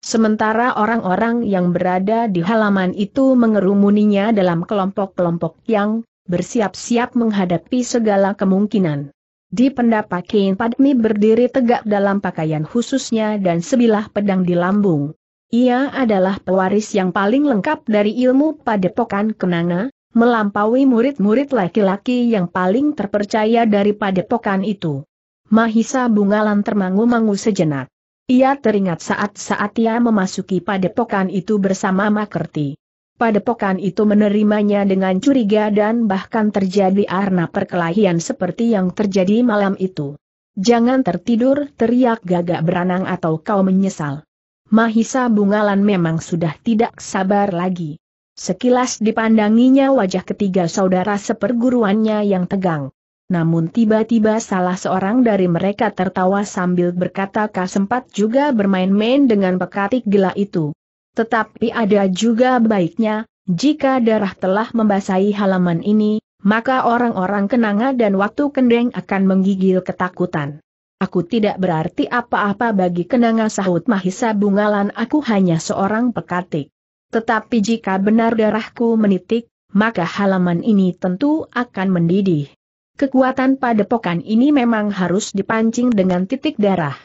Sementara orang-orang yang berada di halaman itu mengerumuninya dalam kelompok-kelompok yang bersiap-siap menghadapi segala kemungkinan. Di pendapat Kain Padmi berdiri tegak dalam pakaian khususnya dan sebilah pedang di lambung. Ia adalah pewaris yang paling lengkap dari ilmu padepokan Kenanga, melampaui murid-murid laki-laki yang paling terpercaya dari padepokan itu. Mahisa Bungalan termangu-mangu sejenak. Ia teringat saat-saat ia memasuki padepokan itu bersama Makerti padepokan itu menerimanya dengan curiga dan bahkan terjadi arna perkelahian seperti yang terjadi malam itu. Jangan tertidur, teriak gagak beranang atau kau menyesal. Mahisa Bungalan memang sudah tidak sabar lagi. Sekilas dipandanginya wajah ketiga saudara seperguruannya yang tegang. Namun tiba-tiba salah seorang dari mereka tertawa sambil berkata sempat juga bermain-main dengan pekatik gila itu. Tetapi ada juga baiknya, jika darah telah membasahi halaman ini, maka orang-orang kenanga dan waktu kendeng akan menggigil ketakutan. Aku tidak berarti apa-apa bagi kenanga sahut Mahisa Bungalan aku hanya seorang pekatik. Tetapi jika benar darahku menitik, maka halaman ini tentu akan mendidih. Kekuatan pada padepokan ini memang harus dipancing dengan titik darah.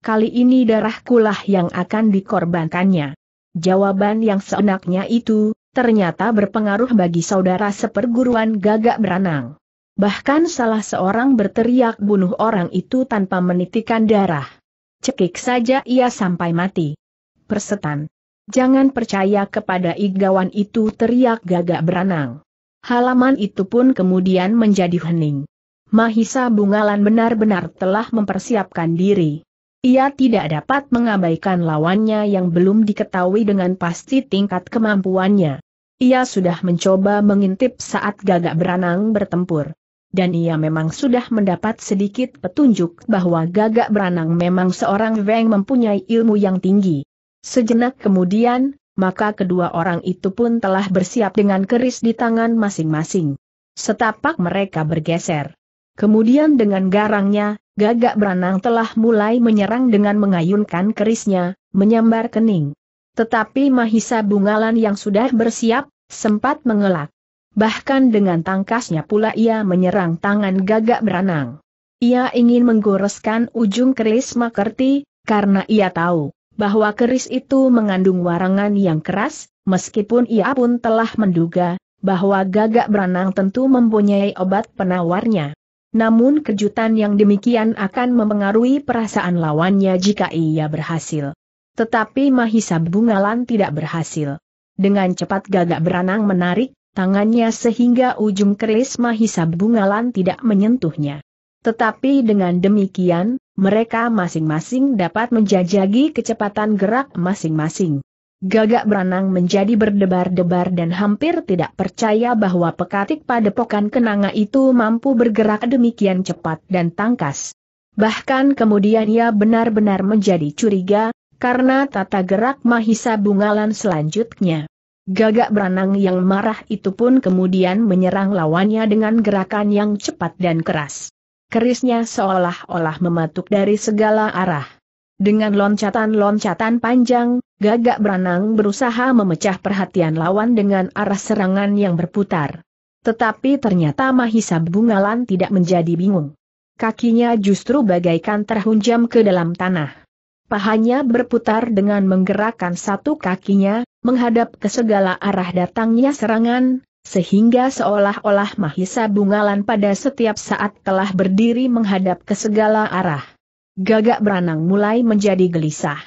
Kali ini darahkulah yang akan dikorbankannya. Jawaban yang seenaknya itu, ternyata berpengaruh bagi saudara seperguruan gagak beranang. Bahkan salah seorang berteriak bunuh orang itu tanpa menitikan darah. Cekik saja ia sampai mati. Persetan. Jangan percaya kepada igawan itu teriak gagak beranang. Halaman itu pun kemudian menjadi hening. Mahisa Bungalan benar-benar telah mempersiapkan diri. Ia tidak dapat mengabaikan lawannya yang belum diketahui dengan pasti tingkat kemampuannya. Ia sudah mencoba mengintip saat gagak beranang bertempur. Dan ia memang sudah mendapat sedikit petunjuk bahwa gagak beranang memang seorang Weng mempunyai ilmu yang tinggi. Sejenak kemudian, maka kedua orang itu pun telah bersiap dengan keris di tangan masing-masing. Setapak mereka bergeser. Kemudian dengan garangnya, Gagak beranang telah mulai menyerang dengan mengayunkan kerisnya, menyambar kening. Tetapi Mahisa Bungalan yang sudah bersiap, sempat mengelak. Bahkan dengan tangkasnya pula ia menyerang tangan gagak beranang. Ia ingin menggoreskan ujung keris Makerti, karena ia tahu bahwa keris itu mengandung warangan yang keras, meskipun ia pun telah menduga bahwa gagak beranang tentu mempunyai obat penawarnya namun kejutan yang demikian akan mempengaruhi perasaan lawannya jika ia berhasil. Tetapi Mahisa Bungalan tidak berhasil. Dengan cepat gagak beranang menarik tangannya sehingga ujung keris Mahisa Bungalan tidak menyentuhnya. Tetapi dengan demikian, mereka masing-masing dapat menjajagi kecepatan gerak masing-masing. Gagak beranang menjadi berdebar-debar dan hampir tidak percaya bahwa pekatik padepokan kenanga itu mampu bergerak demikian cepat dan tangkas. Bahkan kemudian ia benar-benar menjadi curiga, karena tata gerak Mahisa Bungalan selanjutnya. Gagak beranang yang marah itu pun kemudian menyerang lawannya dengan gerakan yang cepat dan keras. Kerisnya seolah-olah mematuk dari segala arah. Dengan loncatan-loncatan panjang, gagak beranang berusaha memecah perhatian lawan dengan arah serangan yang berputar. Tetapi ternyata Mahisa Bungalan tidak menjadi bingung. Kakinya justru bagaikan terhunjam ke dalam tanah. Pahanya berputar dengan menggerakkan satu kakinya, menghadap ke segala arah datangnya serangan, sehingga seolah-olah Mahisa Bungalan pada setiap saat telah berdiri menghadap ke segala arah. Gagak beranang mulai menjadi gelisah.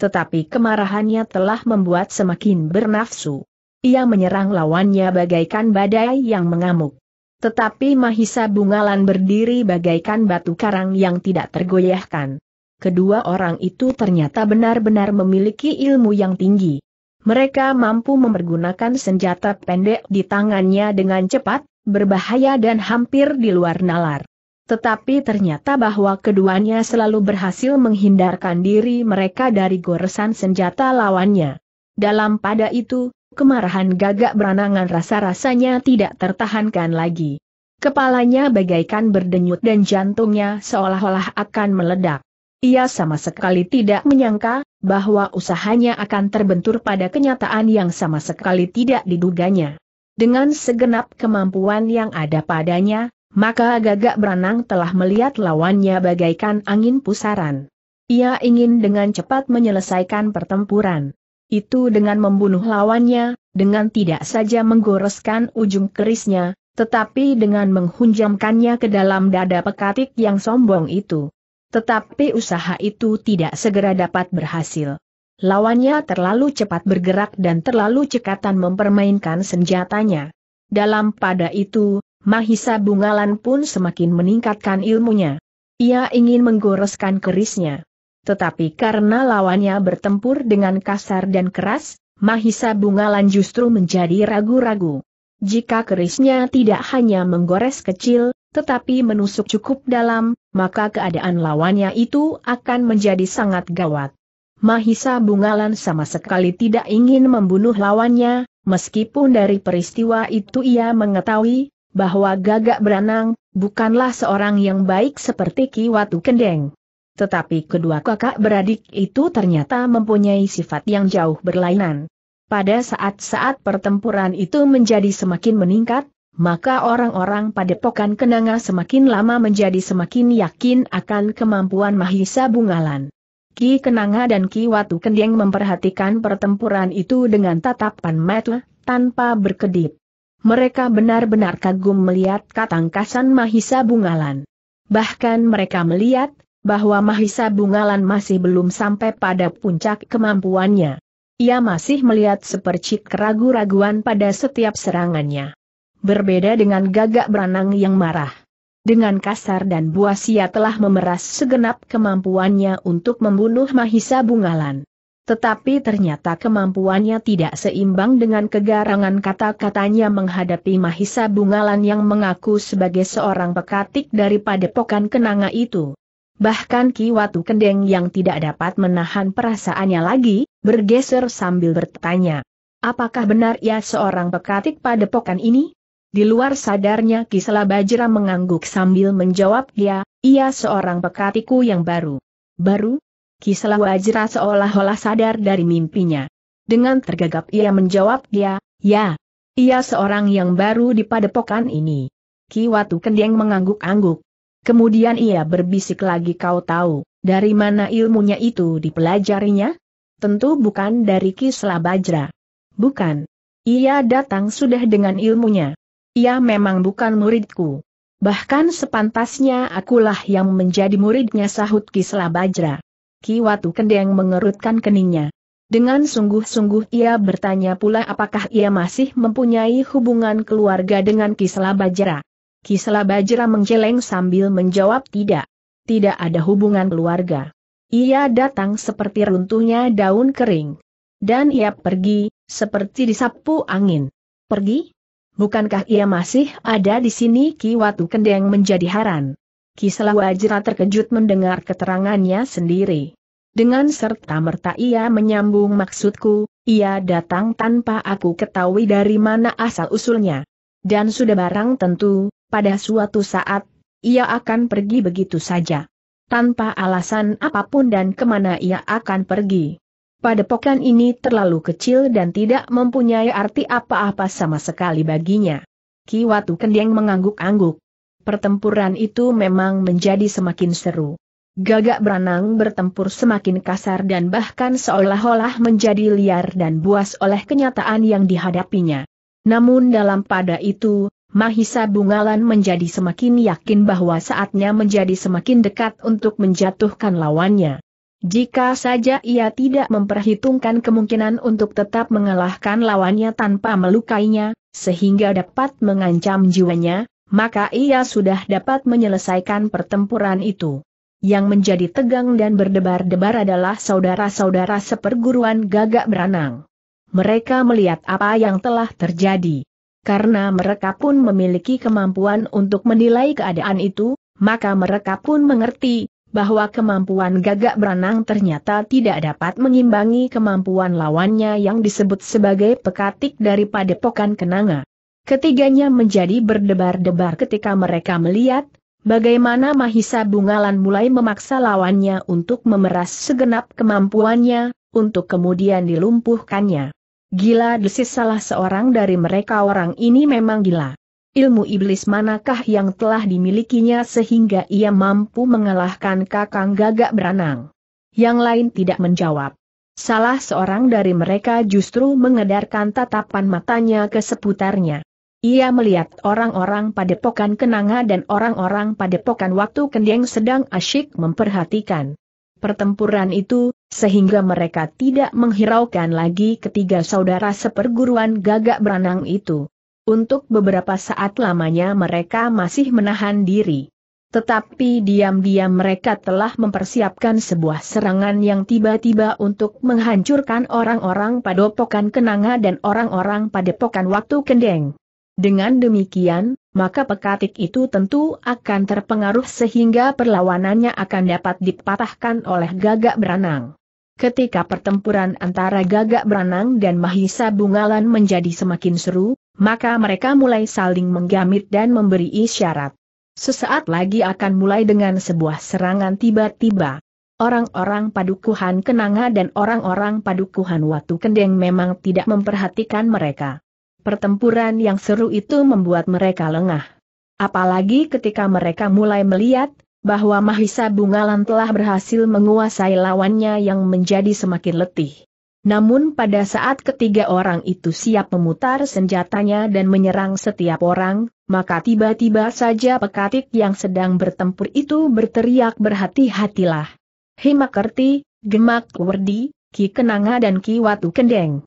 Tetapi kemarahannya telah membuat semakin bernafsu. Ia menyerang lawannya bagaikan badai yang mengamuk. Tetapi Mahisa Bungalan berdiri bagaikan batu karang yang tidak tergoyahkan. Kedua orang itu ternyata benar-benar memiliki ilmu yang tinggi. Mereka mampu memergunakan senjata pendek di tangannya dengan cepat, berbahaya dan hampir di luar nalar. Tetapi ternyata bahwa keduanya selalu berhasil menghindarkan diri mereka dari goresan senjata lawannya. Dalam pada itu, kemarahan gagak beranangan rasa-rasanya tidak tertahankan lagi. Kepalanya bagaikan berdenyut dan jantungnya seolah-olah akan meledak. Ia sama sekali tidak menyangka bahwa usahanya akan terbentur pada kenyataan yang sama sekali tidak diduganya. Dengan segenap kemampuan yang ada padanya, maka gagak beranang telah melihat lawannya bagaikan angin pusaran. Ia ingin dengan cepat menyelesaikan pertempuran. Itu dengan membunuh lawannya, dengan tidak saja menggoreskan ujung kerisnya, tetapi dengan menghunjamkannya ke dalam dada pekatik yang sombong itu. Tetapi usaha itu tidak segera dapat berhasil. Lawannya terlalu cepat bergerak dan terlalu cekatan mempermainkan senjatanya. Dalam pada itu, Mahisa Bungalan pun semakin meningkatkan ilmunya. Ia ingin menggoreskan kerisnya. Tetapi karena lawannya bertempur dengan kasar dan keras, Mahisa Bungalan justru menjadi ragu-ragu. Jika kerisnya tidak hanya menggores kecil, tetapi menusuk cukup dalam, maka keadaan lawannya itu akan menjadi sangat gawat. Mahisa Bungalan sama sekali tidak ingin membunuh lawannya, meskipun dari peristiwa itu ia mengetahui bahwa gagak beranang, bukanlah seorang yang baik seperti Ki Watu Kendeng. Tetapi kedua kakak beradik itu ternyata mempunyai sifat yang jauh berlainan. Pada saat-saat pertempuran itu menjadi semakin meningkat, maka orang-orang padepokan kenanga semakin lama menjadi semakin yakin akan kemampuan Mahisa Bungalan. Ki Kenanga dan Ki Watu Kendeng memperhatikan pertempuran itu dengan tatapan mata, tanpa berkedip. Mereka benar-benar kagum melihat katangkasan Mahisa Bungalan. Bahkan mereka melihat, bahwa Mahisa Bungalan masih belum sampai pada puncak kemampuannya. Ia masih melihat sepercik keragu-raguan pada setiap serangannya. Berbeda dengan gagak beranang yang marah. Dengan kasar dan buas ia telah memeras segenap kemampuannya untuk membunuh Mahisa Bungalan. Tetapi ternyata kemampuannya tidak seimbang dengan kegarangan kata-katanya menghadapi Mahisa Bungalan yang mengaku sebagai seorang pekatik daripada pokan kenanga itu. Bahkan Ki Watu Kendeng yang tidak dapat menahan perasaannya lagi, bergeser sambil bertanya. Apakah benar ia seorang pekatik pada pokan ini? Di luar sadarnya Kisela Bajra mengangguk sambil menjawab ya, ia seorang pekatiku yang baru. Baru? Kislah Wajra seolah-olah sadar dari mimpinya. Dengan tergagap ia menjawab dia, ya, ya. Ia seorang yang baru di padepokan ini. Ki Watu Kendeng mengangguk-angguk. Kemudian ia berbisik lagi kau tahu, dari mana ilmunya itu dipelajarinya? Tentu bukan dari Kislah Bajra. Bukan. Ia datang sudah dengan ilmunya. Ia memang bukan muridku. Bahkan sepantasnya akulah yang menjadi muridnya sahut Kislah Bajra. Ki Watu Kendeng mengerutkan keningnya. Dengan sungguh-sungguh ia bertanya pula apakah ia masih mempunyai hubungan keluarga dengan Kisela Bajra. Kisela Bajra menjeleng sambil menjawab tidak. Tidak ada hubungan keluarga. Ia datang seperti runtuhnya daun kering. Dan ia pergi, seperti disapu angin. Pergi? Bukankah ia masih ada di sini Ki Watu Kendeng menjadi haran? Wajra terkejut mendengar keterangannya sendiri. Dengan serta-merta ia menyambung maksudku, ia datang tanpa aku ketahui dari mana asal-usulnya. Dan sudah barang tentu, pada suatu saat, ia akan pergi begitu saja. Tanpa alasan apapun dan kemana ia akan pergi. Pada Padepokan ini terlalu kecil dan tidak mempunyai arti apa-apa sama sekali baginya. Ki Watu Kendeng mengangguk-angguk pertempuran itu memang menjadi semakin seru. Gagak beranang bertempur semakin kasar dan bahkan seolah-olah menjadi liar dan buas oleh kenyataan yang dihadapinya. Namun dalam pada itu, Mahisa Bungalan menjadi semakin yakin bahwa saatnya menjadi semakin dekat untuk menjatuhkan lawannya. Jika saja ia tidak memperhitungkan kemungkinan untuk tetap mengalahkan lawannya tanpa melukainya, sehingga dapat mengancam jiwanya, maka ia sudah dapat menyelesaikan pertempuran itu. Yang menjadi tegang dan berdebar-debar adalah saudara-saudara seperguruan gagak beranang. Mereka melihat apa yang telah terjadi. Karena mereka pun memiliki kemampuan untuk menilai keadaan itu, maka mereka pun mengerti bahwa kemampuan gagak beranang ternyata tidak dapat mengimbangi kemampuan lawannya yang disebut sebagai pekatik daripada pokan kenanga. Ketiganya menjadi berdebar-debar ketika mereka melihat, bagaimana Mahisa Bungalan mulai memaksa lawannya untuk memeras segenap kemampuannya, untuk kemudian dilumpuhkannya. Gila desis salah seorang dari mereka orang ini memang gila. Ilmu iblis manakah yang telah dimilikinya sehingga ia mampu mengalahkan kakang gagak beranang? Yang lain tidak menjawab. Salah seorang dari mereka justru mengedarkan tatapan matanya ke seputarnya. Ia melihat orang-orang padepokan Kenanga dan orang-orang padepokan waktu Kendeng sedang asyik memperhatikan pertempuran itu, sehingga mereka tidak menghiraukan lagi ketiga saudara seperguruan gagak beranang itu. Untuk beberapa saat lamanya mereka masih menahan diri. Tetapi diam-diam mereka telah mempersiapkan sebuah serangan yang tiba-tiba untuk menghancurkan orang-orang padepokan Kenanga dan orang-orang padepokan waktu Kendeng. Dengan demikian, maka pekatik itu tentu akan terpengaruh sehingga perlawanannya akan dapat dipatahkan oleh gagak beranang. Ketika pertempuran antara gagak beranang dan Mahisa Bungalan menjadi semakin seru, maka mereka mulai saling menggamit dan memberi isyarat. Sesaat lagi akan mulai dengan sebuah serangan tiba-tiba. Orang-orang padukuhan Kenanga dan orang-orang padukuhan Watu Kendeng memang tidak memperhatikan mereka. Pertempuran yang seru itu membuat mereka lengah. Apalagi ketika mereka mulai melihat, bahwa Mahisa Bungalan telah berhasil menguasai lawannya yang menjadi semakin letih. Namun pada saat ketiga orang itu siap memutar senjatanya dan menyerang setiap orang, maka tiba-tiba saja pekatik yang sedang bertempur itu berteriak berhati-hatilah. Himakerti, Gemak Werdi, Ki Kenanga dan Ki Watu Kendeng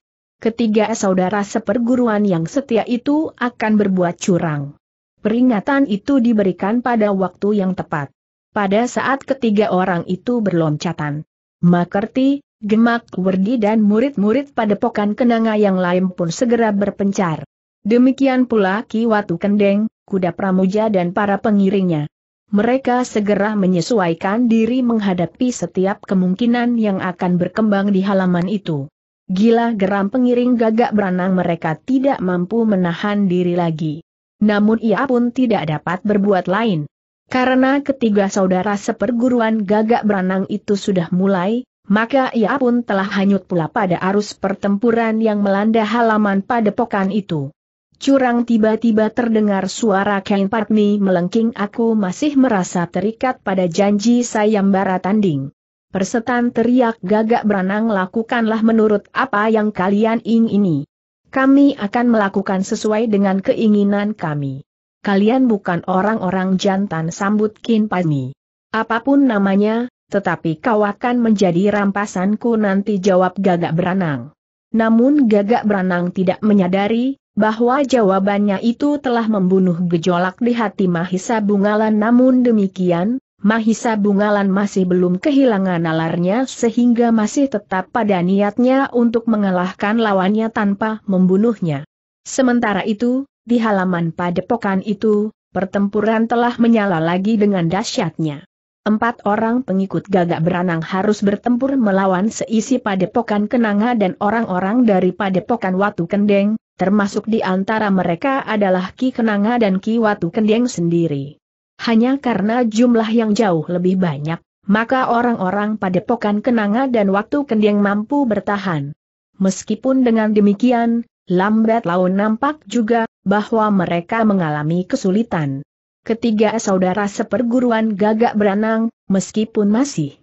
ketiga saudara seperguruan yang setia itu akan berbuat curang. Peringatan itu diberikan pada waktu yang tepat. Pada saat ketiga orang itu berloncatan. Makerti, Gemak Werdi dan murid-murid padepokan kenanga yang lain pun segera berpencar. Demikian pula Ki Watu Kendeng, kuda pramuja dan para pengiringnya. Mereka segera menyesuaikan diri menghadapi setiap kemungkinan yang akan berkembang di halaman itu. Gila geram pengiring gagak beranang mereka tidak mampu menahan diri lagi. Namun ia pun tidak dapat berbuat lain. Karena ketiga saudara seperguruan gagak beranang itu sudah mulai, maka ia pun telah hanyut pula pada arus pertempuran yang melanda halaman padepokan itu. Curang tiba-tiba terdengar suara Kain Patni melengking aku masih merasa terikat pada janji sayembara tanding. Persetan teriak gagak beranang lakukanlah menurut apa yang kalian ingini. Kami akan melakukan sesuai dengan keinginan kami. Kalian bukan orang-orang jantan sambut Kin Pani. Apapun namanya, tetapi kau akan menjadi rampasanku nanti jawab gagak beranang. Namun gagak beranang tidak menyadari, bahwa jawabannya itu telah membunuh gejolak di hati Mahisa Bungalan namun demikian, Mahisa Bungalan masih belum kehilangan nalarnya sehingga masih tetap pada niatnya untuk mengalahkan lawannya tanpa membunuhnya. Sementara itu, di halaman padepokan itu, pertempuran telah menyala lagi dengan dahsyatnya. Empat orang pengikut gagak beranang harus bertempur melawan seisi padepokan Kenanga dan orang-orang dari padepokan Watu Kendeng, termasuk di antara mereka adalah Ki Kenanga dan Ki Watu Kendeng sendiri. Hanya karena jumlah yang jauh lebih banyak, maka orang-orang padepokan Kenanga dan waktu Kendeng mampu bertahan. Meskipun dengan demikian, lambat laun nampak juga bahwa mereka mengalami kesulitan. Ketiga saudara seperguruan gagak beranang, meskipun masih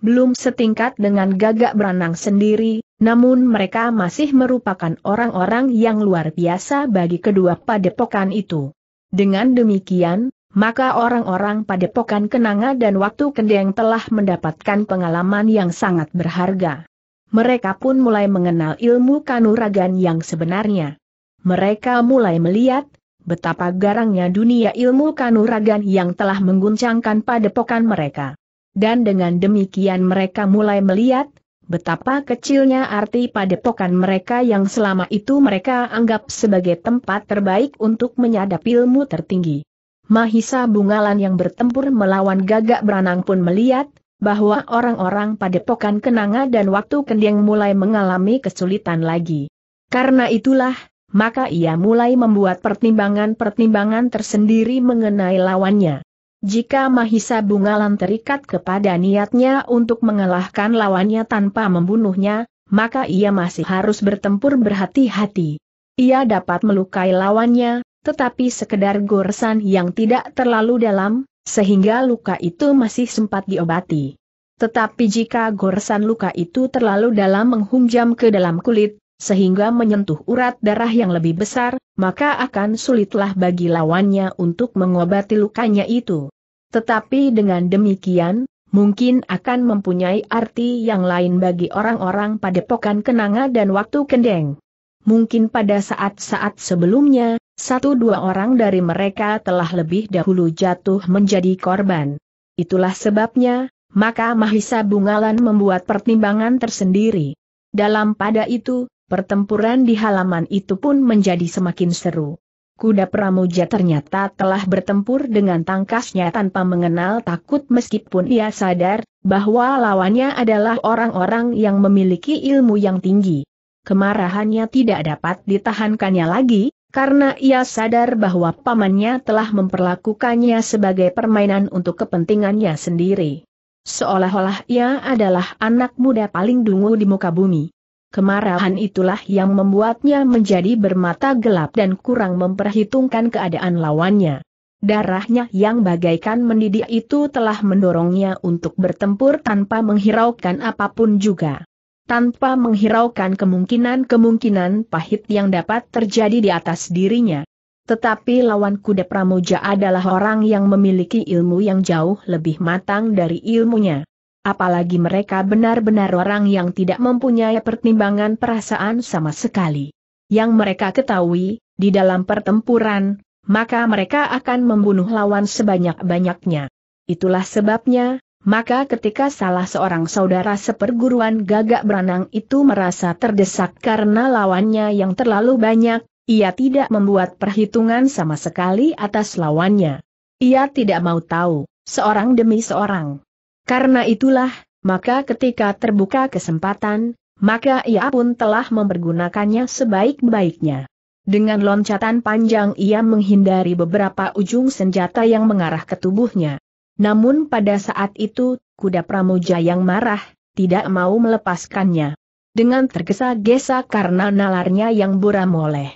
belum setingkat dengan gagak beranang sendiri, namun mereka masih merupakan orang-orang yang luar biasa bagi kedua padepokan itu. Dengan demikian, maka orang-orang padepokan kenanga dan waktu kendeng telah mendapatkan pengalaman yang sangat berharga. Mereka pun mulai mengenal ilmu kanuragan yang sebenarnya. Mereka mulai melihat betapa garangnya dunia ilmu kanuragan yang telah mengguncangkan padepokan mereka. Dan dengan demikian mereka mulai melihat betapa kecilnya arti padepokan mereka yang selama itu mereka anggap sebagai tempat terbaik untuk menyadap ilmu tertinggi. Mahisa Bungalan yang bertempur melawan gagak beranang pun melihat, bahwa orang-orang padepokan kenanga dan waktu kendeng mulai mengalami kesulitan lagi. Karena itulah, maka ia mulai membuat pertimbangan-pertimbangan tersendiri mengenai lawannya. Jika Mahisa Bungalan terikat kepada niatnya untuk mengalahkan lawannya tanpa membunuhnya, maka ia masih harus bertempur berhati-hati. Ia dapat melukai lawannya, tetapi sekedar goresan yang tidak terlalu dalam, sehingga luka itu masih sempat diobati. Tetapi jika goresan luka itu terlalu dalam menghunjam ke dalam kulit, sehingga menyentuh urat darah yang lebih besar, maka akan sulitlah bagi lawannya untuk mengobati lukanya itu. Tetapi dengan demikian, mungkin akan mempunyai arti yang lain bagi orang-orang pada pokan kenanga dan waktu kendeng. Mungkin pada saat-saat sebelumnya, satu dua orang dari mereka telah lebih dahulu jatuh menjadi korban. Itulah sebabnya, maka Mahisa Bungalan membuat pertimbangan tersendiri. Dalam pada itu, pertempuran di halaman itu pun menjadi semakin seru. Kuda Pramuja ternyata telah bertempur dengan tangkasnya tanpa mengenal takut meskipun ia sadar bahwa lawannya adalah orang-orang yang memiliki ilmu yang tinggi. Kemarahannya tidak dapat ditahankannya lagi, karena ia sadar bahwa pamannya telah memperlakukannya sebagai permainan untuk kepentingannya sendiri. Seolah-olah ia adalah anak muda paling dungu di muka bumi. Kemarahan itulah yang membuatnya menjadi bermata gelap dan kurang memperhitungkan keadaan lawannya. Darahnya yang bagaikan mendidih itu telah mendorongnya untuk bertempur tanpa menghiraukan apapun juga tanpa menghiraukan kemungkinan-kemungkinan pahit yang dapat terjadi di atas dirinya. Tetapi lawan kuda Pramuja adalah orang yang memiliki ilmu yang jauh lebih matang dari ilmunya. Apalagi mereka benar-benar orang yang tidak mempunyai pertimbangan perasaan sama sekali. Yang mereka ketahui, di dalam pertempuran, maka mereka akan membunuh lawan sebanyak-banyaknya. Itulah sebabnya, maka ketika salah seorang saudara seperguruan gagak beranang itu merasa terdesak karena lawannya yang terlalu banyak, ia tidak membuat perhitungan sama sekali atas lawannya. Ia tidak mau tahu, seorang demi seorang. Karena itulah, maka ketika terbuka kesempatan, maka ia pun telah mempergunakannya sebaik-baiknya. Dengan loncatan panjang ia menghindari beberapa ujung senjata yang mengarah ke tubuhnya. Namun pada saat itu, kuda pramuja yang marah, tidak mau melepaskannya. Dengan tergesa-gesa karena nalarnya yang buram oleh,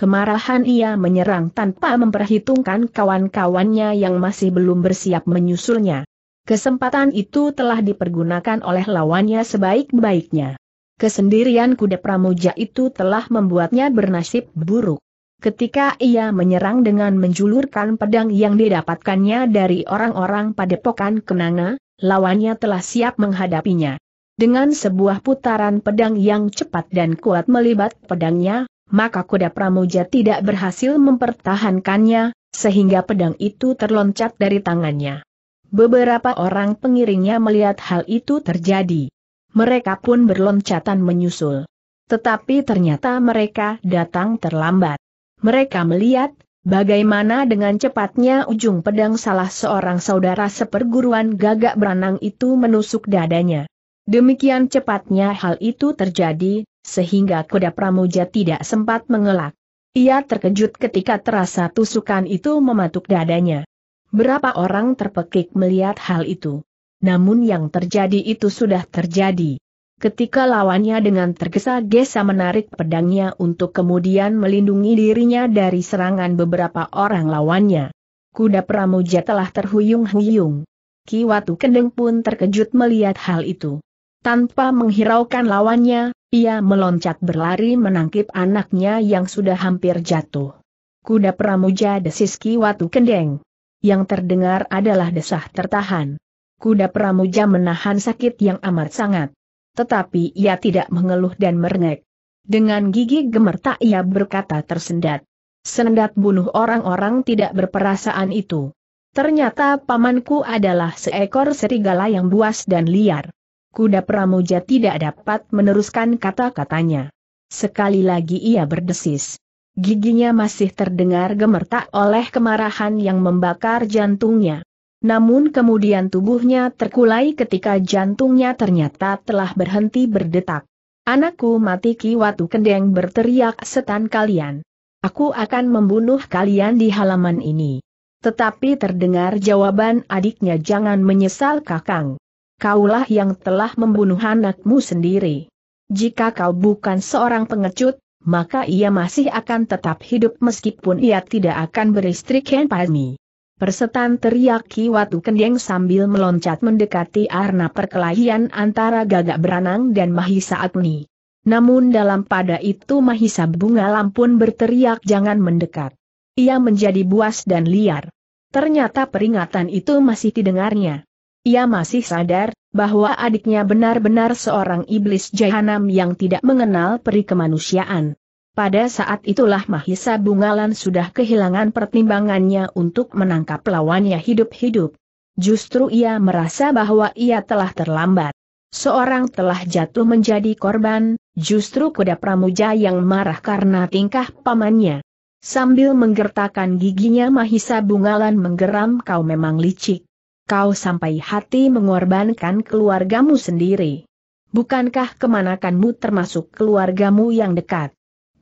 Kemarahan ia menyerang tanpa memperhitungkan kawan-kawannya yang masih belum bersiap menyusulnya. Kesempatan itu telah dipergunakan oleh lawannya sebaik-baiknya. Kesendirian kuda pramuja itu telah membuatnya bernasib buruk ketika ia menyerang dengan menjulurkan pedang yang didapatkannya dari orang-orang padepokan Kenanga, lawannya telah siap menghadapinya. Dengan sebuah putaran pedang yang cepat dan kuat melibat pedangnya, maka kuda Pramuja tidak berhasil mempertahankannya, sehingga pedang itu terloncat dari tangannya. Beberapa orang pengiringnya melihat hal itu terjadi. Mereka pun berloncatan menyusul. Tetapi ternyata mereka datang terlambat. Mereka melihat, bagaimana dengan cepatnya ujung pedang salah seorang saudara seperguruan gagak beranang itu menusuk dadanya. Demikian cepatnya hal itu terjadi, sehingga kuda pramuja tidak sempat mengelak. Ia terkejut ketika terasa tusukan itu mematuk dadanya. Berapa orang terpekik melihat hal itu. Namun yang terjadi itu sudah terjadi. Ketika lawannya dengan tergesa-gesa menarik pedangnya untuk kemudian melindungi dirinya dari serangan beberapa orang lawannya. Kuda Pramuja telah terhuyung-huyung. Ki Watu Kendeng pun terkejut melihat hal itu. Tanpa menghiraukan lawannya, ia meloncat berlari menangkip anaknya yang sudah hampir jatuh. Kuda Pramuja desis Ki Watu Kendeng. Yang terdengar adalah desah tertahan. Kuda Pramuja menahan sakit yang amat sangat tetapi ia tidak mengeluh dan merengek. Dengan gigi gemertak ia berkata tersendat. Sendat bunuh orang-orang tidak berperasaan itu. Ternyata pamanku adalah seekor serigala yang buas dan liar. Kuda Pramuja tidak dapat meneruskan kata-katanya. Sekali lagi ia berdesis. Giginya masih terdengar gemertak oleh kemarahan yang membakar jantungnya. Namun kemudian tubuhnya terkulai ketika jantungnya ternyata telah berhenti berdetak. Anakku mati Kiwatu Kendeng berteriak setan kalian. Aku akan membunuh kalian di halaman ini. Tetapi terdengar jawaban adiknya jangan menyesal kakang. Kaulah yang telah membunuh anakmu sendiri. Jika kau bukan seorang pengecut, maka ia masih akan tetap hidup meskipun ia tidak akan beristri Ken Palmi. Persetan teriak Ki Watu Kendeng sambil meloncat mendekati arna perkelahian antara gagak beranang dan Mahisa Agni. Namun dalam pada itu Mahisa Bunga Lampun berteriak jangan mendekat. Ia menjadi buas dan liar. Ternyata peringatan itu masih didengarnya. Ia masih sadar, bahwa adiknya benar-benar seorang iblis jahanam yang tidak mengenal peri kemanusiaan. Pada saat itulah Mahisa Bungalan sudah kehilangan pertimbangannya untuk menangkap lawannya hidup-hidup. Justru ia merasa bahwa ia telah terlambat. Seorang telah jatuh menjadi korban, justru kuda pramuja yang marah karena tingkah pamannya. Sambil menggertakkan giginya Mahisa Bungalan menggeram kau memang licik. Kau sampai hati mengorbankan keluargamu sendiri. Bukankah kemanakanmu termasuk keluargamu yang dekat?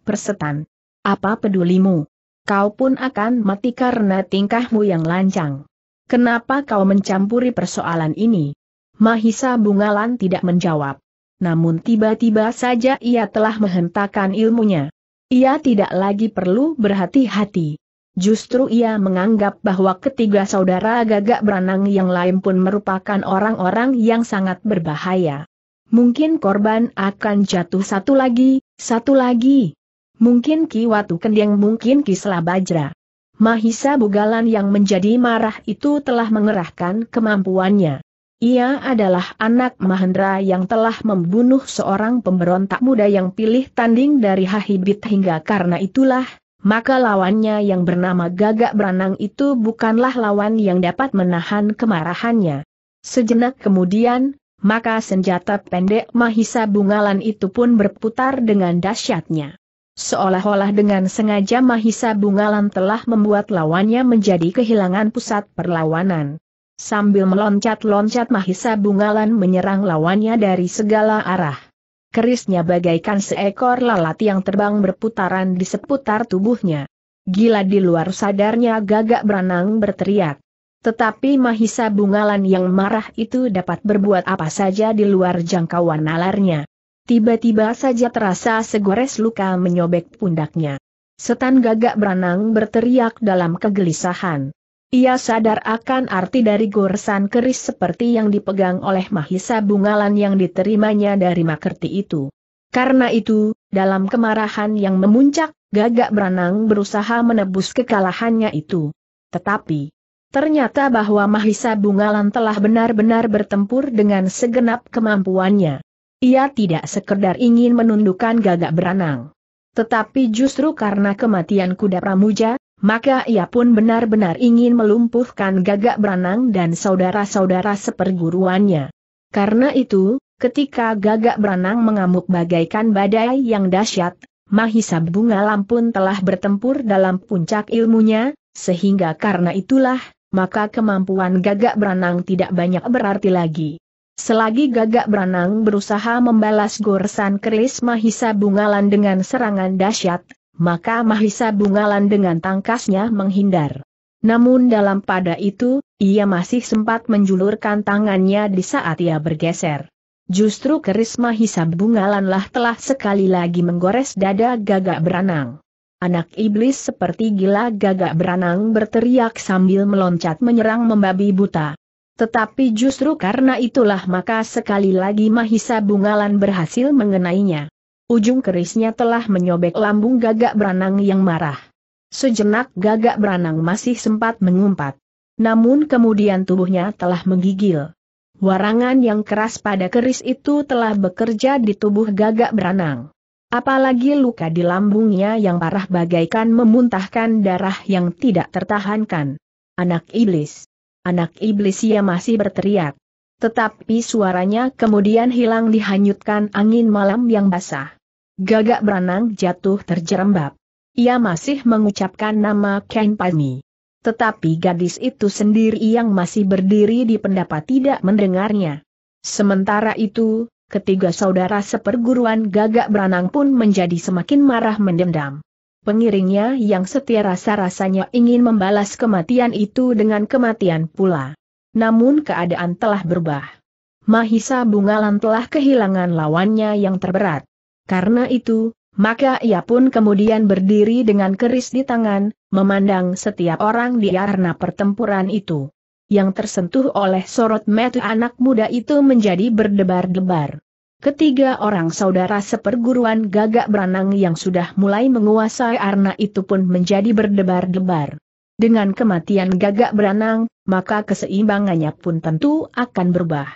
persetan. Apa pedulimu? Kau pun akan mati karena tingkahmu yang lancang. Kenapa kau mencampuri persoalan ini? Mahisa Bungalan tidak menjawab. Namun tiba-tiba saja ia telah menghentakkan ilmunya. Ia tidak lagi perlu berhati-hati. Justru ia menganggap bahwa ketiga saudara gagak beranang yang lain pun merupakan orang-orang yang sangat berbahaya. Mungkin korban akan jatuh satu lagi, satu lagi, Mungkin Ki Watu Kendeng mungkin Ki Selabajra. Mahisa Bugalan yang menjadi marah itu telah mengerahkan kemampuannya. Ia adalah anak Mahendra yang telah membunuh seorang pemberontak muda yang pilih tanding dari Hahibit hingga karena itulah, maka lawannya yang bernama Gagak Beranang itu bukanlah lawan yang dapat menahan kemarahannya. Sejenak kemudian, maka senjata pendek Mahisa Bungalan itu pun berputar dengan dahsyatnya. Seolah-olah dengan sengaja Mahisa Bungalan telah membuat lawannya menjadi kehilangan pusat perlawanan. Sambil meloncat-loncat Mahisa Bungalan menyerang lawannya dari segala arah. Kerisnya bagaikan seekor lalat yang terbang berputaran di seputar tubuhnya. Gila di luar sadarnya gagak beranang berteriak. Tetapi Mahisa Bungalan yang marah itu dapat berbuat apa saja di luar jangkauan nalarnya. Tiba-tiba saja terasa segores luka menyobek pundaknya. Setan gagak beranang berteriak dalam kegelisahan. Ia sadar akan arti dari goresan keris seperti yang dipegang oleh Mahisa Bungalan yang diterimanya dari Makerti itu. Karena itu, dalam kemarahan yang memuncak, gagak beranang berusaha menebus kekalahannya itu. Tetapi, ternyata bahwa Mahisa Bungalan telah benar-benar bertempur dengan segenap kemampuannya. Ia tidak sekedar ingin menundukkan gagak beranang. Tetapi justru karena kematian kuda Pramuja, maka ia pun benar-benar ingin melumpuhkan gagak beranang dan saudara-saudara seperguruannya. Karena itu, ketika gagak beranang mengamuk bagaikan badai yang dahsyat, Mahisa Bungalam pun telah bertempur dalam puncak ilmunya, sehingga karena itulah, maka kemampuan gagak beranang tidak banyak berarti lagi. Selagi gagak beranang berusaha membalas goresan keris Mahisa Bungalan dengan serangan dahsyat, maka Mahisa Bungalan dengan tangkasnya menghindar. Namun dalam pada itu, ia masih sempat menjulurkan tangannya di saat ia bergeser. Justru keris Mahisa Bungalanlah telah sekali lagi menggores dada gagak beranang. Anak iblis seperti gila gagak beranang berteriak sambil meloncat menyerang membabi buta. Tetapi justru karena itulah maka sekali lagi Mahisa Bungalan berhasil mengenainya. Ujung kerisnya telah menyobek lambung gagak beranang yang marah. Sejenak gagak beranang masih sempat mengumpat. Namun kemudian tubuhnya telah menggigil. Warangan yang keras pada keris itu telah bekerja di tubuh gagak beranang. Apalagi luka di lambungnya yang parah bagaikan memuntahkan darah yang tidak tertahankan. Anak iblis anak iblis ia masih berteriak. Tetapi suaranya kemudian hilang dihanyutkan angin malam yang basah. Gagak beranang jatuh terjerembab. Ia masih mengucapkan nama Ken Pani. Tetapi gadis itu sendiri yang masih berdiri di pendapat tidak mendengarnya. Sementara itu, ketiga saudara seperguruan gagak beranang pun menjadi semakin marah mendendam pengiringnya yang setia rasa-rasanya ingin membalas kematian itu dengan kematian pula. Namun keadaan telah berubah. Mahisa Bungalan telah kehilangan lawannya yang terberat. Karena itu, maka ia pun kemudian berdiri dengan keris di tangan, memandang setiap orang di arena pertempuran itu. Yang tersentuh oleh sorot mata anak muda itu menjadi berdebar-debar. Ketiga orang saudara seperguruan gagak beranang yang sudah mulai menguasai arna itu pun menjadi berdebar-debar. Dengan kematian gagak beranang, maka keseimbangannya pun tentu akan berubah.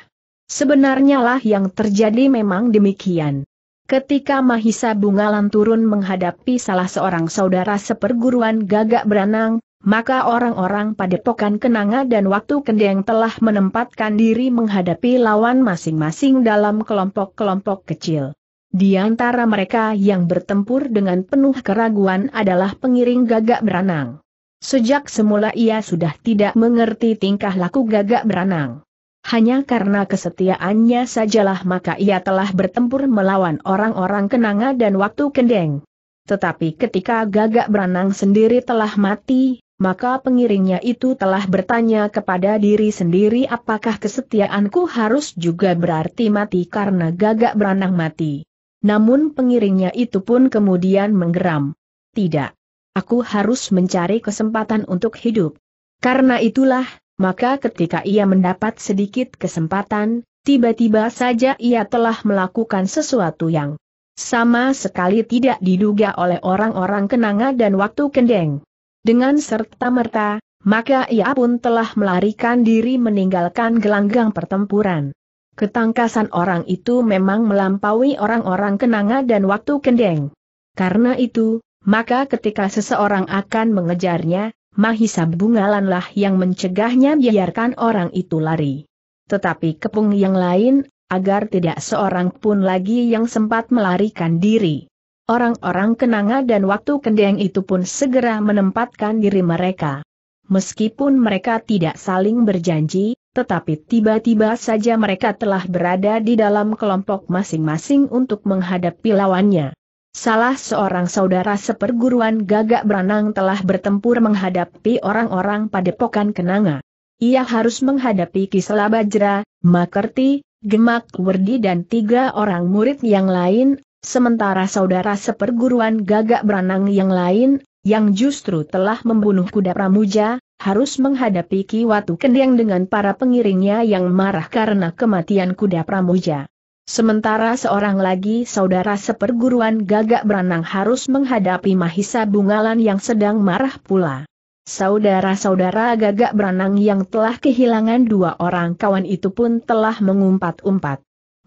Sebenarnya lah yang terjadi memang demikian. Ketika Mahisa Bungalan turun menghadapi salah seorang saudara seperguruan gagak beranang, maka orang-orang padepokan Kenanga dan Waktu Kendeng telah menempatkan diri menghadapi lawan masing-masing dalam kelompok-kelompok kecil. Di antara mereka yang bertempur dengan penuh keraguan adalah pengiring gagak beranang. Sejak semula ia sudah tidak mengerti tingkah laku gagak beranang. Hanya karena kesetiaannya sajalah maka ia telah bertempur melawan orang-orang kenanga dan waktu kendeng. Tetapi ketika gagak beranang sendiri telah mati, maka pengiringnya itu telah bertanya kepada diri sendiri apakah kesetiaanku harus juga berarti mati karena gagak beranang mati. Namun pengiringnya itu pun kemudian menggeram. Tidak. Aku harus mencari kesempatan untuk hidup. Karena itulah, maka ketika ia mendapat sedikit kesempatan, tiba-tiba saja ia telah melakukan sesuatu yang sama sekali tidak diduga oleh orang-orang kenanga dan waktu kendeng. Dengan serta-merta, maka ia pun telah melarikan diri meninggalkan gelanggang pertempuran. Ketangkasan orang itu memang melampaui orang-orang kenanga dan waktu kendeng. Karena itu, maka ketika seseorang akan mengejarnya, Mahisa Bungalanlah yang mencegahnya biarkan orang itu lari. Tetapi kepung yang lain, agar tidak seorang pun lagi yang sempat melarikan diri. Orang-orang kenanga dan waktu kendeng itu pun segera menempatkan diri mereka. Meskipun mereka tidak saling berjanji, tetapi tiba-tiba saja mereka telah berada di dalam kelompok masing-masing untuk menghadapi lawannya. Salah seorang saudara seperguruan gagak beranang telah bertempur menghadapi orang-orang padepokan kenanga. Ia harus menghadapi Kisela Bajra, Makerti, Gemak Werdi dan tiga orang murid yang lain, Sementara saudara seperguruan gagak beranang yang lain, yang justru telah membunuh kuda pramuja, harus menghadapi Kiwatu Kendeng dengan para pengiringnya yang marah karena kematian kuda pramuja. Sementara seorang lagi saudara seperguruan gagak beranang harus menghadapi Mahisa Bungalan yang sedang marah pula. Saudara-saudara gagak beranang yang telah kehilangan dua orang kawan itu pun telah mengumpat-umpat.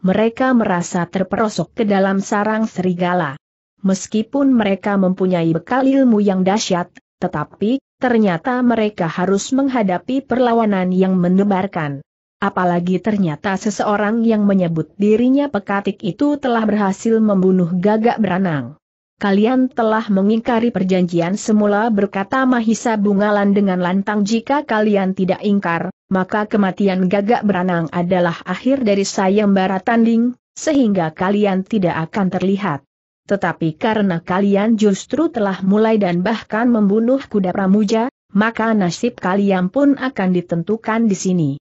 Mereka merasa terperosok ke dalam sarang serigala. Meskipun mereka mempunyai bekal ilmu yang dahsyat, tetapi ternyata mereka harus menghadapi perlawanan yang menebarkan. Apalagi ternyata seseorang yang menyebut dirinya pekatik itu telah berhasil membunuh gagak beranang kalian telah mengingkari perjanjian semula berkata Mahisa Bungalan dengan lantang jika kalian tidak ingkar, maka kematian gagak beranang adalah akhir dari sayembara tanding, sehingga kalian tidak akan terlihat. Tetapi karena kalian justru telah mulai dan bahkan membunuh kuda pramuja, maka nasib kalian pun akan ditentukan di sini.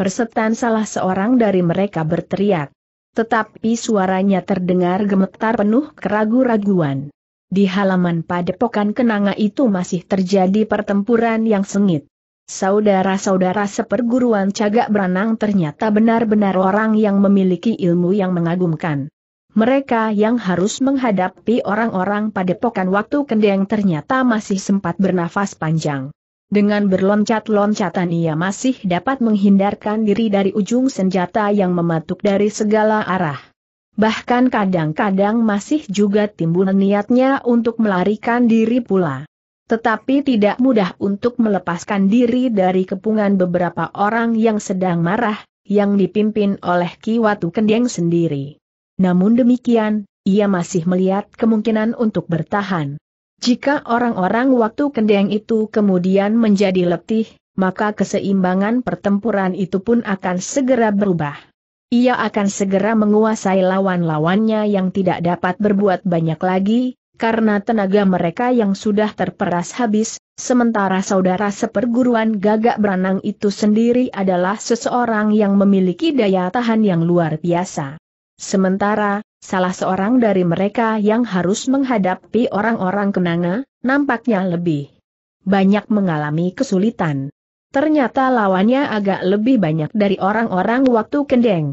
Persetan salah seorang dari mereka berteriak. Tetapi suaranya terdengar gemetar penuh keragu-raguan. Di halaman padepokan kenanga itu masih terjadi pertempuran yang sengit. Saudara-saudara seperguruan cagak beranang ternyata benar-benar orang yang memiliki ilmu yang mengagumkan. Mereka yang harus menghadapi orang-orang padepokan waktu kendeng ternyata masih sempat bernafas panjang. Dengan berloncat-loncatan ia masih dapat menghindarkan diri dari ujung senjata yang mematuk dari segala arah. Bahkan kadang-kadang masih juga timbul niatnya untuk melarikan diri pula. Tetapi tidak mudah untuk melepaskan diri dari kepungan beberapa orang yang sedang marah, yang dipimpin oleh Kiwatu Kendeng sendiri. Namun demikian, ia masih melihat kemungkinan untuk bertahan. Jika orang-orang waktu kendeng itu kemudian menjadi letih, maka keseimbangan pertempuran itu pun akan segera berubah. Ia akan segera menguasai lawan-lawannya yang tidak dapat berbuat banyak lagi, karena tenaga mereka yang sudah terperas habis, sementara saudara seperguruan gagak beranang itu sendiri adalah seseorang yang memiliki daya tahan yang luar biasa. Sementara, Salah seorang dari mereka yang harus menghadapi orang-orang kenanga, nampaknya lebih banyak mengalami kesulitan. Ternyata lawannya agak lebih banyak dari orang-orang waktu kendeng.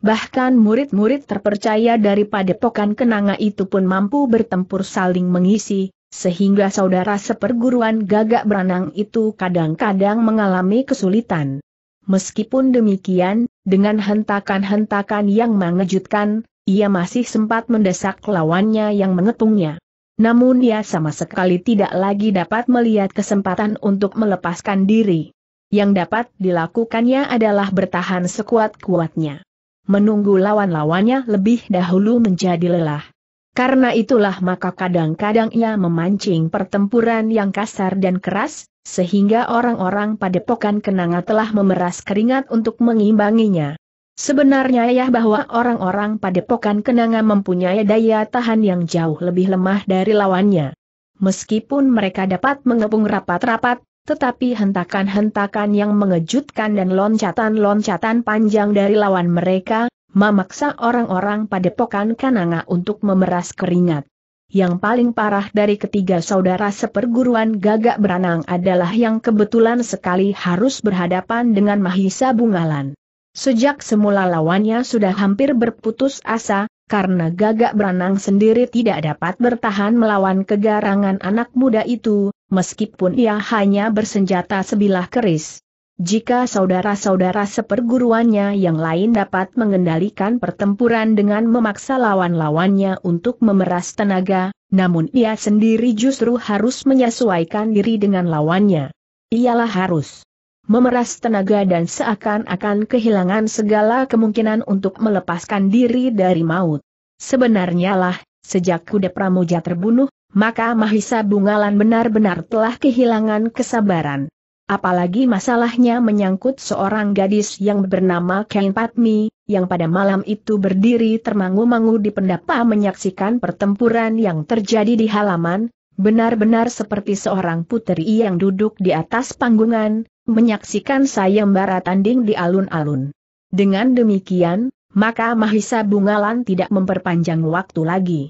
Bahkan murid-murid terpercaya dari padepokan kenanga itu pun mampu bertempur saling mengisi, sehingga saudara seperguruan gagak beranang itu kadang-kadang mengalami kesulitan. Meskipun demikian, dengan hentakan-hentakan yang mengejutkan, ia masih sempat mendesak lawannya yang mengetungnya. Namun ia sama sekali tidak lagi dapat melihat kesempatan untuk melepaskan diri. Yang dapat dilakukannya adalah bertahan sekuat-kuatnya. Menunggu lawan-lawannya lebih dahulu menjadi lelah. Karena itulah maka kadang-kadang ia memancing pertempuran yang kasar dan keras, sehingga orang-orang padepokan kenanga telah memeras keringat untuk mengimbanginya. Sebenarnya ya bahwa orang-orang padepokan kenanga mempunyai daya tahan yang jauh lebih lemah dari lawannya. Meskipun mereka dapat mengepung rapat-rapat, tetapi hentakan-hentakan yang mengejutkan dan loncatan-loncatan panjang dari lawan mereka, memaksa orang-orang padepokan Kenanga untuk memeras keringat. Yang paling parah dari ketiga saudara seperguruan gagak beranang adalah yang kebetulan sekali harus berhadapan dengan Mahisa Bungalan. Sejak semula lawannya sudah hampir berputus asa, karena gagak beranang sendiri tidak dapat bertahan melawan kegarangan anak muda itu, meskipun ia hanya bersenjata sebilah keris. Jika saudara-saudara seperguruannya yang lain dapat mengendalikan pertempuran dengan memaksa lawan-lawannya untuk memeras tenaga, namun ia sendiri justru harus menyesuaikan diri dengan lawannya. Ialah harus memeras tenaga dan seakan-akan kehilangan segala kemungkinan untuk melepaskan diri dari maut. Sebenarnya lah, sejak kuda Pramuja terbunuh, maka Mahisa Bungalan benar-benar telah kehilangan kesabaran. Apalagi masalahnya menyangkut seorang gadis yang bernama Ken Patmi, yang pada malam itu berdiri termangu-mangu di pendapa menyaksikan pertempuran yang terjadi di halaman, benar-benar seperti seorang putri yang duduk di atas panggungan, menyaksikan sayembara tanding di alun-alun. Dengan demikian, maka Mahisa Bungalan tidak memperpanjang waktu lagi.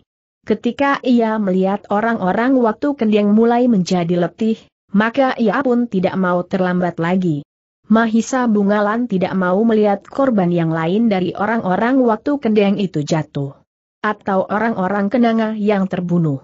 Ketika ia melihat orang-orang waktu kendeng mulai menjadi letih, maka ia pun tidak mau terlambat lagi. Mahisa Bungalan tidak mau melihat korban yang lain dari orang-orang waktu kendeng itu jatuh. Atau orang-orang kenanga yang terbunuh.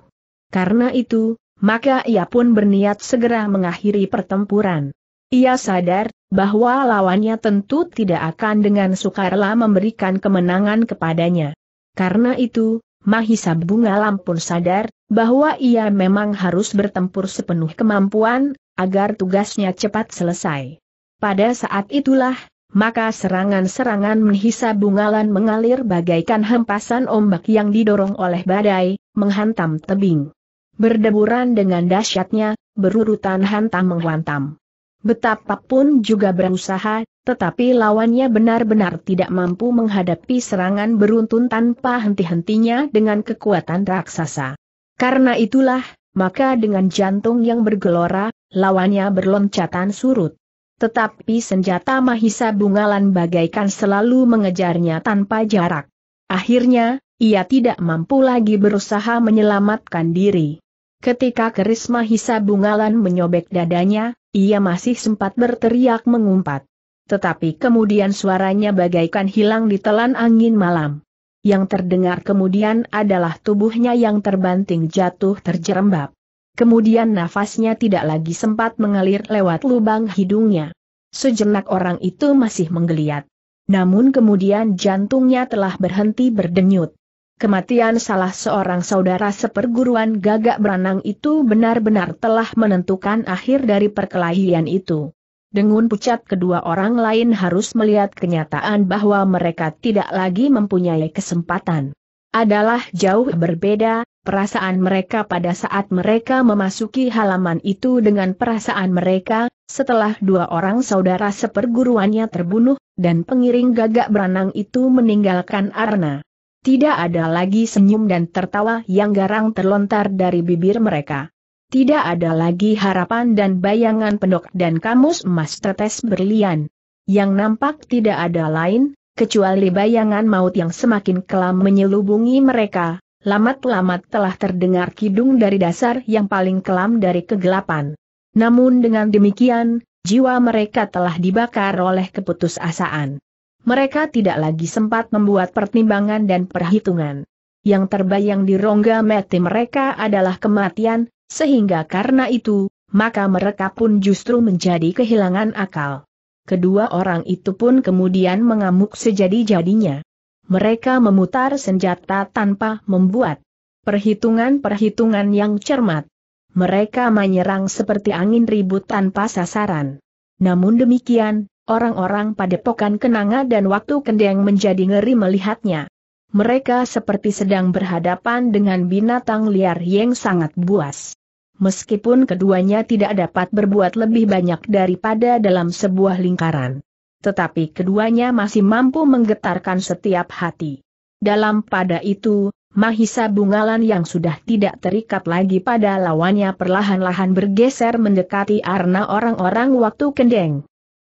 Karena itu, maka ia pun berniat segera mengakhiri pertempuran. Ia sadar bahwa lawannya tentu tidak akan dengan sukarela memberikan kemenangan kepadanya. Karena itu, Mahisa Bunga pun sadar bahwa ia memang harus bertempur sepenuh kemampuan agar tugasnya cepat selesai. Pada saat itulah, maka serangan-serangan Mahisa Bungalan mengalir bagaikan hempasan ombak yang didorong oleh badai, menghantam tebing. Berdeburan dengan dahsyatnya, berurutan hantam menghantam. Betapapun juga berusaha, tetapi lawannya benar-benar tidak mampu menghadapi serangan beruntun tanpa henti-hentinya dengan kekuatan raksasa. Karena itulah, maka dengan jantung yang bergelora, lawannya berloncatan surut. Tetapi senjata Mahisa Bungalan bagaikan selalu mengejarnya tanpa jarak. Akhirnya, ia tidak mampu lagi berusaha menyelamatkan diri. Ketika keris Mahisa Bungalan menyobek dadanya, ia masih sempat berteriak mengumpat. Tetapi kemudian suaranya bagaikan hilang di telan angin malam. Yang terdengar kemudian adalah tubuhnya yang terbanting jatuh terjerembab. Kemudian nafasnya tidak lagi sempat mengalir lewat lubang hidungnya. Sejenak orang itu masih menggeliat. Namun kemudian jantungnya telah berhenti berdenyut. Kematian salah seorang saudara seperguruan gagak beranang itu benar-benar telah menentukan akhir dari perkelahian itu. Dengan pucat kedua orang lain harus melihat kenyataan bahwa mereka tidak lagi mempunyai kesempatan. Adalah jauh berbeda, perasaan mereka pada saat mereka memasuki halaman itu dengan perasaan mereka, setelah dua orang saudara seperguruannya terbunuh, dan pengiring gagak beranang itu meninggalkan Arna. Tidak ada lagi senyum dan tertawa yang garang terlontar dari bibir mereka. Tidak ada lagi harapan dan bayangan pendok dan kamus emas tetes berlian. Yang nampak tidak ada lain, kecuali bayangan maut yang semakin kelam menyelubungi mereka, lamat-lamat telah terdengar kidung dari dasar yang paling kelam dari kegelapan. Namun dengan demikian, jiwa mereka telah dibakar oleh keputusasaan mereka tidak lagi sempat membuat pertimbangan dan perhitungan. Yang terbayang di rongga mati mereka adalah kematian, sehingga karena itu, maka mereka pun justru menjadi kehilangan akal. Kedua orang itu pun kemudian mengamuk sejadi-jadinya. Mereka memutar senjata tanpa membuat perhitungan-perhitungan yang cermat. Mereka menyerang seperti angin ribut tanpa sasaran. Namun demikian, Orang-orang padepokan kenanga dan waktu kendeng menjadi ngeri melihatnya. Mereka seperti sedang berhadapan dengan binatang liar yang sangat buas. Meskipun keduanya tidak dapat berbuat lebih banyak daripada dalam sebuah lingkaran. Tetapi keduanya masih mampu menggetarkan setiap hati. Dalam pada itu, Mahisa Bungalan yang sudah tidak terikat lagi pada lawannya perlahan-lahan bergeser mendekati arna orang-orang waktu kendeng.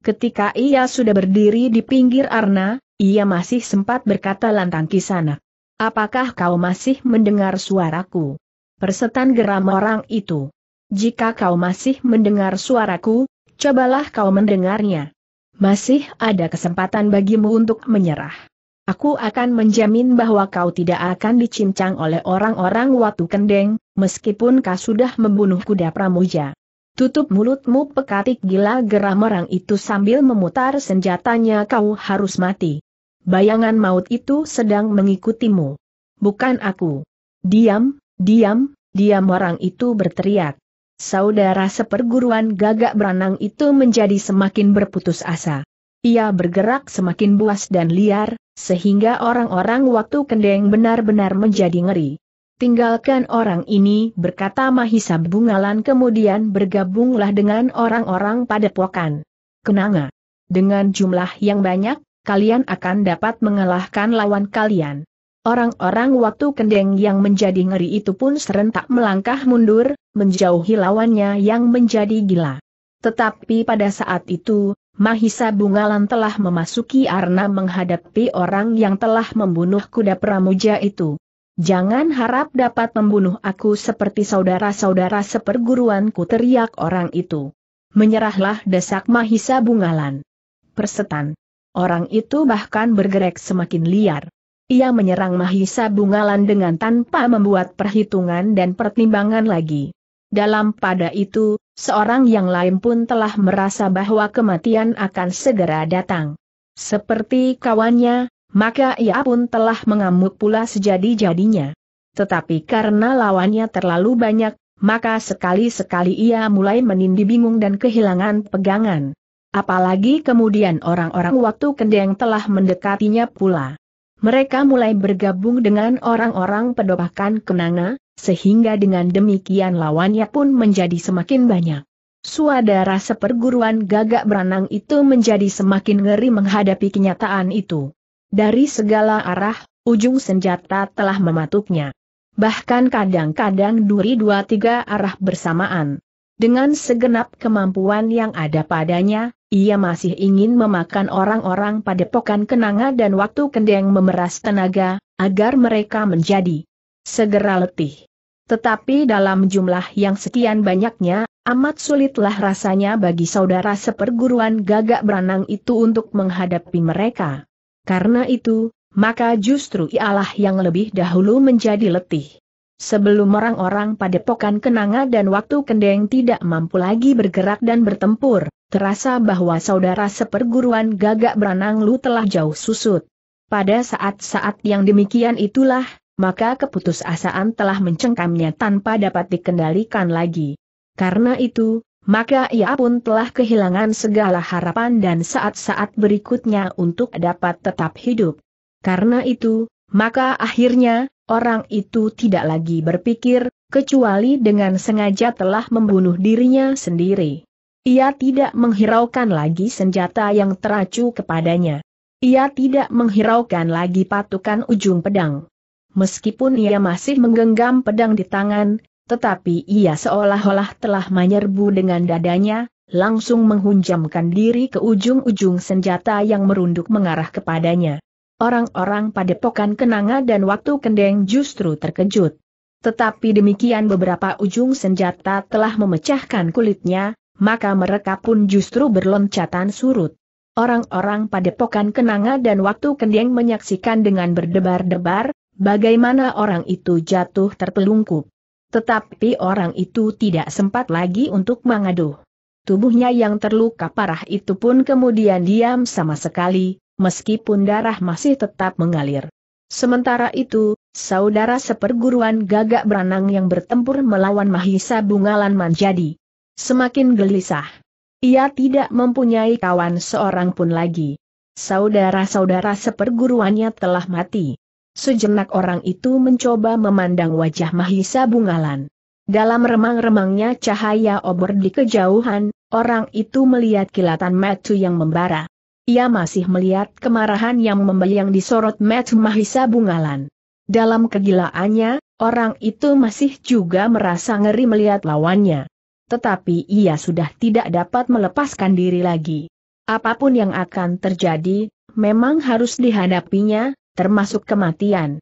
Ketika ia sudah berdiri di pinggir Arna, ia masih sempat berkata lantang kisana. Apakah kau masih mendengar suaraku? Persetan geram orang itu. Jika kau masih mendengar suaraku, cobalah kau mendengarnya. Masih ada kesempatan bagimu untuk menyerah. Aku akan menjamin bahwa kau tidak akan dicincang oleh orang-orang Watu Kendeng, meskipun kau sudah membunuh kuda Pramuja. Tutup mulutmu pekatik gila gerah orang itu sambil memutar senjatanya kau harus mati. Bayangan maut itu sedang mengikutimu. Bukan aku. Diam, diam, diam orang itu berteriak. Saudara seperguruan gagak beranang itu menjadi semakin berputus asa. Ia bergerak semakin buas dan liar, sehingga orang-orang waktu kendeng benar-benar menjadi ngeri. Tinggalkan orang ini, berkata Mahisa Bungalan kemudian bergabunglah dengan orang-orang pada padepokan. Kenanga. Dengan jumlah yang banyak, kalian akan dapat mengalahkan lawan kalian. Orang-orang waktu kendeng yang menjadi ngeri itu pun serentak melangkah mundur, menjauhi lawannya yang menjadi gila. Tetapi pada saat itu, Mahisa Bungalan telah memasuki arena menghadapi orang yang telah membunuh kuda pramuja itu. Jangan harap dapat membunuh aku seperti saudara-saudara seperguruanku teriak orang itu. Menyerahlah desak Mahisa Bungalan. Persetan. Orang itu bahkan bergerak semakin liar. Ia menyerang Mahisa Bungalan dengan tanpa membuat perhitungan dan pertimbangan lagi. Dalam pada itu, seorang yang lain pun telah merasa bahwa kematian akan segera datang. Seperti kawannya, maka ia pun telah mengamuk pula sejadi-jadinya. Tetapi karena lawannya terlalu banyak, maka sekali-sekali ia mulai menindi bingung dan kehilangan pegangan. Apalagi kemudian orang-orang waktu kendeng telah mendekatinya pula. Mereka mulai bergabung dengan orang-orang pedobakan kenanga, sehingga dengan demikian lawannya pun menjadi semakin banyak. Suadara seperguruan gagak beranang itu menjadi semakin ngeri menghadapi kenyataan itu. Dari segala arah, ujung senjata telah mematuknya. Bahkan kadang-kadang duri dua tiga arah bersamaan. Dengan segenap kemampuan yang ada padanya, ia masih ingin memakan orang-orang pada pokan kenanga dan waktu kendeng memeras tenaga, agar mereka menjadi segera letih. Tetapi dalam jumlah yang sekian banyaknya, amat sulitlah rasanya bagi saudara seperguruan gagak beranang itu untuk menghadapi mereka. Karena itu, maka justru ialah yang lebih dahulu menjadi letih. Sebelum orang-orang pada padepokan kenanga dan waktu kendeng tidak mampu lagi bergerak dan bertempur, terasa bahwa saudara seperguruan gagak beranang lu telah jauh susut. Pada saat-saat yang demikian itulah, maka keputusasaan telah mencengkamnya tanpa dapat dikendalikan lagi. Karena itu, maka ia pun telah kehilangan segala harapan dan saat-saat berikutnya untuk dapat tetap hidup. Karena itu, maka akhirnya, orang itu tidak lagi berpikir, kecuali dengan sengaja telah membunuh dirinya sendiri. Ia tidak menghiraukan lagi senjata yang teracu kepadanya. Ia tidak menghiraukan lagi patukan ujung pedang. Meskipun ia masih menggenggam pedang di tangan, tetapi ia seolah-olah telah menyerbu dengan dadanya, langsung menghunjamkan diri ke ujung-ujung senjata yang merunduk mengarah kepadanya. Orang-orang padepokan kenanga dan waktu kendeng justru terkejut. Tetapi demikian beberapa ujung senjata telah memecahkan kulitnya, maka mereka pun justru berloncatan surut. Orang-orang padepokan kenanga dan waktu kendeng menyaksikan dengan berdebar-debar, bagaimana orang itu jatuh terpelungkup. Tetapi orang itu tidak sempat lagi untuk mengadu. Tubuhnya yang terluka parah itu pun kemudian diam sama sekali, meskipun darah masih tetap mengalir. Sementara itu, saudara seperguruan gagak beranang yang bertempur melawan Mahisa Bungalan menjadi semakin gelisah. Ia tidak mempunyai kawan seorang pun lagi. Saudara-saudara seperguruannya telah mati. Sejenak orang itu mencoba memandang wajah Mahisa Bungalan. Dalam remang-remangnya cahaya obor di kejauhan, orang itu melihat kilatan Metu yang membara. Ia masih melihat kemarahan yang membayang di sorot Metu Mahisa Bungalan. Dalam kegilaannya, orang itu masih juga merasa ngeri melihat lawannya. Tetapi ia sudah tidak dapat melepaskan diri lagi. Apapun yang akan terjadi, memang harus dihadapinya, termasuk kematian.